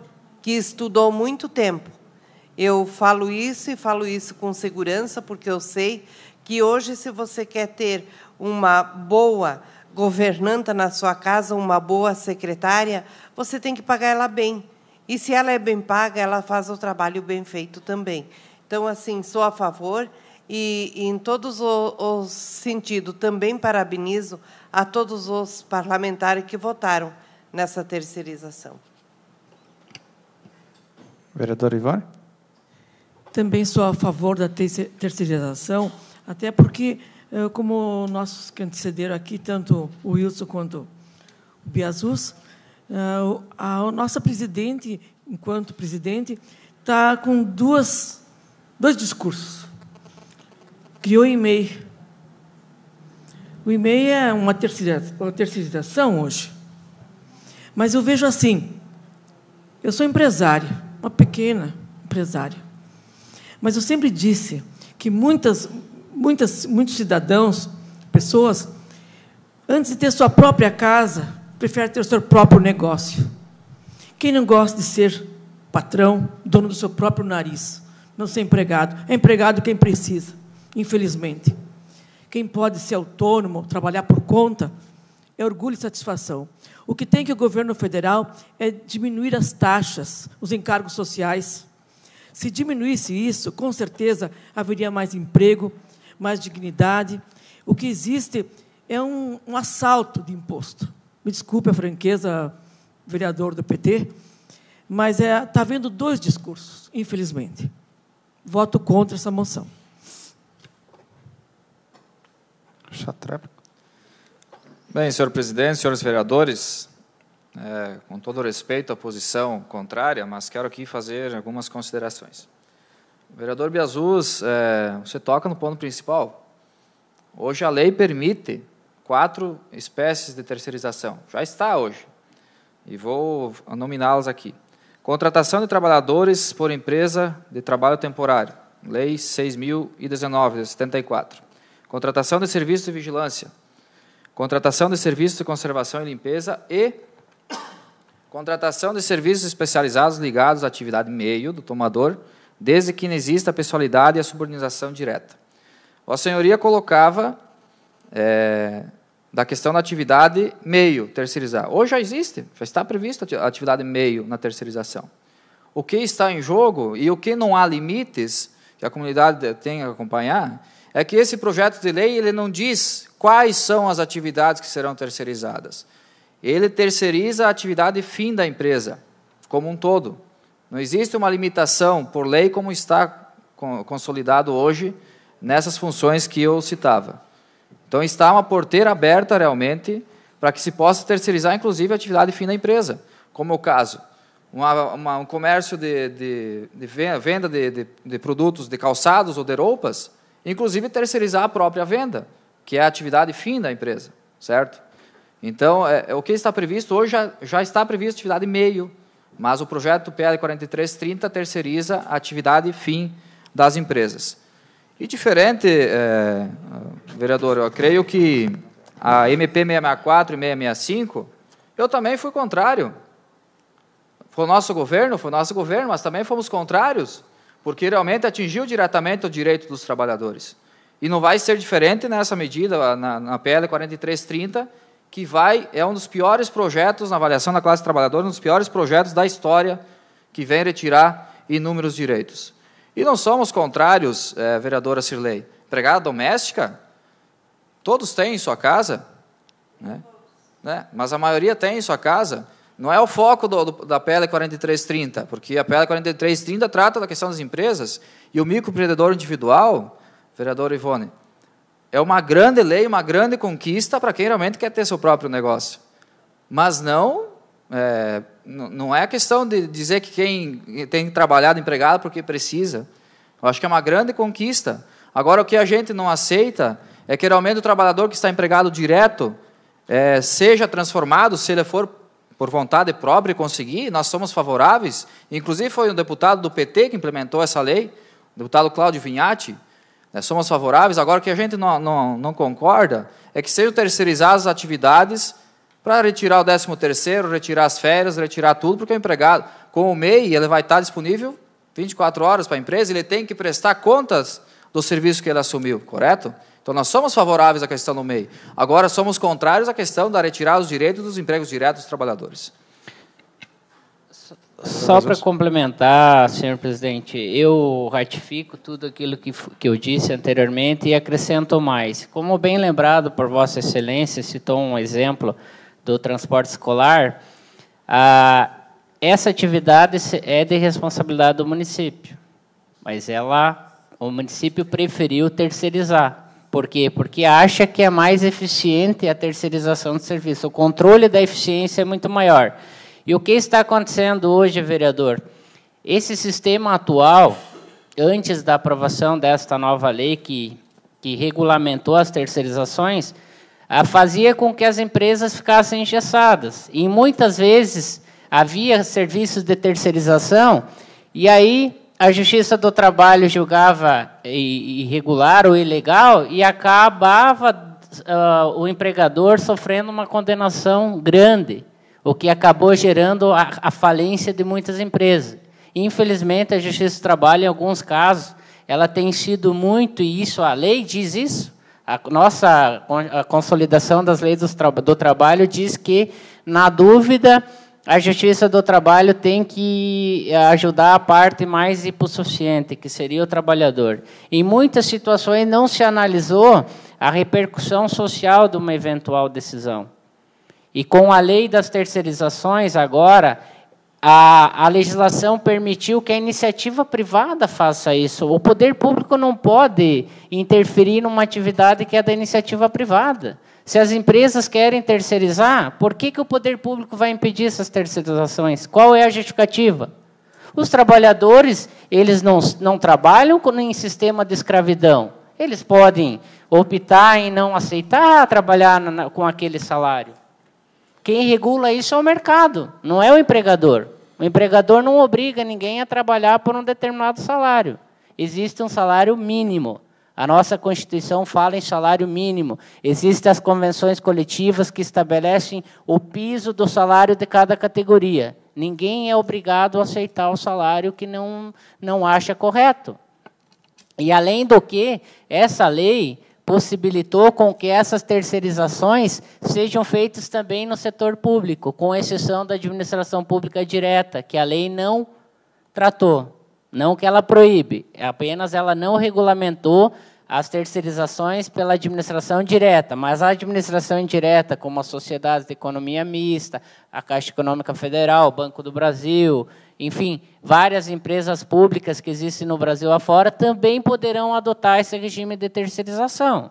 que estudou muito tempo. Eu falo isso e falo isso com segurança, porque eu sei que hoje, se você quer ter uma boa governanta na sua casa, uma boa secretária, você tem que pagar ela bem. E se ela é bem paga, ela faz o trabalho bem feito também. Então, assim, sou a favor e, e em todos os sentidos, também parabenizo a todos os parlamentares que votaram nessa terceirização. Vereador Ivar? Também sou a favor da terceirização, até porque eh, como nossos que antecederam aqui, tanto o Wilson quanto o Biazus, eh, a nossa presidente, enquanto presidente, está com duas, dois discursos. Criou o e-mail. O e-mail é uma terceirização hoje. Mas eu vejo assim, eu sou empresária, uma pequena empresária. Mas eu sempre disse que muitas muitas, muitos cidadãos, pessoas, antes de ter sua própria casa, preferem ter o seu próprio negócio. Quem não gosta de ser patrão, dono do seu próprio nariz, não ser empregado? É empregado quem precisa, infelizmente. Quem pode ser autônomo, trabalhar por conta, é orgulho e satisfação. O que tem que o governo federal é diminuir as taxas, os encargos sociais. Se diminuísse isso, com certeza haveria mais emprego, mais dignidade. O que existe é um, um assalto de imposto. Me desculpe a franqueza, vereador do PT, mas está é, tá havendo dois discursos, infelizmente. Voto contra essa moção. Bem, senhor presidente, senhores vereadores, é, com todo respeito à posição contrária, mas quero aqui fazer algumas considerações. Vereador Biazuz, é, você toca no ponto principal. Hoje a lei permite quatro espécies de terceirização. Já está hoje. E vou nominá-las aqui. Contratação de trabalhadores por empresa de trabalho temporário. Lei 6.019, de 74. Contratação de serviço de vigilância. Contratação de serviço de conservação e limpeza e contratação de serviços especializados ligados à atividade meio do tomador desde que não exista a pessoalidade e a subordinação direta. A senhoria colocava é, da questão da atividade meio terceirizar. Hoje já existe, já está prevista a atividade meio na terceirização. O que está em jogo e o que não há limites que a comunidade tem que acompanhar é que esse projeto de lei ele não diz quais são as atividades que serão terceirizadas. Ele terceiriza a atividade fim da empresa como um todo. Não existe uma limitação por lei como está consolidado hoje nessas funções que eu citava. Então está uma porteira aberta realmente para que se possa terceirizar, inclusive, a atividade fim da empresa, como é o caso. Uma, uma, um comércio de, de, de venda de, de, produtos de calçados ou de roupas, inclusive terceirizar a própria venda, que é a atividade fim da empresa, certo? Então, é, é o que está previsto hoje já, já está previsto atividade meio, mas o projeto PL 4330 terceiriza a atividade fim das empresas. E diferente, é, vereador, eu creio que a MP 664 e 665, eu também fui contrário. Foi o nosso governo, foi o nosso governo, mas também fomos contrários, porque realmente atingiu diretamente o direito dos trabalhadores. E não vai ser diferente nessa medida, na, na PL 4330, que vai, é um dos piores projetos, na avaliação da classe trabalhadora, um dos piores projetos da história, que vem retirar inúmeros direitos. E não somos contrários, é, vereadora Sirlei. Empregada doméstica, todos têm em sua casa, né? né? mas a maioria tem em sua casa. Não é o foco do, do, da PL 4330, porque a PL 4330 trata da questão das empresas e o microempreendedor individual, vereadora Ivone, é uma grande lei, uma grande conquista para quem realmente quer ter seu próprio negócio. Mas não é, não é questão de dizer que quem tem trabalhado empregado porque precisa. Eu acho que é uma grande conquista. Agora, o que a gente não aceita é que realmente o trabalhador que está empregado direto é, seja transformado, se ele for por vontade própria conseguir, nós somos favoráveis. Inclusive, foi um deputado do PT que implementou essa lei, o deputado Cláudio Vinhati, né, somos favoráveis. Agora, o que a gente não, não, não concorda é que sejam terceirizadas as atividades para retirar o 13 terceiro, retirar as férias, retirar tudo, porque o empregado, com o MEI, ele vai estar disponível 24 horas para a empresa, ele tem que prestar contas do serviço que ele assumiu, correto? Então, nós somos favoráveis à questão do MEI. Agora, somos contrários à questão da retirada dos direitos dos empregos diretos dos trabalhadores. Só para complementar, senhor presidente, eu ratifico tudo aquilo que, que eu disse anteriormente e acrescento mais. Como bem lembrado por Vossa Excelência, citou um exemplo do transporte escolar, ah, essa atividade é de responsabilidade do município, mas ela, o município preferiu terceirizar. Por quê? Porque acha que é mais eficiente a terceirização do serviço. O controle da eficiência é muito maior. E o que está acontecendo hoje, vereador? Esse sistema atual, antes da aprovação desta nova lei que, que regulamentou as terceirizações, ah, fazia com que as empresas ficassem engessadas. E muitas vezes havia serviços de terceirização, e aí a Justiça do Trabalho julgava irregular ou ilegal e acabava uh, o empregador sofrendo uma condenação grande o que acabou gerando a, a falência de muitas empresas. Infelizmente, a Justiça do Trabalho, em alguns casos, ela tem sido muito, e isso a lei diz isso, a nossa a consolidação das leis do, trabalho diz que, na dúvida, a justiça do trabalho tem que eh, ajudar a parte mais hipossuficiente, que seria o trabalhador. Em muitas situações, não se analisou a repercussão social de uma eventual decisão. E com a lei das terceirizações, agora, a, a legislação permitiu que a iniciativa privada faça isso. O poder público não pode interferir numa atividade que é da iniciativa privada. Se as empresas querem terceirizar, por que, que o poder público vai impedir essas terceirizações? Qual é a justificativa? Os trabalhadores, eles não, não trabalham em sistema de escravidão. Eles podem optar em não aceitar trabalhar na, com aquele salário. Quem regula isso é o mercado, não é o empregador. O empregador não obriga ninguém a trabalhar por um determinado salário. Existe um salário mínimo. A nossa Constituição fala em salário mínimo. Existem as convenções coletivas que estabelecem o piso do salário de cada categoria. Ninguém é obrigado a aceitar o salário que não, não acha correto. E, além do que, essa lei possibilitou com que essas terceirizações sejam feitas também no setor público, com exceção da administração pública direta, que a lei não tratou. Não que ela proíbe, é apenas ela não regulamentou as terceirizações pela administração direta, mas a administração indireta, como as sociedades de economia mista, a Caixa Econômica Federal, o Banco do Brasil, enfim, várias empresas públicas que existem no Brasil afora também poderão adotar esse regime de terceirização.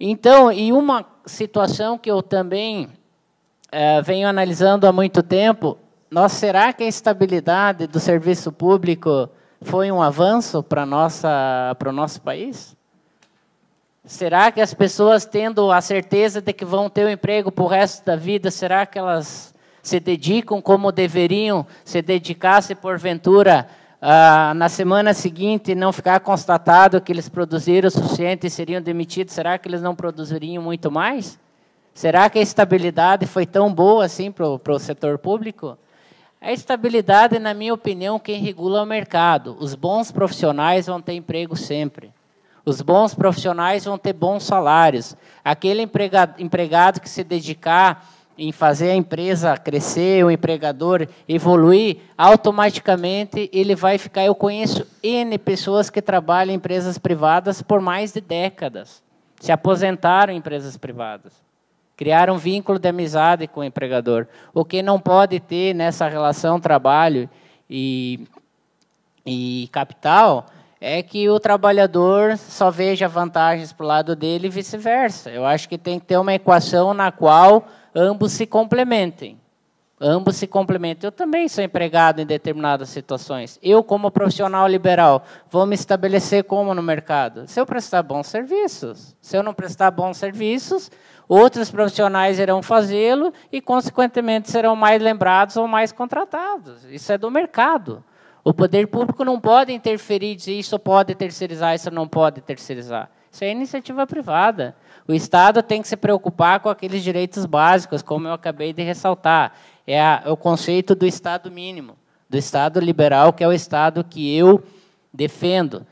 Então, e uma situação que eu também é, venho analisando há muito tempo, nós, será que a estabilidade do serviço público foi um avanço para, nossa, para o nosso país? Será que as pessoas, tendo a certeza de que vão ter um emprego para o resto da vida, será que elas se dedicam como deveriam se dedicar-se porventura ah, na semana seguinte não ficar constatado que eles produziram o suficiente e seriam demitidos, será que eles não produziriam muito mais? Será que a estabilidade foi tão boa assim para o setor público? A estabilidade, na minha opinião, quem regula é o mercado. Os bons profissionais vão ter emprego sempre. Os bons profissionais vão ter bons salários. Aquele empregado, empregado que se dedicar em fazer a empresa crescer, o empregador evoluir, automaticamente ele vai ficar. Eu conheço N pessoas que trabalham em empresas privadas por mais de décadas, se aposentaram em empresas privadas, criaram um vínculo de amizade com o empregador. O que não pode ter nessa relação trabalho e, e capital é que o trabalhador só veja vantagens para o lado dele e vice-versa. Eu acho que tem que ter uma equação na qual ambos se complementem. Ambos se complementam. Eu também sou empregado em determinadas situações. Eu, como profissional liberal, vou me estabelecer como no mercado? Se eu prestar bons serviços. Se eu não prestar bons serviços, outros profissionais irão fazê-lo e, consequentemente, serão mais lembrados ou mais contratados. Isso é do mercado. O poder público não pode interferir, dizer isso pode terceirizar, isso não pode terceirizar. Isso é iniciativa privada. O Estado tem que se preocupar com aqueles direitos básicos, como eu acabei de ressaltar. É, a, é o conceito do Estado mínimo, do Estado liberal, que é o Estado que eu defendo.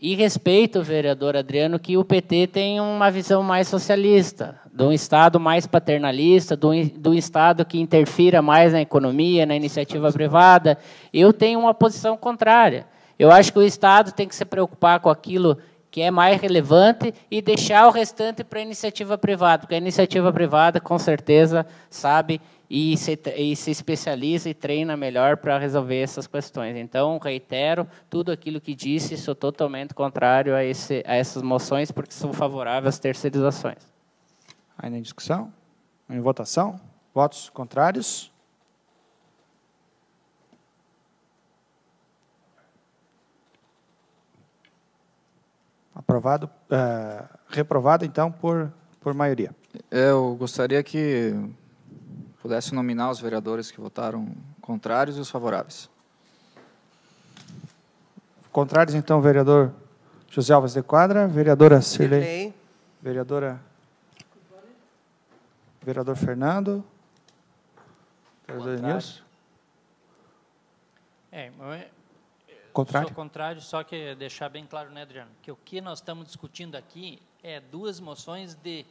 E respeito, vereador Adriano, que o PT tem uma visão mais socialista, de um Estado mais paternalista, do de um Estado que interfira mais na economia, na iniciativa privada. Eu tenho uma posição contrária. Eu acho que o Estado tem que se preocupar com aquilo que é mais relevante e deixar o restante para a iniciativa privada, porque a iniciativa privada, com certeza, sabe e se, e se especializa e treina melhor para resolver essas questões. Então, reitero tudo aquilo que disse, sou totalmente contrário a, esse, a essas moções, porque sou favorável às terceirizações. Ainda em discussão? Em votação? Votos contrários? Aprovado, é, reprovado, então, por, por maioria. Eu gostaria que pudesse nominar os vereadores que votaram contrários e os favoráveis. Contrários, então, vereador José Alves de Quadra, vereadora Cirlei, vereadora vereador Fernando, vereador Nilson. É, contrário? Sou contrário, só que deixar bem claro, né, Adriano, que o que nós estamos discutindo aqui é duas moções de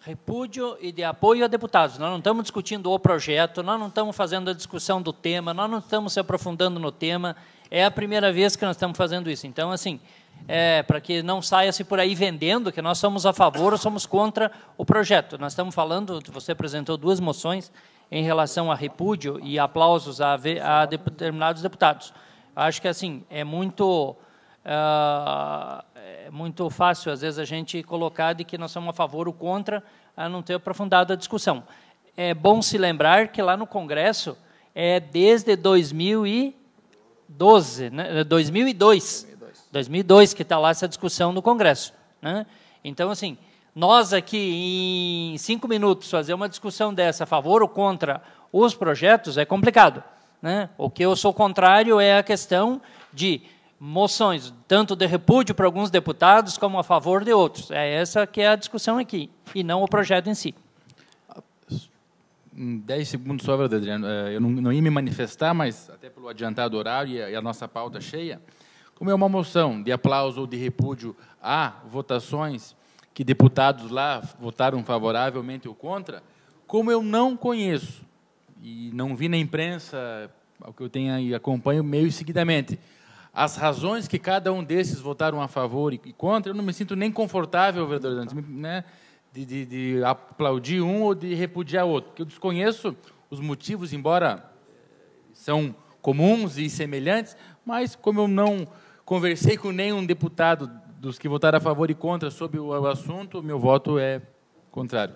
repúdio e de apoio a deputados. Nós não estamos discutindo o projeto, nós não estamos fazendo a discussão do tema, nós não estamos se aprofundando no tema. É a primeira vez que nós estamos fazendo isso. Então, assim, é, para que não saia-se por aí vendendo que nós somos a favor ou somos contra o projeto. Nós estamos falando, você apresentou duas moções em relação a repúdio e aplausos a, a determinados deputados. Acho que assim é muito uh, é muito fácil às vezes a gente colocar de que nós somos a favor ou contra a não ter aprofundado a discussão. É bom se lembrar que lá no Congresso é desde 2012, né? 2002, é 2002, que está lá essa discussão no Congresso. Né? Então assim nós aqui em cinco minutos fazer uma discussão dessa a favor ou contra os projetos é complicado. Né? O que eu sou contrário é a questão de moções, tanto de repúdio para alguns deputados como a favor de outros. É essa que é a discussão aqui, e não o projeto em si. Em 10 segundos só, Adriano. É, eu não, ia me manifestar, mas até pelo adiantado horário e a, e a nossa pauta cheia, como é uma moção de aplauso ou de repúdio a votações que deputados lá votaram favoravelmente ou contra, como eu não conheço e não vi na imprensa, ao que eu tenho e acompanho meio seguidamente. As razões que cada um desses votaram a favor e contra, eu não me sinto nem confortável, vereador Dantes, né, de, de, de aplaudir um ou de repudiar outro, porque eu desconheço os motivos, embora eh, são comuns e semelhantes, mas como eu não conversei com nenhum deputado dos que votaram a favor e contra sobre o assunto, meu voto é contrário.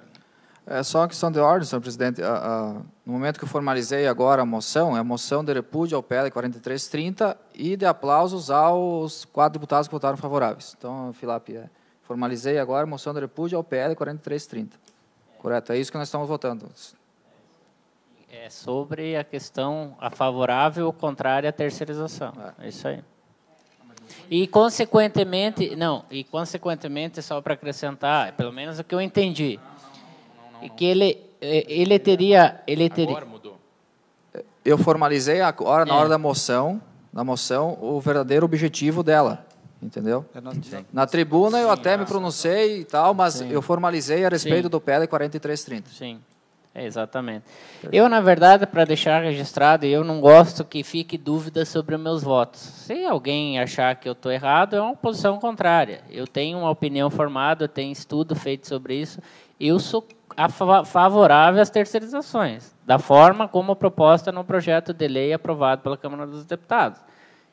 É só uma questão de ordem, senhor presidente. Ah, ah, no momento que eu formalizei agora a moção, é a moção de repúdio ao PL 4330 e de aplausos aos quatro deputados que votaram favoráveis. Então, Filap, é, formalizei agora a moção de repúdio ao PL 4330. Correto, é isso que nós estamos votando. É sobre a questão a favorável ou contrária à terceirização. É, é isso aí. E consequentemente, não, e consequentemente só para acrescentar, pelo menos o que eu entendi que ele eh, ele teria ele teria agora mudou. Eu formalizei agora na é. hora da moção, na moção o verdadeiro objetivo dela, entendeu? É na tribuna eu até me pronunciei e tal, mas Sim. eu formalizei a respeito Sim. do PL 4330. Sim. É, exatamente. Eu, na verdade, para deixar registrado, eu não gosto que fique dúvida sobre meus votos. Se alguém achar que eu estou errado, é uma posição contrária. Eu tenho uma opinião formada, eu tenho estudo feito sobre isso. Eu sou favorável às terceirizações, da forma como proposta no projeto de lei aprovado pela Câmara dos Deputados.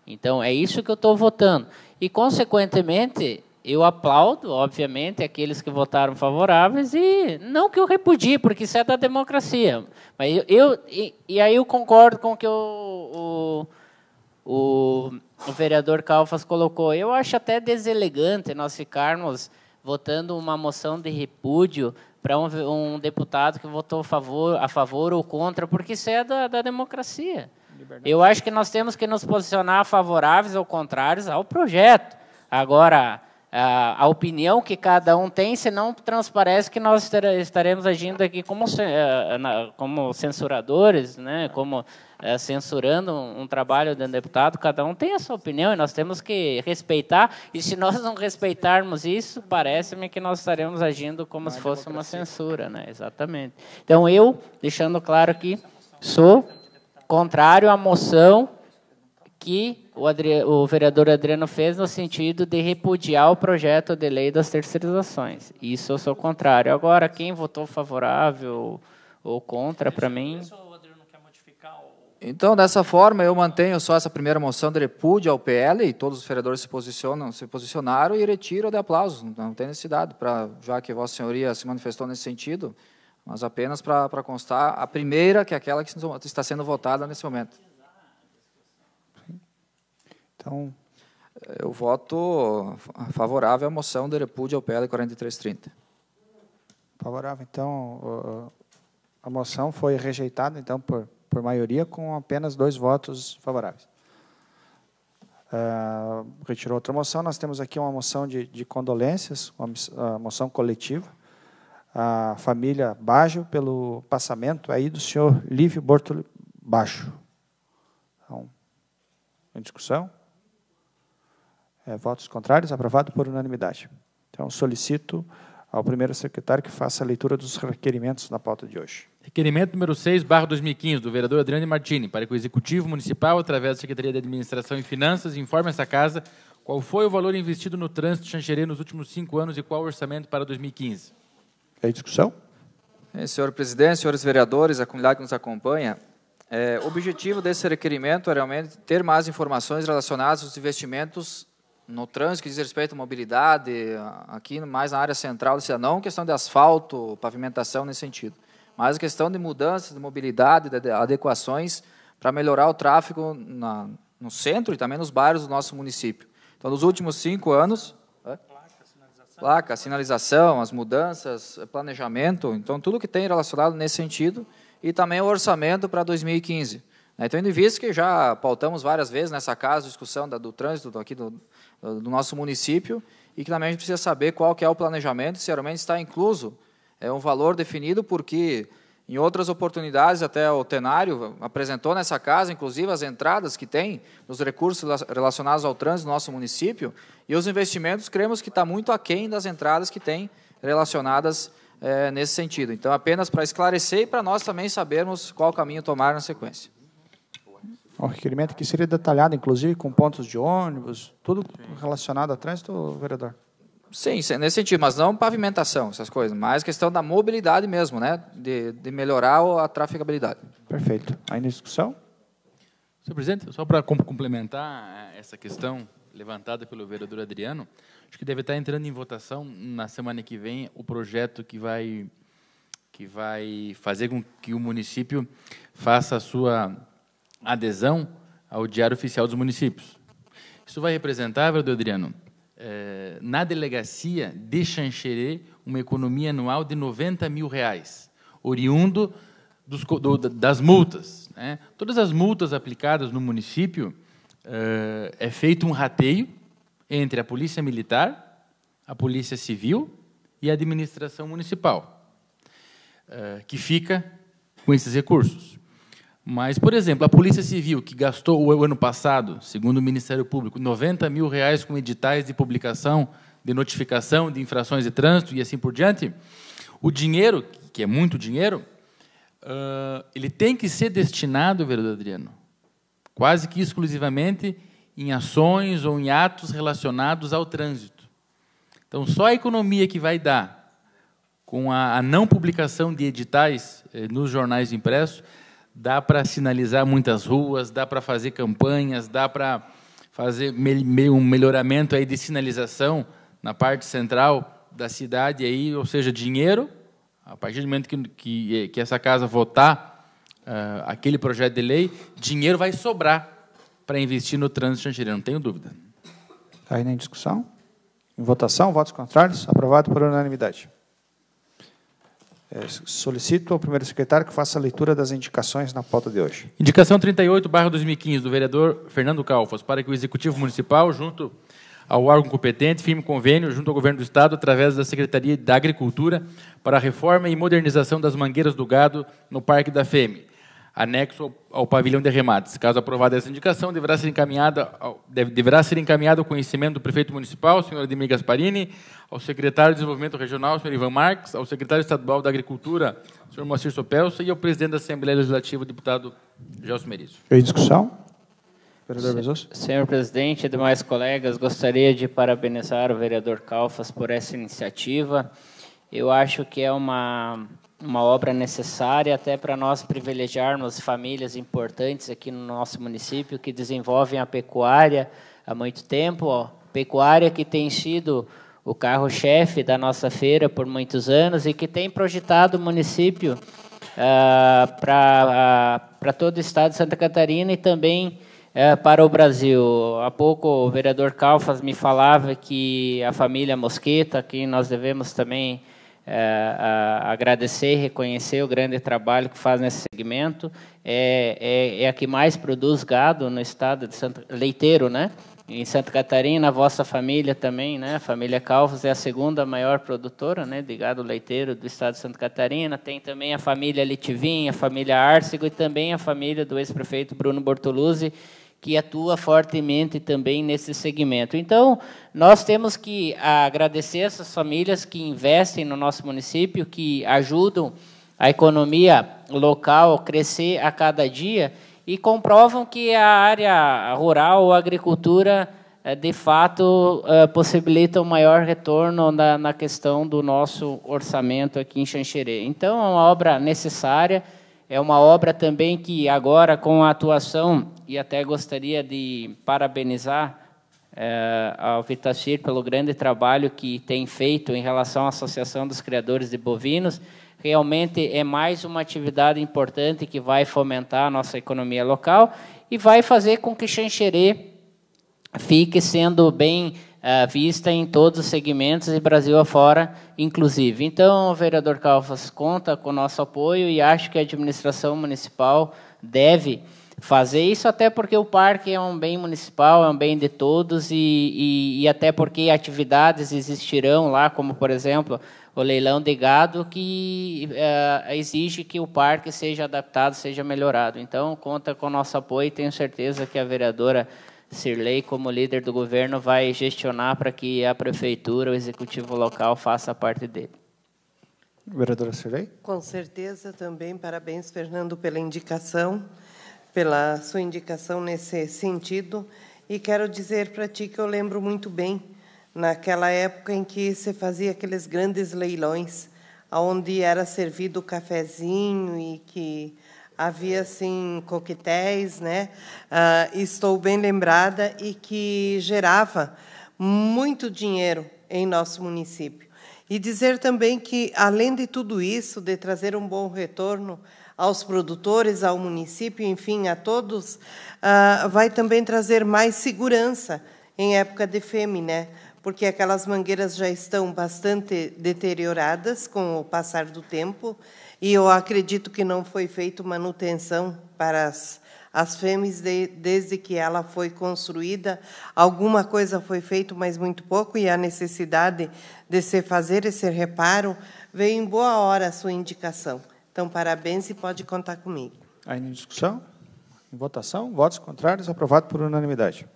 Então, é isso que eu estou votando. E, consequentemente, eu aplaudo, obviamente, aqueles que votaram favoráveis e não que eu repudie, porque isso é da democracia. Mas eu, eu e, e, aí eu concordo com o que o, o, o vereador Calfas colocou. Eu acho até deselegante nós ficarmos votando uma moção de repúdio para um, um, deputado que votou a favor, a favor ou contra, porque isso é da, da democracia. Liberdade. Eu acho que nós temos que nos posicionar favoráveis ou contrários ao projeto. Agora, a, a opinião que cada um tem, senão transparece que nós estaremos agindo aqui como, é, como censuradores, né? como é, censurando um, um, trabalho de um deputado, cada um tem a sua opinião e nós temos que respeitar. E se nós não respeitarmos isso, parece-me que nós estaremos agindo como se fosse uma censura, né? Exatamente. Então eu, deixando claro que sou contrário à moção que o, Adri o vereador Adriano fez no sentido de repudiar o projeto de lei das terceirizações. Isso eu sou contrário. Agora, quem votou favorável ou contra, para mim. Então, dessa forma, eu mantenho só essa primeira moção de repúdio ao PL e todos os vereadores se posicionam, se posicionaram e retiro de aplausos. Não tem necessidade para, já que Vossa Senhoria se manifestou nesse sentido, mas apenas para, para constar a primeira, que é aquela que está sendo votada nesse momento. Então, eu voto favorável à moção de repúdio ao PL 4330. Favorável, então, a moção foi rejeitada, então, por por maioria, com apenas dois votos favoráveis. Uh, retirou outra moção. Nós temos aqui uma moção de, de condolências, uma ah, moção coletiva, à família Bajo pelo passamento aí do senhor Lívio Bortoli Baixo. Então, em discussão? É, votos contrários? Aprovado por unanimidade. Então, solicito ao primeiro secretário que faça a leitura dos requerimentos na pauta de hoje. Requerimento número 6, barra 2015, do vereador Adriano Martini, para que o Executivo Municipal, através da Secretaria de Administração e Finanças, informe essa casa qual foi o valor investido no trânsito de Xanxerê nos últimos cinco anos e qual o orçamento para 2015. É discussão? É, senhor presidente, senhores vereadores, a comunidade que nos acompanha, é, o objetivo desse requerimento é realmente ter mais informações relacionadas aos investimentos no trânsito que diz respeito à mobilidade, aqui mais na área central do cidadão, questão de asfalto, pavimentação nesse sentido mas a questão de mudanças, de mobilidade, de adequações para melhorar o tráfego na, no centro e também nos bairros do nosso município. Então, nos últimos cinco anos, placa, sinalização, as mudanças, planejamento, então tudo que tem relacionado nesse sentido e também o orçamento para 2015. Né? Então, indo em vista que já pautamos várias vezes nessa casa discussão do trânsito aqui do, do nosso município e que também a gente precisa saber qual que é o planejamento, se realmente está incluso é um valor definido porque, em outras oportunidades, até o Tenário apresentou nessa casa, inclusive, as entradas que tem nos recursos relacionados ao trânsito do nosso município, e os investimentos, cremos que está muito aquém das entradas que tem relacionadas é, nesse sentido. Então, apenas para esclarecer e para nós também sabermos qual caminho tomar na sequência. O requerimento que seria detalhado, inclusive com pontos de ônibus, tudo relacionado a trânsito, vereador? Sim, nesse sentido, mas não pavimentação, essas coisas, mas questão da mobilidade mesmo, né? De, de melhorar a traficabilidade. Perfeito. Ainda discussão? Senhor presidente, só para complementar eh, essa questão levantada pelo vereador Adriano, acho que deve estar entrando em votação na semana que vem o projeto que vai que vai fazer com que o município faça a sua adesão ao Diário Oficial dos Municípios. Isso vai representar, vereador Adriano, eh, na delegacia de Xanxerê uma economia anual de 90 mil reais, oriundo dos, do, das multas. Né? Todas as multas aplicadas no município eh, é feito um rateio entre a polícia militar, a polícia civil e a administração municipal, eh, que fica com esses recursos. Mas, por exemplo, a Polícia Civil, que gastou o ano passado, segundo o Ministério Público, 90 mil reais com editais de publicação, de notificação de infrações de trânsito e assim por diante, o dinheiro, que é muito dinheiro, uh, ele tem que ser destinado, vereador Adriano, quase que exclusivamente em ações ou em atos relacionados ao trânsito. Então, só a economia que vai dar com a, a não publicação de editais eh, nos jornais impressos dá para sinalizar muitas ruas, dá para fazer campanhas, dá para fazer um melhoramento aí de sinalização na parte central da cidade aí, ou seja, dinheiro. A partir do momento que, que, eh, que essa casa votar uh, aquele projeto de lei, dinheiro vai sobrar para investir no trânsito chanchirino, não tenho dúvida. Está aí nem discussão? Em votação, votos contrários, aprovado por unanimidade. É, solicito ao primeiro secretário que faça a leitura das indicações na pauta de hoje. Indicação 38, barra 2015, do vereador Fernando Calfas, para que o Executivo Municipal, junto ao órgão competente, firme convênio junto ao Governo do Estado, através da Secretaria da Agricultura, para a reforma e modernização das mangueiras do gado no Parque da Fêmea anexo ao pavilhão de remates. Caso aprovada essa indicação, deverá ser encaminhada ao, deverá ser encaminhada ao conhecimento do prefeito municipal, senhor Edmir Gasparini, ao secretário de Desenvolvimento Regional, senhor Ivan Marques, ao secretário estadual da Agricultura, senhor Moacir Sopelsa, e ao presidente da Assembleia Legislativa, deputado Gelson Merizio. Em discussão? Senhor presidente e demais colegas, gostaria de parabenizar o vereador Calfas por essa iniciativa. Eu acho que é uma uma obra necessária até para nós privilegiarmos famílias importantes aqui no nosso município que desenvolvem a pecuária há muito tempo. Ó. Pecuária que tem sido o carro-chefe da nossa feira por muitos anos e que tem projetado o município uh, ah, para ah, todo o estado de Santa Catarina e também eh, para o Brasil. Há pouco o vereador Calfas me falava que a família Mosqueta, que nós devemos também é, agradecer e reconhecer o grande trabalho que faz nesse segmento. É, é, é a que mais produz gado no estado de Santa leiteiro, né? Em Santa Catarina, a vossa família também, né? A família Calvos é a segunda maior produtora, né, de gado leiteiro do estado de Santa Catarina. Tem também a família Litivin, a família Arcego e também a família do ex-prefeito Bruno Bortoluzzi, que atua fortemente também nesse segmento. Então, nós temos que agradecer essas famílias que investem no nosso município, que ajudam a economia local crescer a cada dia e comprovam que a área rural ou agricultura eh, de fato eh, possibilita um maior retorno na, na questão do nosso orçamento aqui em Xanxerê. Então, é uma obra necessária é uma obra também que agora, com a atuação, e até gostaria de parabenizar é, ao Vitacir pelo grande trabalho que tem feito em relação à Associação dos Criadores de Bovinos, realmente é mais uma atividade importante que vai fomentar a nossa economia local e vai fazer com que Xanxerê fique sendo bem uh, vista em todos os segmentos e Brasil afora, inclusive. Então, vereador Calvas conta com o nosso apoio e acho que a administração municipal deve fazer isso, até porque o parque é um bem municipal, é um bem de todos, e, e, e, até porque atividades existirão lá, como, por exemplo, o leilão de gado, que uh, exige que o parque seja adaptado, seja melhorado. Então, conta com o nosso apoio, e tenho certeza que a vereadora Sirley, como líder do governo, vai gestionar para que a prefeitura, o executivo local, faça parte dele. Vereadora Sirley? Com certeza, também parabéns, Fernando, pela indicação, pela sua indicação nesse sentido. E quero dizer para ti que eu lembro muito bem, naquela época em que se fazia aqueles grandes leilões, onde era servido o cafezinho e que havia assim coquetéis, né? Uh, estou bem lembrada e que gerava muito dinheiro em nosso município. E dizer também que além de tudo isso, de trazer um bom retorno aos produtores, ao município, enfim, a todos, uh, vai também trazer mais segurança em época de fêmea, né? porque aquelas mangueiras já estão bastante deterioradas com o passar do tempo e eu acredito que não foi feita manutenção para as, as fêmeas de, desde que ela foi construída. Alguma coisa foi feita, mas muito pouco, e a necessidade de se fazer esse reparo veio em boa hora a sua indicação. Então, parabéns e pode contar comigo. Ainda em discussão? Em votação? Votos contrários? Aprovado por unanimidade.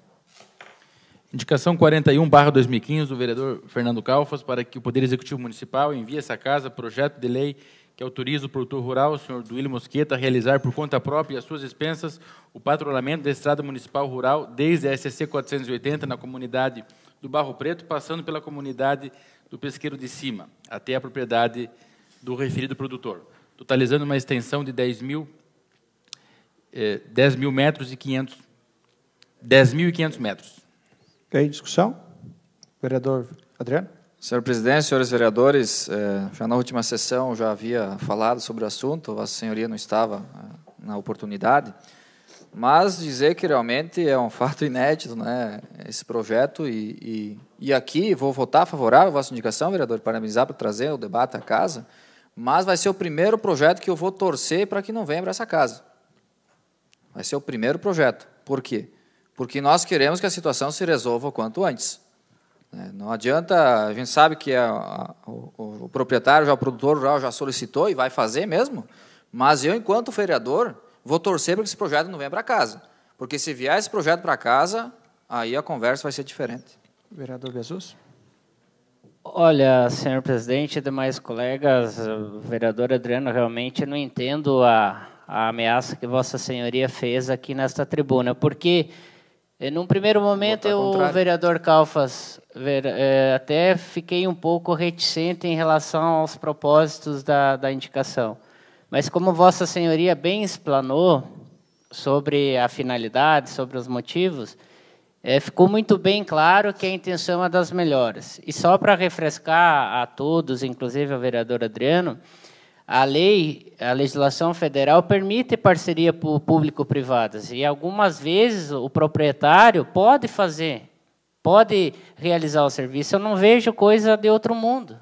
Indicação 41, barra 2015, do vereador Fernando Calfas, para que o Poder Executivo Municipal envie essa casa projeto de lei que autoriza o produtor rural, o senhor Duílio Mosqueta, a realizar por conta própria e às suas expensas o patrulhamento da estrada municipal rural desde a SC 480 na comunidade do Barro Preto, passando pela comunidade do Pesqueiro de Cima, até a propriedade do referido produtor, totalizando uma extensão de 10 mil, eh, 10 mil metros e 500, 10.500 metros. Tem discussão? Vereador Adriano? Senhor presidente, senhores vereadores, é, já na última sessão já havia falado sobre o assunto, Vossa Senhoria não estava é, na oportunidade, mas dizer que realmente é um fato inédito né, esse projeto e, e, e aqui vou votar favorável à vossa indicação, vereador, parabenizar para trazer o debate à casa, mas vai ser o primeiro projeto que eu vou torcer para que não venha para essa casa. Vai ser o primeiro projeto. Por quê? Porque nós queremos que a situação se resolva o quanto antes. Né? Não adianta, a gente sabe que a, a, o, o, proprietário, já o produtor rural já solicitou e vai fazer mesmo, mas eu, enquanto vereador, vou torcer para que esse projeto não venha para casa. Porque se vier esse projeto para casa, aí a conversa vai ser diferente. Vereador Jesus? Olha, senhor presidente e demais colegas, vereador Adriano, realmente não entendo a, a ameaça que Vossa Senhoria fez aqui nesta tribuna, porque, eh, num primeiro momento, eu, o vereador Calfas Ver, é, até fiquei um pouco reticente em relação aos propósitos da, da indicação. Mas como Vossa Senhoria bem explanou sobre a finalidade, sobre os motivos, é, ficou muito bem claro que a intenção é das melhores. E só para refrescar a todos, inclusive ao vereador Adriano, a lei, a legislação federal permite parceria público-privadas e algumas vezes o proprietário pode fazer pode realizar o serviço. Eu não vejo coisa de outro mundo.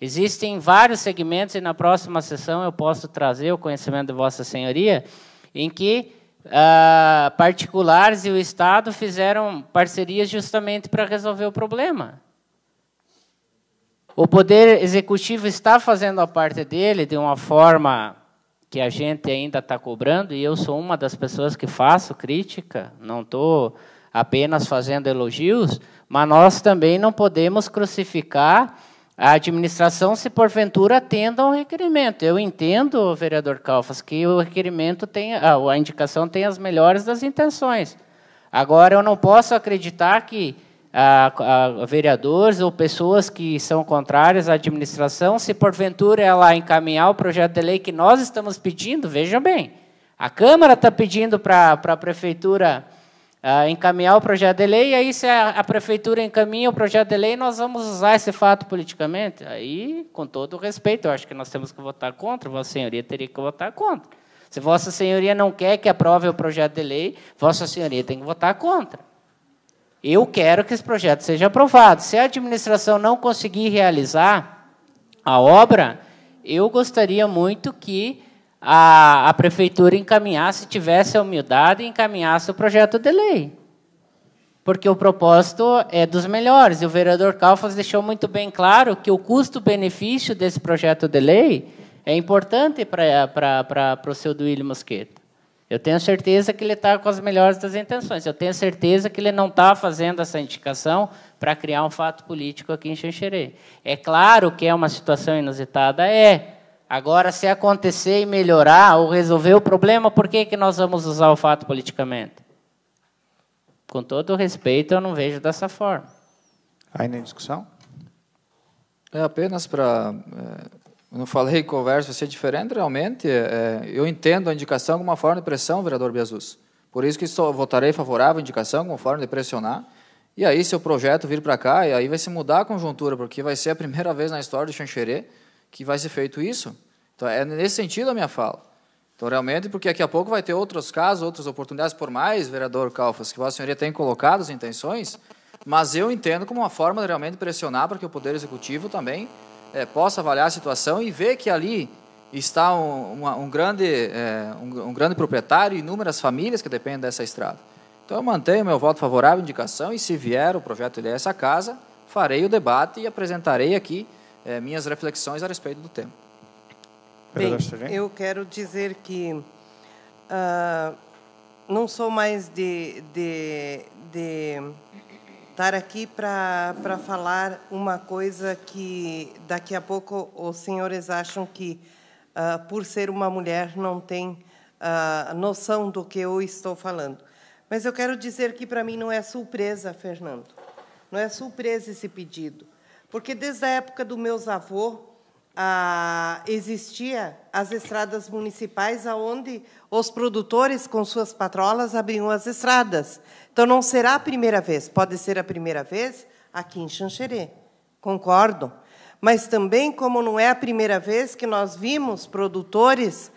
Existem vários segmentos, e na próxima sessão eu posso trazer o conhecimento de Vossa Senhoria, em que ah, particulares e o Estado fizeram parcerias justamente para resolver o problema. O Poder Executivo está fazendo a parte dele de uma forma que a gente ainda está cobrando, e eu sou uma das pessoas que faço crítica, não estou. Tô apenas fazendo elogios, mas nós também não podemos crucificar a administração se porventura atenda ao requerimento. Eu entendo, vereador Calfas, que o requerimento tem, a indicação tem as melhores das intenções. Agora, eu não posso acreditar que a, a, vereadores ou pessoas que são contrárias à administração, se porventura ela é encaminhar o projeto de lei que nós estamos pedindo, vejam bem, a Câmara está pedindo para a Prefeitura uh, encaminhar o projeto de lei, e aí se a, a, prefeitura encaminha o projeto de lei, nós vamos usar esse fato politicamente? Aí, com todo o respeito, eu acho que nós temos que votar contra, Vossa Senhoria teria que votar contra. Se Vossa Senhoria não quer que aprove o projeto de lei, Vossa Senhoria tem que votar contra. Eu quero que esse projeto seja aprovado. Se a administração não conseguir realizar a obra, eu gostaria muito que a, a prefeitura encaminhasse, tivesse a humildade, encaminhasse o projeto de lei. Porque o propósito é dos melhores. E o vereador Calfas deixou muito bem claro que o custo-benefício desse projeto de lei é importante para o seu Duílio Mosqueta. Eu tenho certeza que ele está com as melhores das intenções. Eu tenho certeza que ele não está fazendo essa indicação para criar um fato político aqui em Xanxerê. É claro que é uma situação inusitada, é. Agora, se acontecer e melhorar ou resolver o problema, por que, que nós vamos usar o fato politicamente? Com todo o respeito, eu não vejo dessa forma. Ainda em discussão? É apenas para. É, não falei conversa, ser diferente realmente. É, é, eu entendo a indicação como uma forma de pressão, vereador Biasus. Por isso que estou, votarei favorável à indicação como forma de pressionar. E aí, se o projeto vir para cá, e aí vai se mudar a conjuntura, porque vai ser a primeira vez na história do Xanxerê que vai ser feito isso. Então, é nesse sentido a minha fala. Então, realmente, porque daqui a pouco vai ter outros casos, outras oportunidades, por mais, vereador Calfas, que Vossa Senhoria tem colocado as intenções, mas eu entendo como uma forma de realmente pressionar para que o Poder Executivo também é, possa avaliar a situação e ver que ali está um, uma, um grande, é, um, um, grande proprietário e inúmeras famílias que dependem dessa estrada. Então, eu mantenho meu voto favorável à indicação e, se vier o projeto de essa casa, farei o debate e apresentarei aqui é, minhas reflexões a respeito do tema. Bem, eu quero dizer que uh, não sou mais de, de, de estar aqui para falar uma coisa que daqui a pouco os senhores acham que, uh, por ser uma mulher, não tem uh, noção do que eu estou falando. Mas eu quero dizer que, para mim, não é surpresa, Fernando. Não é surpresa esse pedido. Porque desde a época do meus avô ah, existia as estradas municipais aonde os produtores com suas patrolas abriam as estradas. Então não será a primeira vez, pode ser a primeira vez aqui em Xanxerê. Concordo. Mas também como não é a primeira vez que nós vimos produtores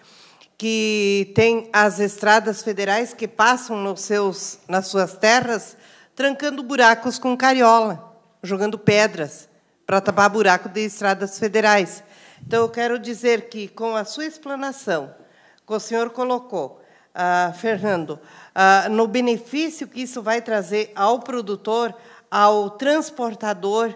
que têm as estradas federais que passam nos seus nas suas terras trancando buracos com cariola, jogando pedras para tapar buraco de estradas federais. Então, eu quero dizer que, com a sua explanação, que o senhor colocou, ah, Fernando, ah, no benefício que isso vai trazer ao produtor, ao transportador,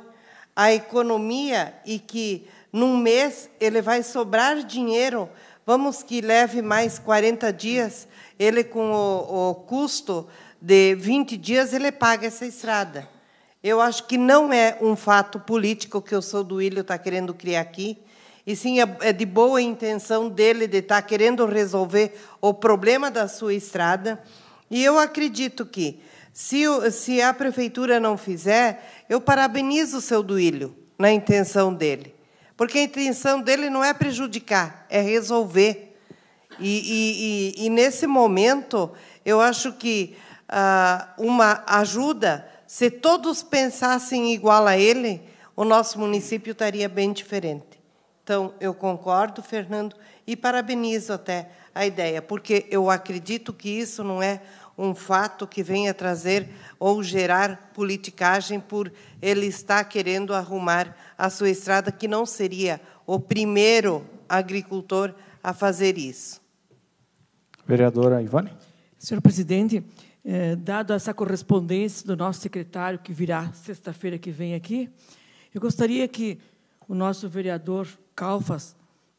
à economia, e que, num mês, ele vai sobrar dinheiro, vamos que leve mais 40 dias, ele, com o, o custo de 20 dias, ele paga essa estrada. Eu acho que não é um fato político que o Souduílio está querendo criar aqui, e sim é, é de boa intenção dele de estar tá querendo resolver o problema da sua estrada. E eu acredito que, se, se a prefeitura não fizer, eu parabenizo o Duílio na intenção dele. Porque a intenção dele não é prejudicar, é resolver. E, e, e, e nesse momento, eu acho que ah, uma ajuda se todos pensassem igual a ele, o nosso município estaria bem diferente. Então, eu concordo, Fernando, e parabenizo até a ideia, porque eu acredito que isso não é um fato que venha trazer ou gerar politicagem por ele estar querendo arrumar a sua estrada, que não seria o primeiro agricultor a fazer isso. Vereadora Ivone. Senhor presidente, é, dado essa correspondência do nosso secretário, que virá sexta-feira que vem aqui, eu gostaria que o nosso vereador Calfas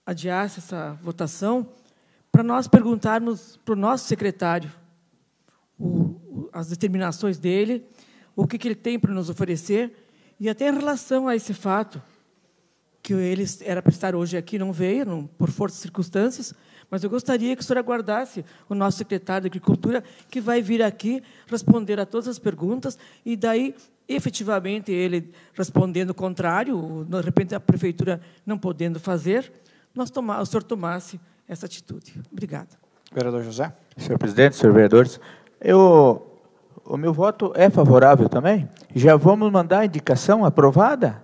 adiasse essa votação para nós perguntarmos para o nosso secretário o, as determinações dele, o que, que ele tem para nos oferecer, e até em relação a esse fato, que ele era para estar hoje aqui, não veio, não, por força de circunstâncias, mas eu gostaria que o senhor aguardasse o nosso secretário de Agricultura, que vai vir aqui responder a todas as perguntas, e daí, efetivamente, ele respondendo o contrário, de repente a prefeitura não podendo fazer, nós tomar, o senhor tomasse essa atitude. Obrigada. Vereador José. Senhor presidente, senhor vereadores, eu, o meu voto é favorável também. Já vamos mandar a indicação aprovada?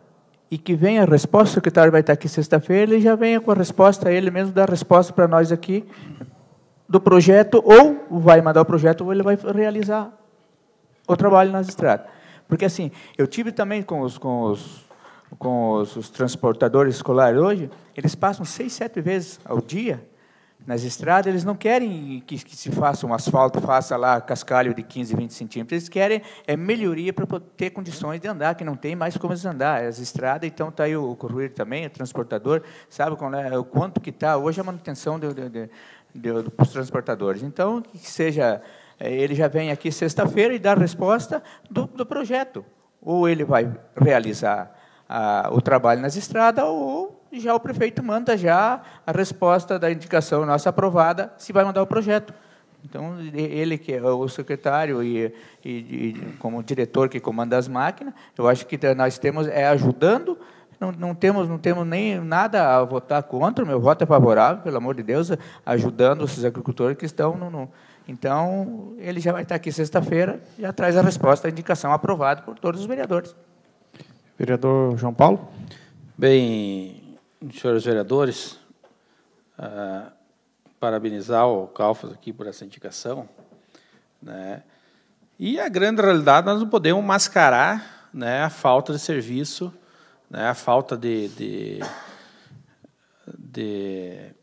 e que venha a resposta. O secretário vai estar aqui sexta-feira e já venha com a resposta, ele mesmo dá a resposta para nós aqui do projeto, ou vai mandar o projeto, ou ele vai realizar o trabalho nas estradas. Porque, assim, eu tive também com os, com os, com os, os transportadores escolares hoje, eles passam seis, sete vezes ao dia nas estradas, eles não querem que, que, se faça um asfalto, faça lá cascalho de 15, 20 centímetros. Eles querem é, melhoria para ter condições de andar, que não tem mais como andar. As estradas, então, está aí o Corruir também, o transportador, sabe é, o quanto que está hoje a manutenção de, de, de, dos transportadores. Então, que seja, é, ele já vem aqui sexta-feira e dá a resposta do, do projeto. Ou ele vai realizar a, o trabalho nas estradas, ou e já o prefeito manda já a resposta da indicação nossa aprovada se vai mandar o projeto. Então, ele que é o secretário e, e, e como diretor que comanda as máquinas, eu acho que nós temos é ajudando, não, não, temos não temos nem nada a votar contra, meu voto é favorável, pelo amor de Deus, ajudando esses agricultores que estão no, no então, ele já vai estar aqui sexta-feira, já traz a resposta da indicação aprovada por todos os vereadores. Vereador João Paulo? Bem, Senhores vereadores, uh, parabenizar o Calfas aqui por essa indicação. Né? E a grande realidade, nós não podemos mascarar né, a falta de serviço, né, a falta de, de, de,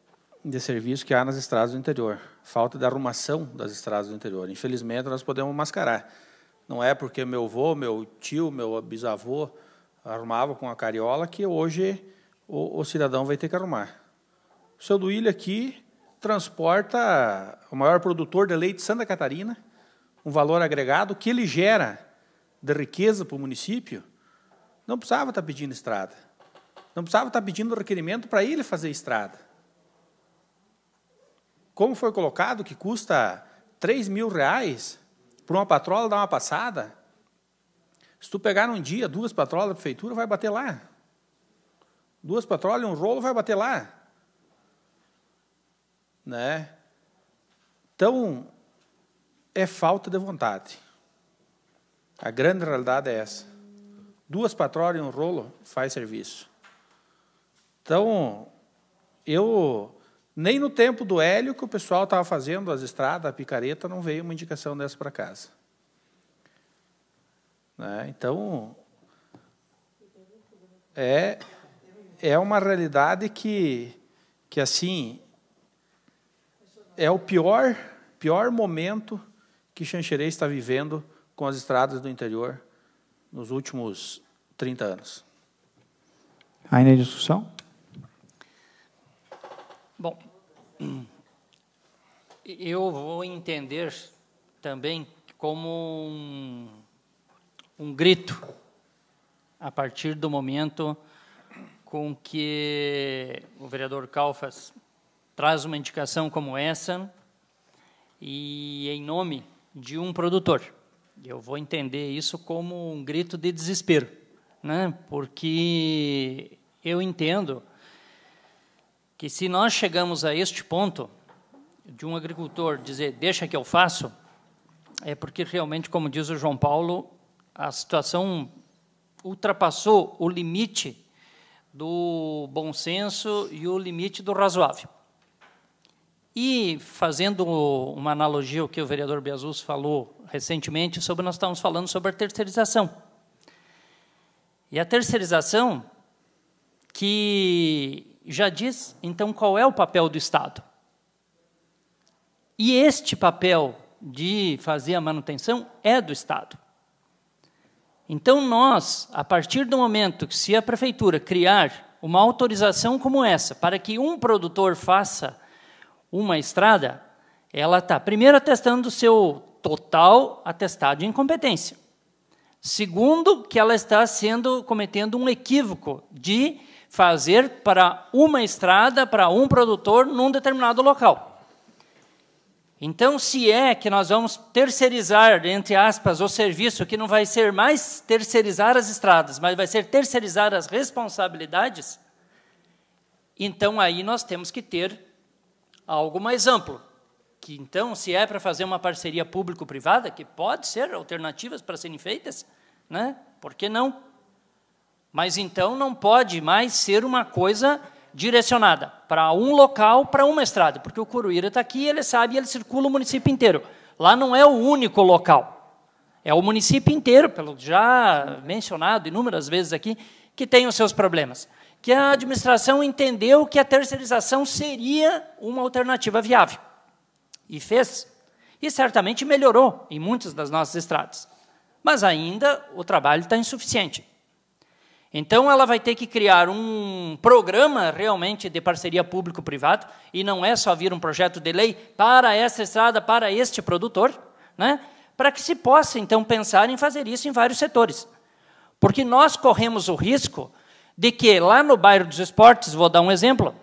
de serviço que há nas estradas do interior, falta de arrumação das estradas do interior. Infelizmente, nós podemos mascarar. Não é porque meu avô, meu tio, meu bisavô arrumavam com a cariola que hoje o, o cidadão vai ter que arrumar. O seu Duílio aqui transporta o maior produtor de leite de Santa Catarina, um valor agregado que ele gera de riqueza para o município, não precisava estar tá pedindo estrada. Não precisava estar tá pedindo requerimento para ele fazer estrada. Como foi colocado que custa 3 mil reais para uma patrola dar uma passada, se tu pegar um dia duas patrolas da prefeitura, vai bater lá. Duas patrulhas, um rolo vai bater lá. Né? Então, é falta de vontade. A grande realidade é essa. Duas patrulhas e um rolo faz serviço. Então, eu nem no tempo do Hélio que o pessoal estava fazendo as estradas, a picareta, não veio uma indicação dessa para casa. Né? Então, é é uma realidade que, que assim, é o pior, pior momento que Xanxerê está vivendo com as estradas do interior nos últimos 30 anos. Ainda em discussão? Bom, eu vou entender também como um, um grito a partir do momento com que o vereador Calfas traz uma indicação como essa e em nome de um produtor. Eu vou entender isso como um grito de desespero, né? porque eu entendo que se nós chegamos a este ponto de um agricultor dizer deixa que eu faço, é porque realmente, como diz o João Paulo, a situação ultrapassou o limite do bom senso e o limite do razoável. E, fazendo uma analogia ao que o vereador Biazus falou recentemente, sobre nós estávamos falando sobre a terceirização. E a terceirização, que já diz, então, qual é o papel do Estado. E este papel de fazer a manutenção é do Estado. Então, nós, a partir do momento que se a prefeitura criar uma autorização como essa, para que um produtor faça uma estrada, ela está, primeiro, atestando o seu total atestado de incompetência. Segundo, que ela está sendo cometendo um equívoco de fazer para uma estrada, para um produtor, num determinado local. Então, se é que nós vamos terceirizar, entre aspas, o serviço, que não vai ser mais terceirizar as estradas, mas vai ser terceirizar as responsabilidades, então aí nós temos que ter algo mais amplo. Que então, se é para fazer uma parceria público-privada, que pode ser alternativas para serem feitas, né? por que não? Mas então não pode mais ser uma coisa direcionada para um local, para uma estrada, porque o Curuíra está aqui, ele sabe, ele circula o município inteiro. Lá não é o único local, é o município inteiro, pelo já mencionado inúmeras vezes aqui, que tem os seus problemas. Que a administração entendeu que a terceirização seria uma alternativa viável e fez, e certamente melhorou em muitas das nossas estradas. Mas ainda o trabalho está insuficiente. Então, ela vai ter que criar um programa realmente de parceria público-privado, e não é só vir um projeto de lei para essa estrada, para este produtor, né? para que se possa, então, pensar em fazer isso em vários setores. Porque nós corremos o risco de que, lá no bairro dos esportes, vou dar um exemplo,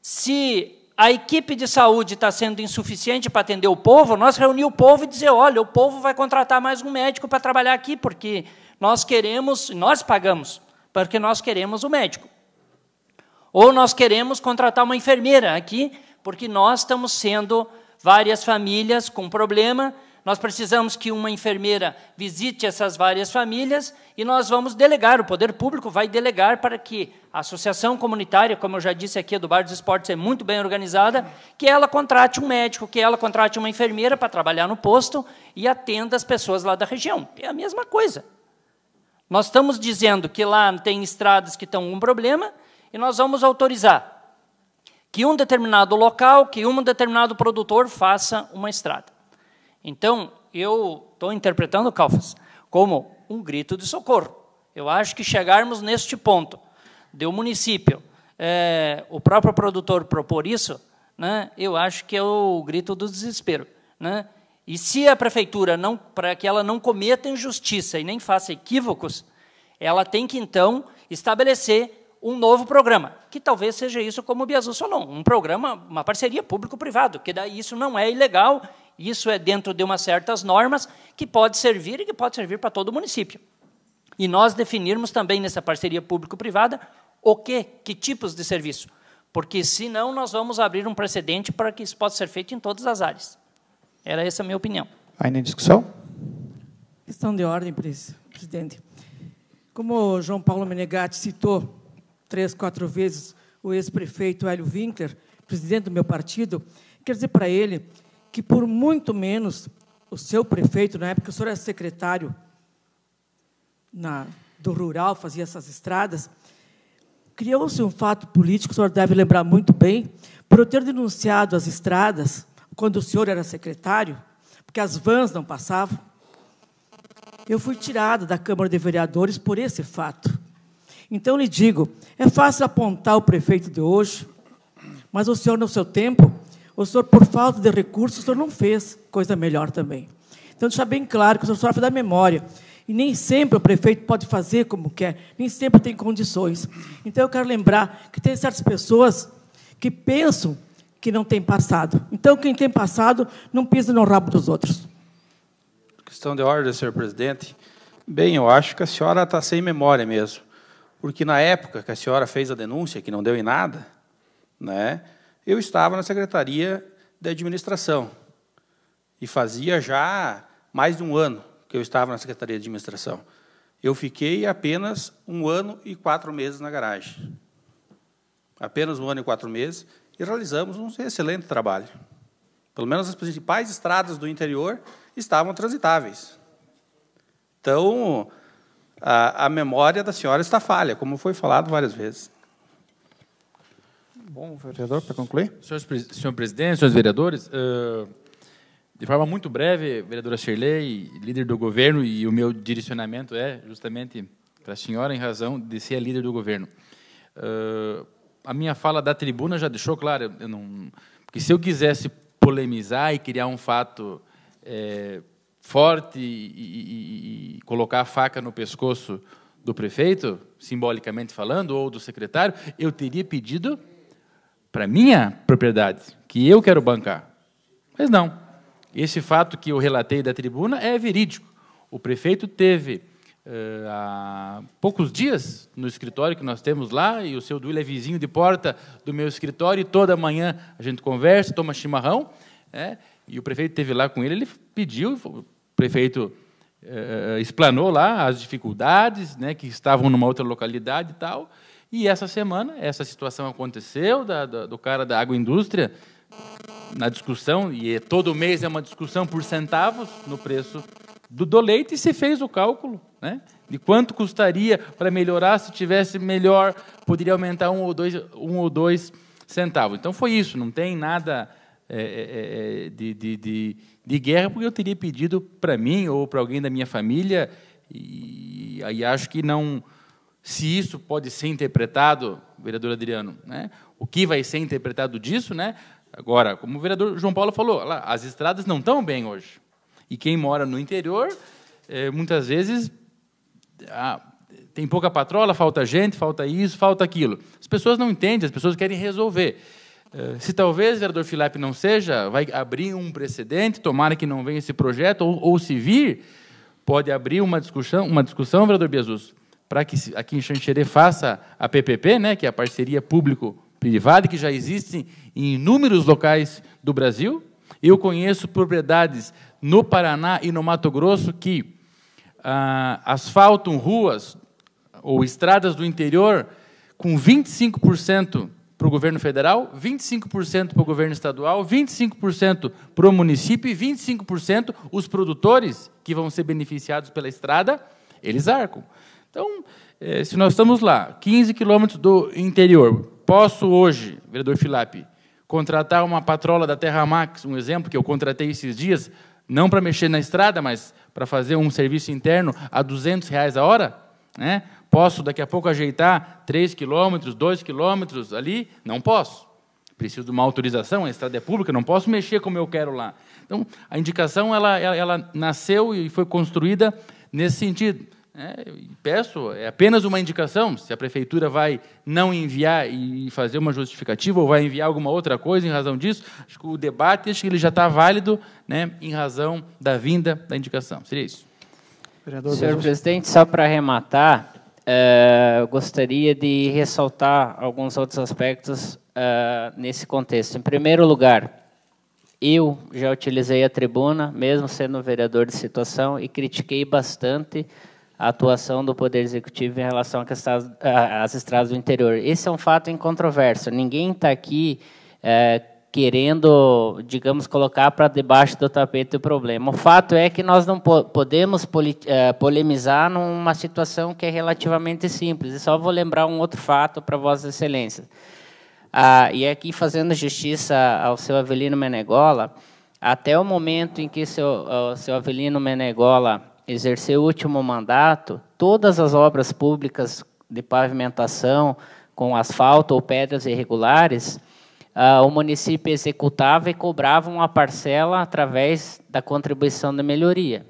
se a equipe de saúde está sendo insuficiente para atender o povo, nós reunir o povo e dizer, olha, o povo vai contratar mais um médico para trabalhar aqui, porque nós queremos, nós pagamos porque nós queremos o médico. Ou nós queremos contratar uma enfermeira aqui, porque nós estamos sendo várias famílias com problema, nós precisamos que uma enfermeira visite essas várias famílias e nós vamos delegar, o poder público vai delegar para que a associação comunitária, como eu já disse aqui, do Bar dos Esportes é muito bem organizada, que ela contrate um médico, que ela contrate uma enfermeira para trabalhar no posto e atenda as pessoas lá da região. É a mesma coisa. Nós estamos dizendo que lá tem estradas que estão com um problema e nós vamos autorizar que um determinado local, que um determinado produtor faça uma estrada. Então, eu estou interpretando, Calfas, como um grito de socorro. Eu acho que chegarmos neste ponto de o um município, é, o próprio produtor propor isso, né, eu acho que é o grito do desespero. Né? E se a prefeitura não, para que ela não cometa injustiça e nem faça equívocos, ela tem que então estabelecer um novo programa, que talvez seja isso como o Biazul Solon, um programa, uma parceria público-privado, que daí isso não é ilegal, isso é dentro de umas certas normas que pode servir e que pode servir para todo o município. E nós definirmos também nessa parceria público-privada o que, que tipos de serviço, porque senão nós vamos abrir um precedente para que isso possa ser feito em todas as áreas. Era essa a minha opinião. Ainda em discussão? Questão de ordem, presidente. Como João Paulo Menegatti citou três, quatro vezes o ex-prefeito Hélio Winkler, presidente do meu partido, quer dizer para ele que, por muito menos, o seu prefeito, na época o senhor era secretário na, do rural, fazia essas estradas, criou-se um fato político, o senhor deve lembrar muito bem, por eu ter denunciado as estradas quando o senhor era secretário, porque as vans não passavam, eu fui tirada da Câmara de Vereadores por esse fato. Então lhe digo, é fácil apontar o prefeito de hoje, mas o senhor, no seu tempo, o senhor, por falta de recursos, o senhor não fez coisa melhor também. Então, deixar bem claro que o senhor sofre da memória. E nem sempre o prefeito pode fazer como quer, nem sempre tem condições. Então, eu quero lembrar que tem certas pessoas que pensam que não tem passado. Então, quem tem passado não pisa no rabo dos outros. Questão de ordem, senhor presidente. Bem, eu acho que a senhora está sem memória mesmo. Porque na época que a senhora fez a denúncia, que não deu em nada, né, eu estava na Secretaria de Administração. E fazia já mais de um ano que eu estava na Secretaria de Administração. Eu fiquei apenas um ano e quatro meses na garagem. Apenas um ano e quatro meses e realizamos um excelente trabalho. Pelo menos as principais estradas do interior estavam transitáveis. Então, a, a memória da senhora está falha, como foi falado várias vezes. Bom, vereador, para concluir. Senhor, senhor presidente, senhores vereadores, uh, de forma muito breve, vereadora Shirley, líder do governo, e o meu direcionamento é justamente para a senhora em razão de ser a líder do governo. Uh, a minha fala da tribuna já deixou claro, eu não, porque se eu quisesse polemizar e criar um fato é, forte e, e, e, colocar a faca no pescoço do prefeito, simbolicamente falando, ou do secretário, eu teria pedido para minha propriedade, que eu quero bancar. Mas não. Esse fato que eu relatei da tribuna é verídico. O prefeito teve eh, há poucos dias no escritório que nós temos lá, e o seu Duílio é vizinho de porta do meu escritório, e toda manhã a gente conversa, toma chimarrão, né? e o prefeito esteve lá com ele, ele pediu, o prefeito eh, explanou lá as dificuldades né, que estavam numa outra localidade e tal, e essa semana essa situação aconteceu, da, da, do cara da agroindústria, na discussão, e é, todo mês é uma discussão por centavos no preço do, do leite, e se fez o cálculo né? De quanto custaria para melhorar se tivesse melhor, poderia aumentar um ou dois, um ou dois centavos. Então foi isso, não tem nada é é, é, é, de, de, de, de, guerra, porque eu teria pedido para mim ou para alguém da minha família, e aí acho que não. Se isso pode ser interpretado, vereador Adriano, né? o que vai ser interpretado disso? Né? Agora, como o vereador João Paulo falou, as estradas não estão bem hoje. E quem mora no interior, é, muitas vezes ah, tem pouca patrola, falta gente, falta isso, falta aquilo. As pessoas não entendem, as pessoas querem resolver. Eh, se talvez o vereador Filipe não seja, vai abrir um precedente, tomara que não venha esse projeto, ou, ou se vir, pode abrir uma discussão, uma discussão vereador Jesus, para que aqui em Xanxerê faça a PPP, né, que é a parceria público-privada, que já existe em inúmeros locais do Brasil. Eu conheço propriedades no Paraná e no Mato Grosso que ah, asfaltam ruas ou estradas do interior com 25% para o governo federal, 25% para o governo estadual, 25% para o município e 25% os produtores que vão ser beneficiados pela estrada, eles arcam. Então, eh, se nós estamos lá, 15 quilômetros do interior, posso hoje, vereador Filap, contratar uma patrola da Terra Max, um exemplo que eu contratei esses dias, não para mexer na estrada, mas para fazer um serviço interno a 200 reais a hora, né? Posso daqui a pouco ajeitar 3 quilômetros, 2 quilômetros ali? Não posso. Preciso de uma autorização, a estrada é pública, não posso mexer como eu quero lá. Então, a indicação, ela, ela, ela nasceu e foi construída nesse sentido. É, peço, é apenas uma indicação, se a prefeitura vai não enviar e fazer uma justificativa ou vai enviar alguma outra coisa em razão disso, acho que o debate acho que ele já está válido né, em razão da vinda da indicação. Seria isso. Vereador Senhor presidente, só para arrematar, é, gostaria de ressaltar alguns outros aspectos é, nesse contexto. Em primeiro lugar, eu já utilizei a tribuna, mesmo sendo vereador de situação, e critiquei bastante a atuação do Poder Executivo em relação às estradas do interior. Esse é um fato incontroverso. Ninguém está aqui é, querendo, digamos, colocar para debaixo do tapete o problema. O fato é que nós não po podemos é, polemizar numa situação que é relativamente simples. E só vou lembrar um outro fato para Vossa Excelência. Ah, e aqui, fazendo justiça ao seu Avelino Menegola, até o momento em que seu, seu Avelino Menegola exercer o último mandato, todas as obras públicas de pavimentação com asfalto ou pedras irregulares, ah, o município executava e cobrava uma parcela através da contribuição da melhoria.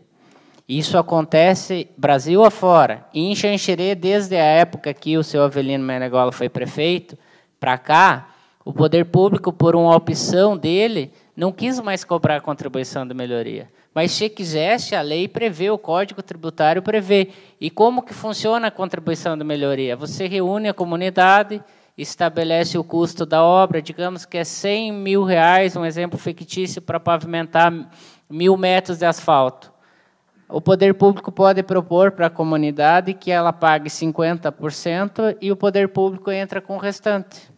Isso acontece Brasil afora. Em Xanxerê, desde a época que o seu Avelino Menegola foi prefeito, para cá, o poder público, por uma opção dele, não quis mais cobrar a contribuição da melhoria. Mas se quisesse, a lei prevê, o Código Tributário prevê. E como que funciona a contribuição de melhoria? Você reúne a comunidade, estabelece o custo da obra, digamos que é 100 mil reais, um exemplo fictício, para pavimentar mil metros de asfalto. O poder público pode propor para a comunidade que ela pague 50% e o poder público entra com o restante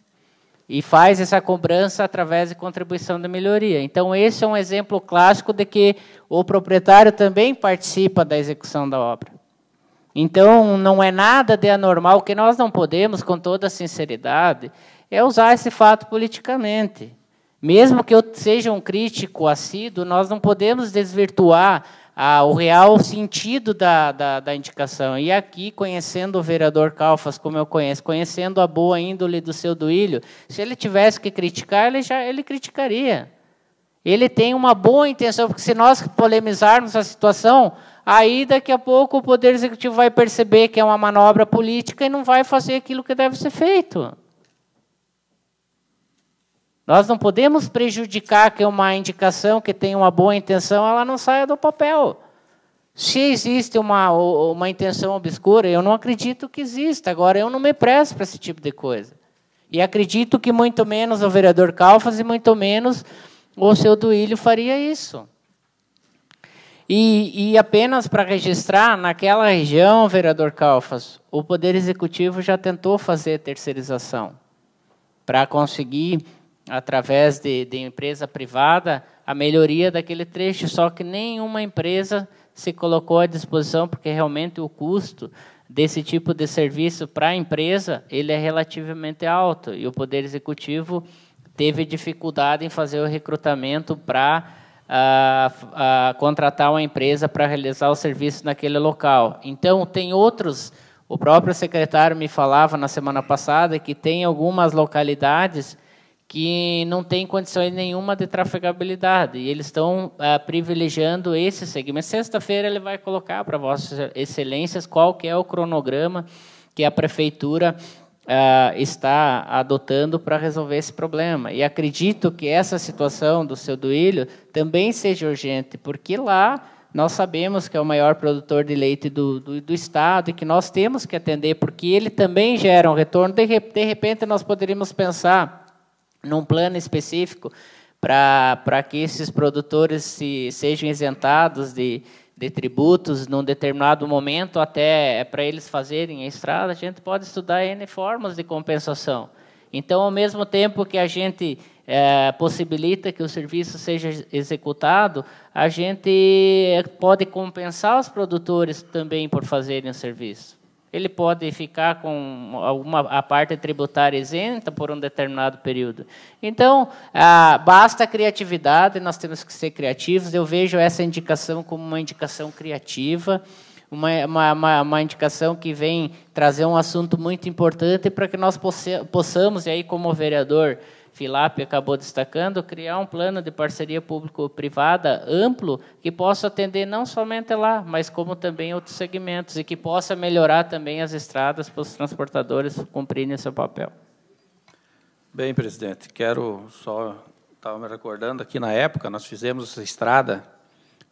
e faz essa cobrança através de contribuição de melhoria. Então, esse é um exemplo clássico de que o proprietário também participa da execução da obra. Então, não é nada de anormal, o que nós não podemos, com toda sinceridade, é usar esse fato politicamente. Mesmo que eu seja um crítico assíduo, nós não podemos desvirtuar a, ah, o real sentido da, da, da, indicação. E aqui, conhecendo o vereador Calfas, como eu conheço, conhecendo a boa índole do seu Duílio, se ele tivesse que criticar, ele, já, ele criticaria. Ele tem uma boa intenção, porque se nós polemizarmos a situação, aí daqui a pouco o Poder Executivo vai perceber que é uma manobra política e não vai fazer aquilo que deve ser feito. Nós não podemos prejudicar que uma indicação que tem uma boa intenção, ela não saia do papel. Se existe uma, uma intenção obscura, eu não acredito que exista. Agora, eu não me presto para esse tipo de coisa. E acredito que muito menos o vereador Calfas e muito menos o seu Duílio faria isso. E, e apenas para registrar, naquela região, vereador Calfas, o Poder Executivo já tentou fazer terceirização para conseguir através de, de empresa privada, a melhoria daquele trecho, só que nenhuma empresa se colocou à disposição, porque realmente o custo desse tipo de serviço para a empresa ele é relativamente alto e o Poder Executivo teve dificuldade em fazer o recrutamento para uh, uh, contratar uma empresa para realizar o serviço naquele local. Então, tem outros. O próprio secretário me falava na semana passada que tem algumas localidades que não tem condições nenhuma de trafegabilidade. E eles estão ah, privilegiando esse segmento. Sexta-feira ele vai colocar para vossas excelências qual que é o cronograma que a prefeitura ah, está adotando para resolver esse problema. E acredito que essa situação do seu Duílio também seja urgente, porque lá nós sabemos que é o maior produtor de leite do, do, do, Estado e que nós temos que atender, porque ele também gera um retorno. De, de repente, nós poderíamos pensar num plano específico para que esses produtores se, sejam isentados de, de tributos num determinado momento, até é para eles fazerem a estrada, a gente pode estudar N formas de compensação. Então, ao mesmo tempo que a gente é, possibilita que o serviço seja executado, a gente eh, pode compensar os produtores também por fazerem o serviço. Ele pode ficar com alguma a parte tributária isenta por um determinado período. Então, ah, basta criatividade, nós temos que ser criativos. Eu vejo essa indicação como uma indicação criativa, uma, uma, uma indicação que vem trazer um assunto muito importante para que nós possamos, e aí como vereador, FILAP acabou destacando, criar um plano de parceria público-privada amplo que possa atender não somente lá, mas como também outros segmentos e que possa melhorar também as estradas para os transportadores cumprirem seu papel. Bem, presidente, quero só estava me recordando aqui na época nós fizemos essa estrada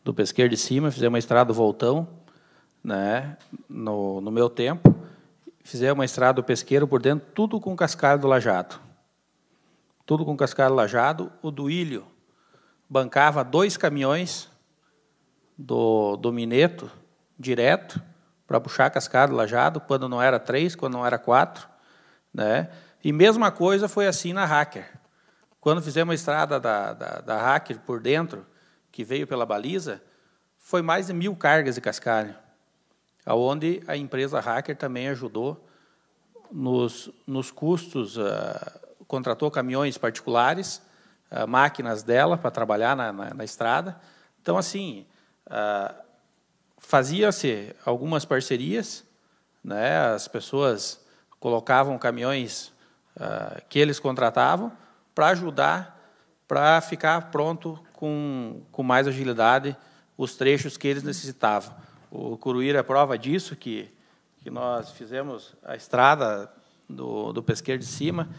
do pesqueiro de cima, fizemos uma estrada do Voltão, né, no, no meu tempo, fizemos uma estrada do pesqueiro por dentro, tudo com cascalho do lajado tudo com cascalho lajado. O Duílio bancava dois caminhões do, do Mineto direto para puxar cascalho lajado, quando não era três, quando não era quatro. Né? E mesma coisa foi assim na Hacker. Quando fizemos a estrada da, da, da Hacker por dentro, que veio pela baliza, foi mais de mil cargas de cascalho, onde a empresa Hacker também ajudou nos, nos custos uh, contratou caminhões particulares, uh, máquinas dela para trabalhar na, na, na, estrada. Então, assim, uh, fazia-se algumas parcerias, né? as pessoas colocavam caminhões uh, que eles contratavam para ajudar para ficar pronto com, com mais agilidade os trechos que eles necessitavam. O Curuíra é prova disso, que, que nós fizemos a estrada do, do pesqueiro de cima,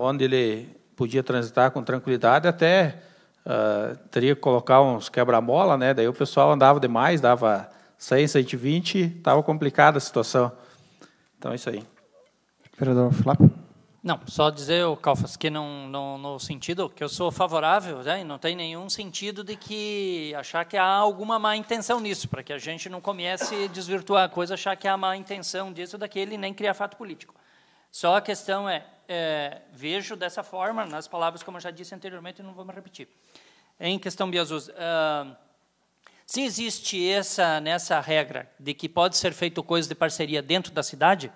onde ele podia transitar com tranquilidade, até uh, teria que colocar uns quebra-mola, né? Daí o pessoal andava demais, dava 100, 120, estava complicada a situação. Então é isso aí. Vereador Flávio? Não, só dizer, o Calfas, que não, não, no sentido que eu sou favorável, né, não tem nenhum sentido de que achar que há alguma má intenção nisso, para que a gente não comece a desvirtuar a coisa, achar que há má intenção disso, daquele, nem criar fato político. Só a questão é, é, vejo dessa forma, nas palavras como eu já disse anteriormente, não vou me repetir. Em questão biasus, uh, ah, se existe essa nessa regra de que pode ser feito coisa de parceria dentro da cidade,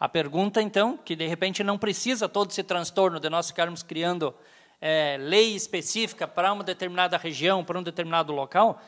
a pergunta então que de repente não precisa todo esse transtorno de nós ficarmos criando é, lei específica para uma determinada região, para um determinado local,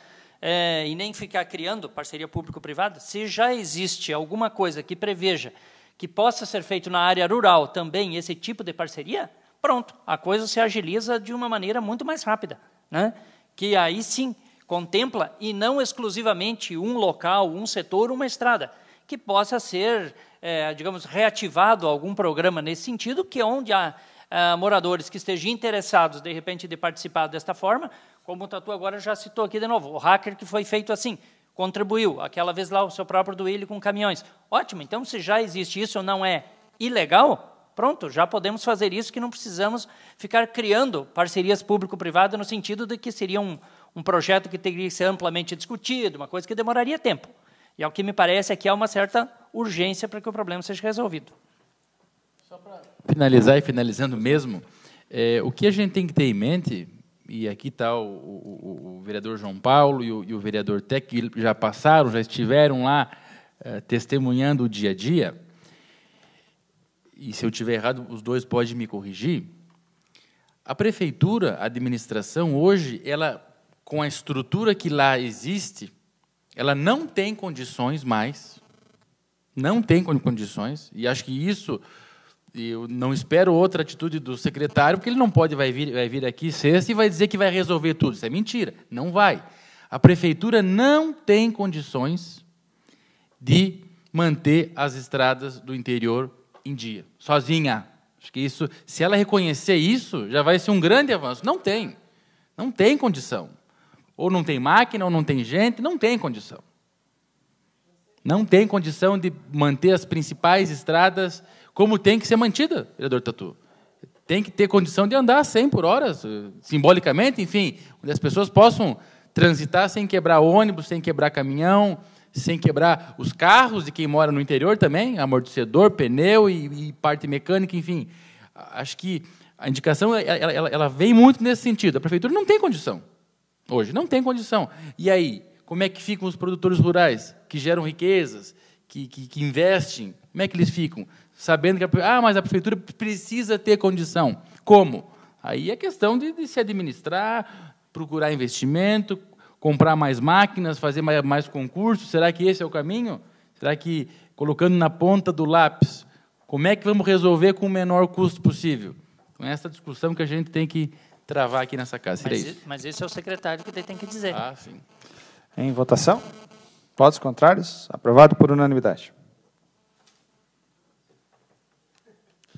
é, e nem ficar criando parceria público-privada, se já existe alguma coisa que preveja que possa ser feito na área rural também esse tipo de parceria, pronto, a coisa se agiliza de uma maneira muito mais rápida, né? que aí sim contempla, e não exclusivamente um local, um setor, uma estrada, que possa ser, é, digamos, reativado algum programa nesse sentido, que é onde há eh, moradores que estejam interessados, de repente, de participar desta forma, como o Tatu agora já citou aqui de novo, o hacker que foi feito assim, contribuiu. Aquela vez lá, o seu próprio Duílio com caminhões. Ótimo, então se já existe isso não é ilegal, pronto, já podemos fazer isso que não precisamos ficar criando parcerias público privada no sentido de que seria um, um projeto que teria que ser amplamente discutido, uma coisa que demoraria tempo. E ao que me parece é que há uma certa urgência para que o problema seja resolvido. Só para finalizar e finalizando mesmo, é, o que a gente tem que ter em mente, e aqui está o, o, o, vereador João Paulo e o, e o, vereador Tec, que já passaram, já estiveram lá eh, testemunhando o dia a dia, e se eu tiver errado, os dois podem me corrigir. A prefeitura, a administração, hoje, ela, com a estrutura que lá existe, ela não tem condições mais, não tem condições, e acho que isso eu não espero outra atitude do secretário, porque ele não pode vai vir, vai vir aqui sexta e vai dizer que vai resolver tudo. Isso é mentira. Não vai. A prefeitura não tem condições de manter as estradas do interior em dia, sozinha. Acho que isso, se ela reconhecer isso, já vai ser um grande avanço. Não tem. Não tem condição. Ou não tem máquina, ou não tem gente, não tem condição. Não tem condição de manter as principais estradas como tem que ser mantida, vereador Tatu. Tem que ter condição de andar 100 por hora, simbolicamente, enfim, onde as pessoas possam transitar sem quebrar ônibus, sem quebrar caminhão, sem quebrar os carros de quem mora no interior também, amortecedor, pneu e, e parte mecânica, enfim. Acho que a indicação é, ela, ela, ela, vem muito nesse sentido. A prefeitura não tem condição hoje, não tem condição. E aí, como é que ficam os produtores rurais que geram riquezas, que, que, que investem? Como é que eles ficam? sabendo que a, ah, mas a prefeitura precisa ter condição. Como? Aí é questão de, de se administrar, procurar investimento, comprar mais máquinas, fazer mais, mais concursos. Será que esse é o caminho? Será que colocando na ponta do lápis, como é que vamos resolver com o menor custo possível? Com então, essa discussão que a gente tem que travar aqui nessa casa. mas, isso? mas esse é o secretário que tem que dizer. Ah, sim. Em votação? Votos contrários? Aprovado por unanimidade.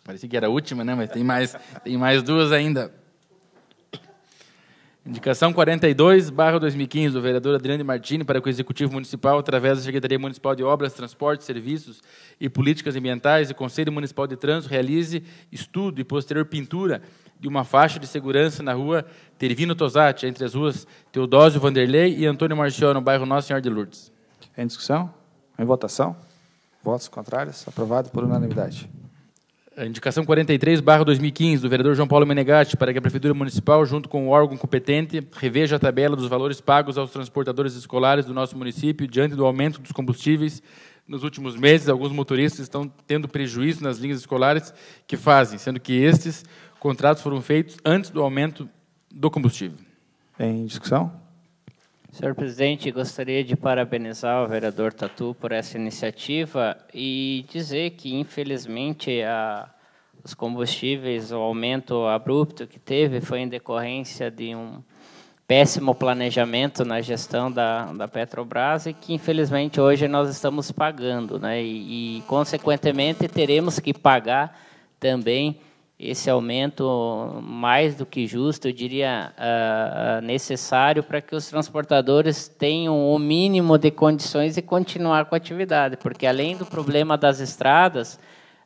Parecia que era a última, né? Mas tem mais, tem mais duas ainda. Indicação 42, barra 2015, do vereador Adriano Martini para que o Executivo Municipal, através da Secretaria Municipal de Obras, Transportes, Serviços e Políticas Ambientais e Conselho Municipal de Trânsito, realize estudo e posterior pintura de uma faixa de segurança na rua Tervino Tosati, entre as ruas Teodósio Vanderlei e Antônio Marcial, no bairro Nossa Senhora de Lourdes. Em discussão? Em votação? Votos contrários? Aprovado por unanimidade indicação 43, 2015, do vereador João Paulo Menegatti, para que a Prefeitura Municipal, junto com o órgão competente, reveja a tabela dos valores pagos aos transportadores escolares do nosso município diante do aumento dos combustíveis. Nos últimos meses, alguns motoristas estão tendo prejuízo nas linhas escolares que fazem, sendo que estes contratos foram feitos antes do aumento do combustível. Em discussão? Senhor presidente, gostaria de parabenizar o vereador Tatu por essa iniciativa e dizer que, infelizmente, a, os combustíveis, o aumento abrupto que teve foi em decorrência de um péssimo planejamento na gestão da, da Petrobras e que, infelizmente, hoje nós estamos pagando. Né? E, e consequentemente, teremos que pagar também esse aumento mais do que justo, eu diria ah, ah, necessário para que os transportadores tenham o mínimo de condições e continuar com a atividade, porque além do problema das estradas,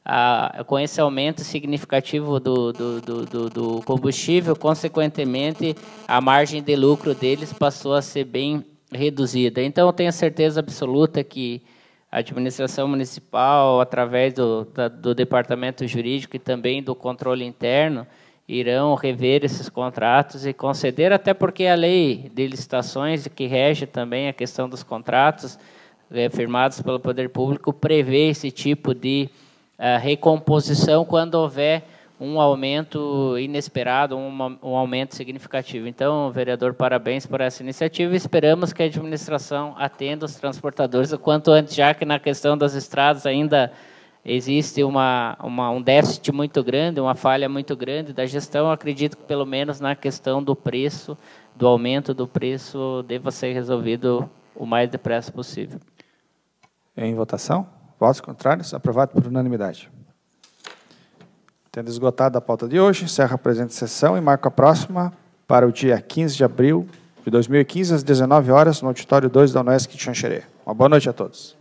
ah, com esse aumento significativo do, do, do, do, combustível, consequentemente a margem de lucro deles passou a ser bem reduzida. Então, eu tenho certeza absoluta que a administração municipal, através do, da, do departamento jurídico e também do controle interno, irão rever esses contratos e conceder, até porque a lei de licitações, que rege também a questão dos contratos é, firmados pelo poder público, prevê esse tipo de ah, recomposição quando houver um aumento inesperado, um, um aumento significativo. Então, vereador, parabéns por essa iniciativa. Esperamos que a administração atenda os transportadores o quanto antes, já que na questão das estradas ainda existe uma, uma, um déficit muito grande, uma falha muito grande da gestão. Acredito que, pelo menos na questão do preço, do aumento do preço, deva ser resolvido o mais depressa possível. Em votação? Votos contrários? Aprovado por unanimidade. Tendo esgotado a pauta de hoje, encerro a presente sessão e marco a próxima para o dia 15 de abril de 2015, às 19 horas, no auditório 2 da Unesc de Xanxerê. Uma boa noite a todos.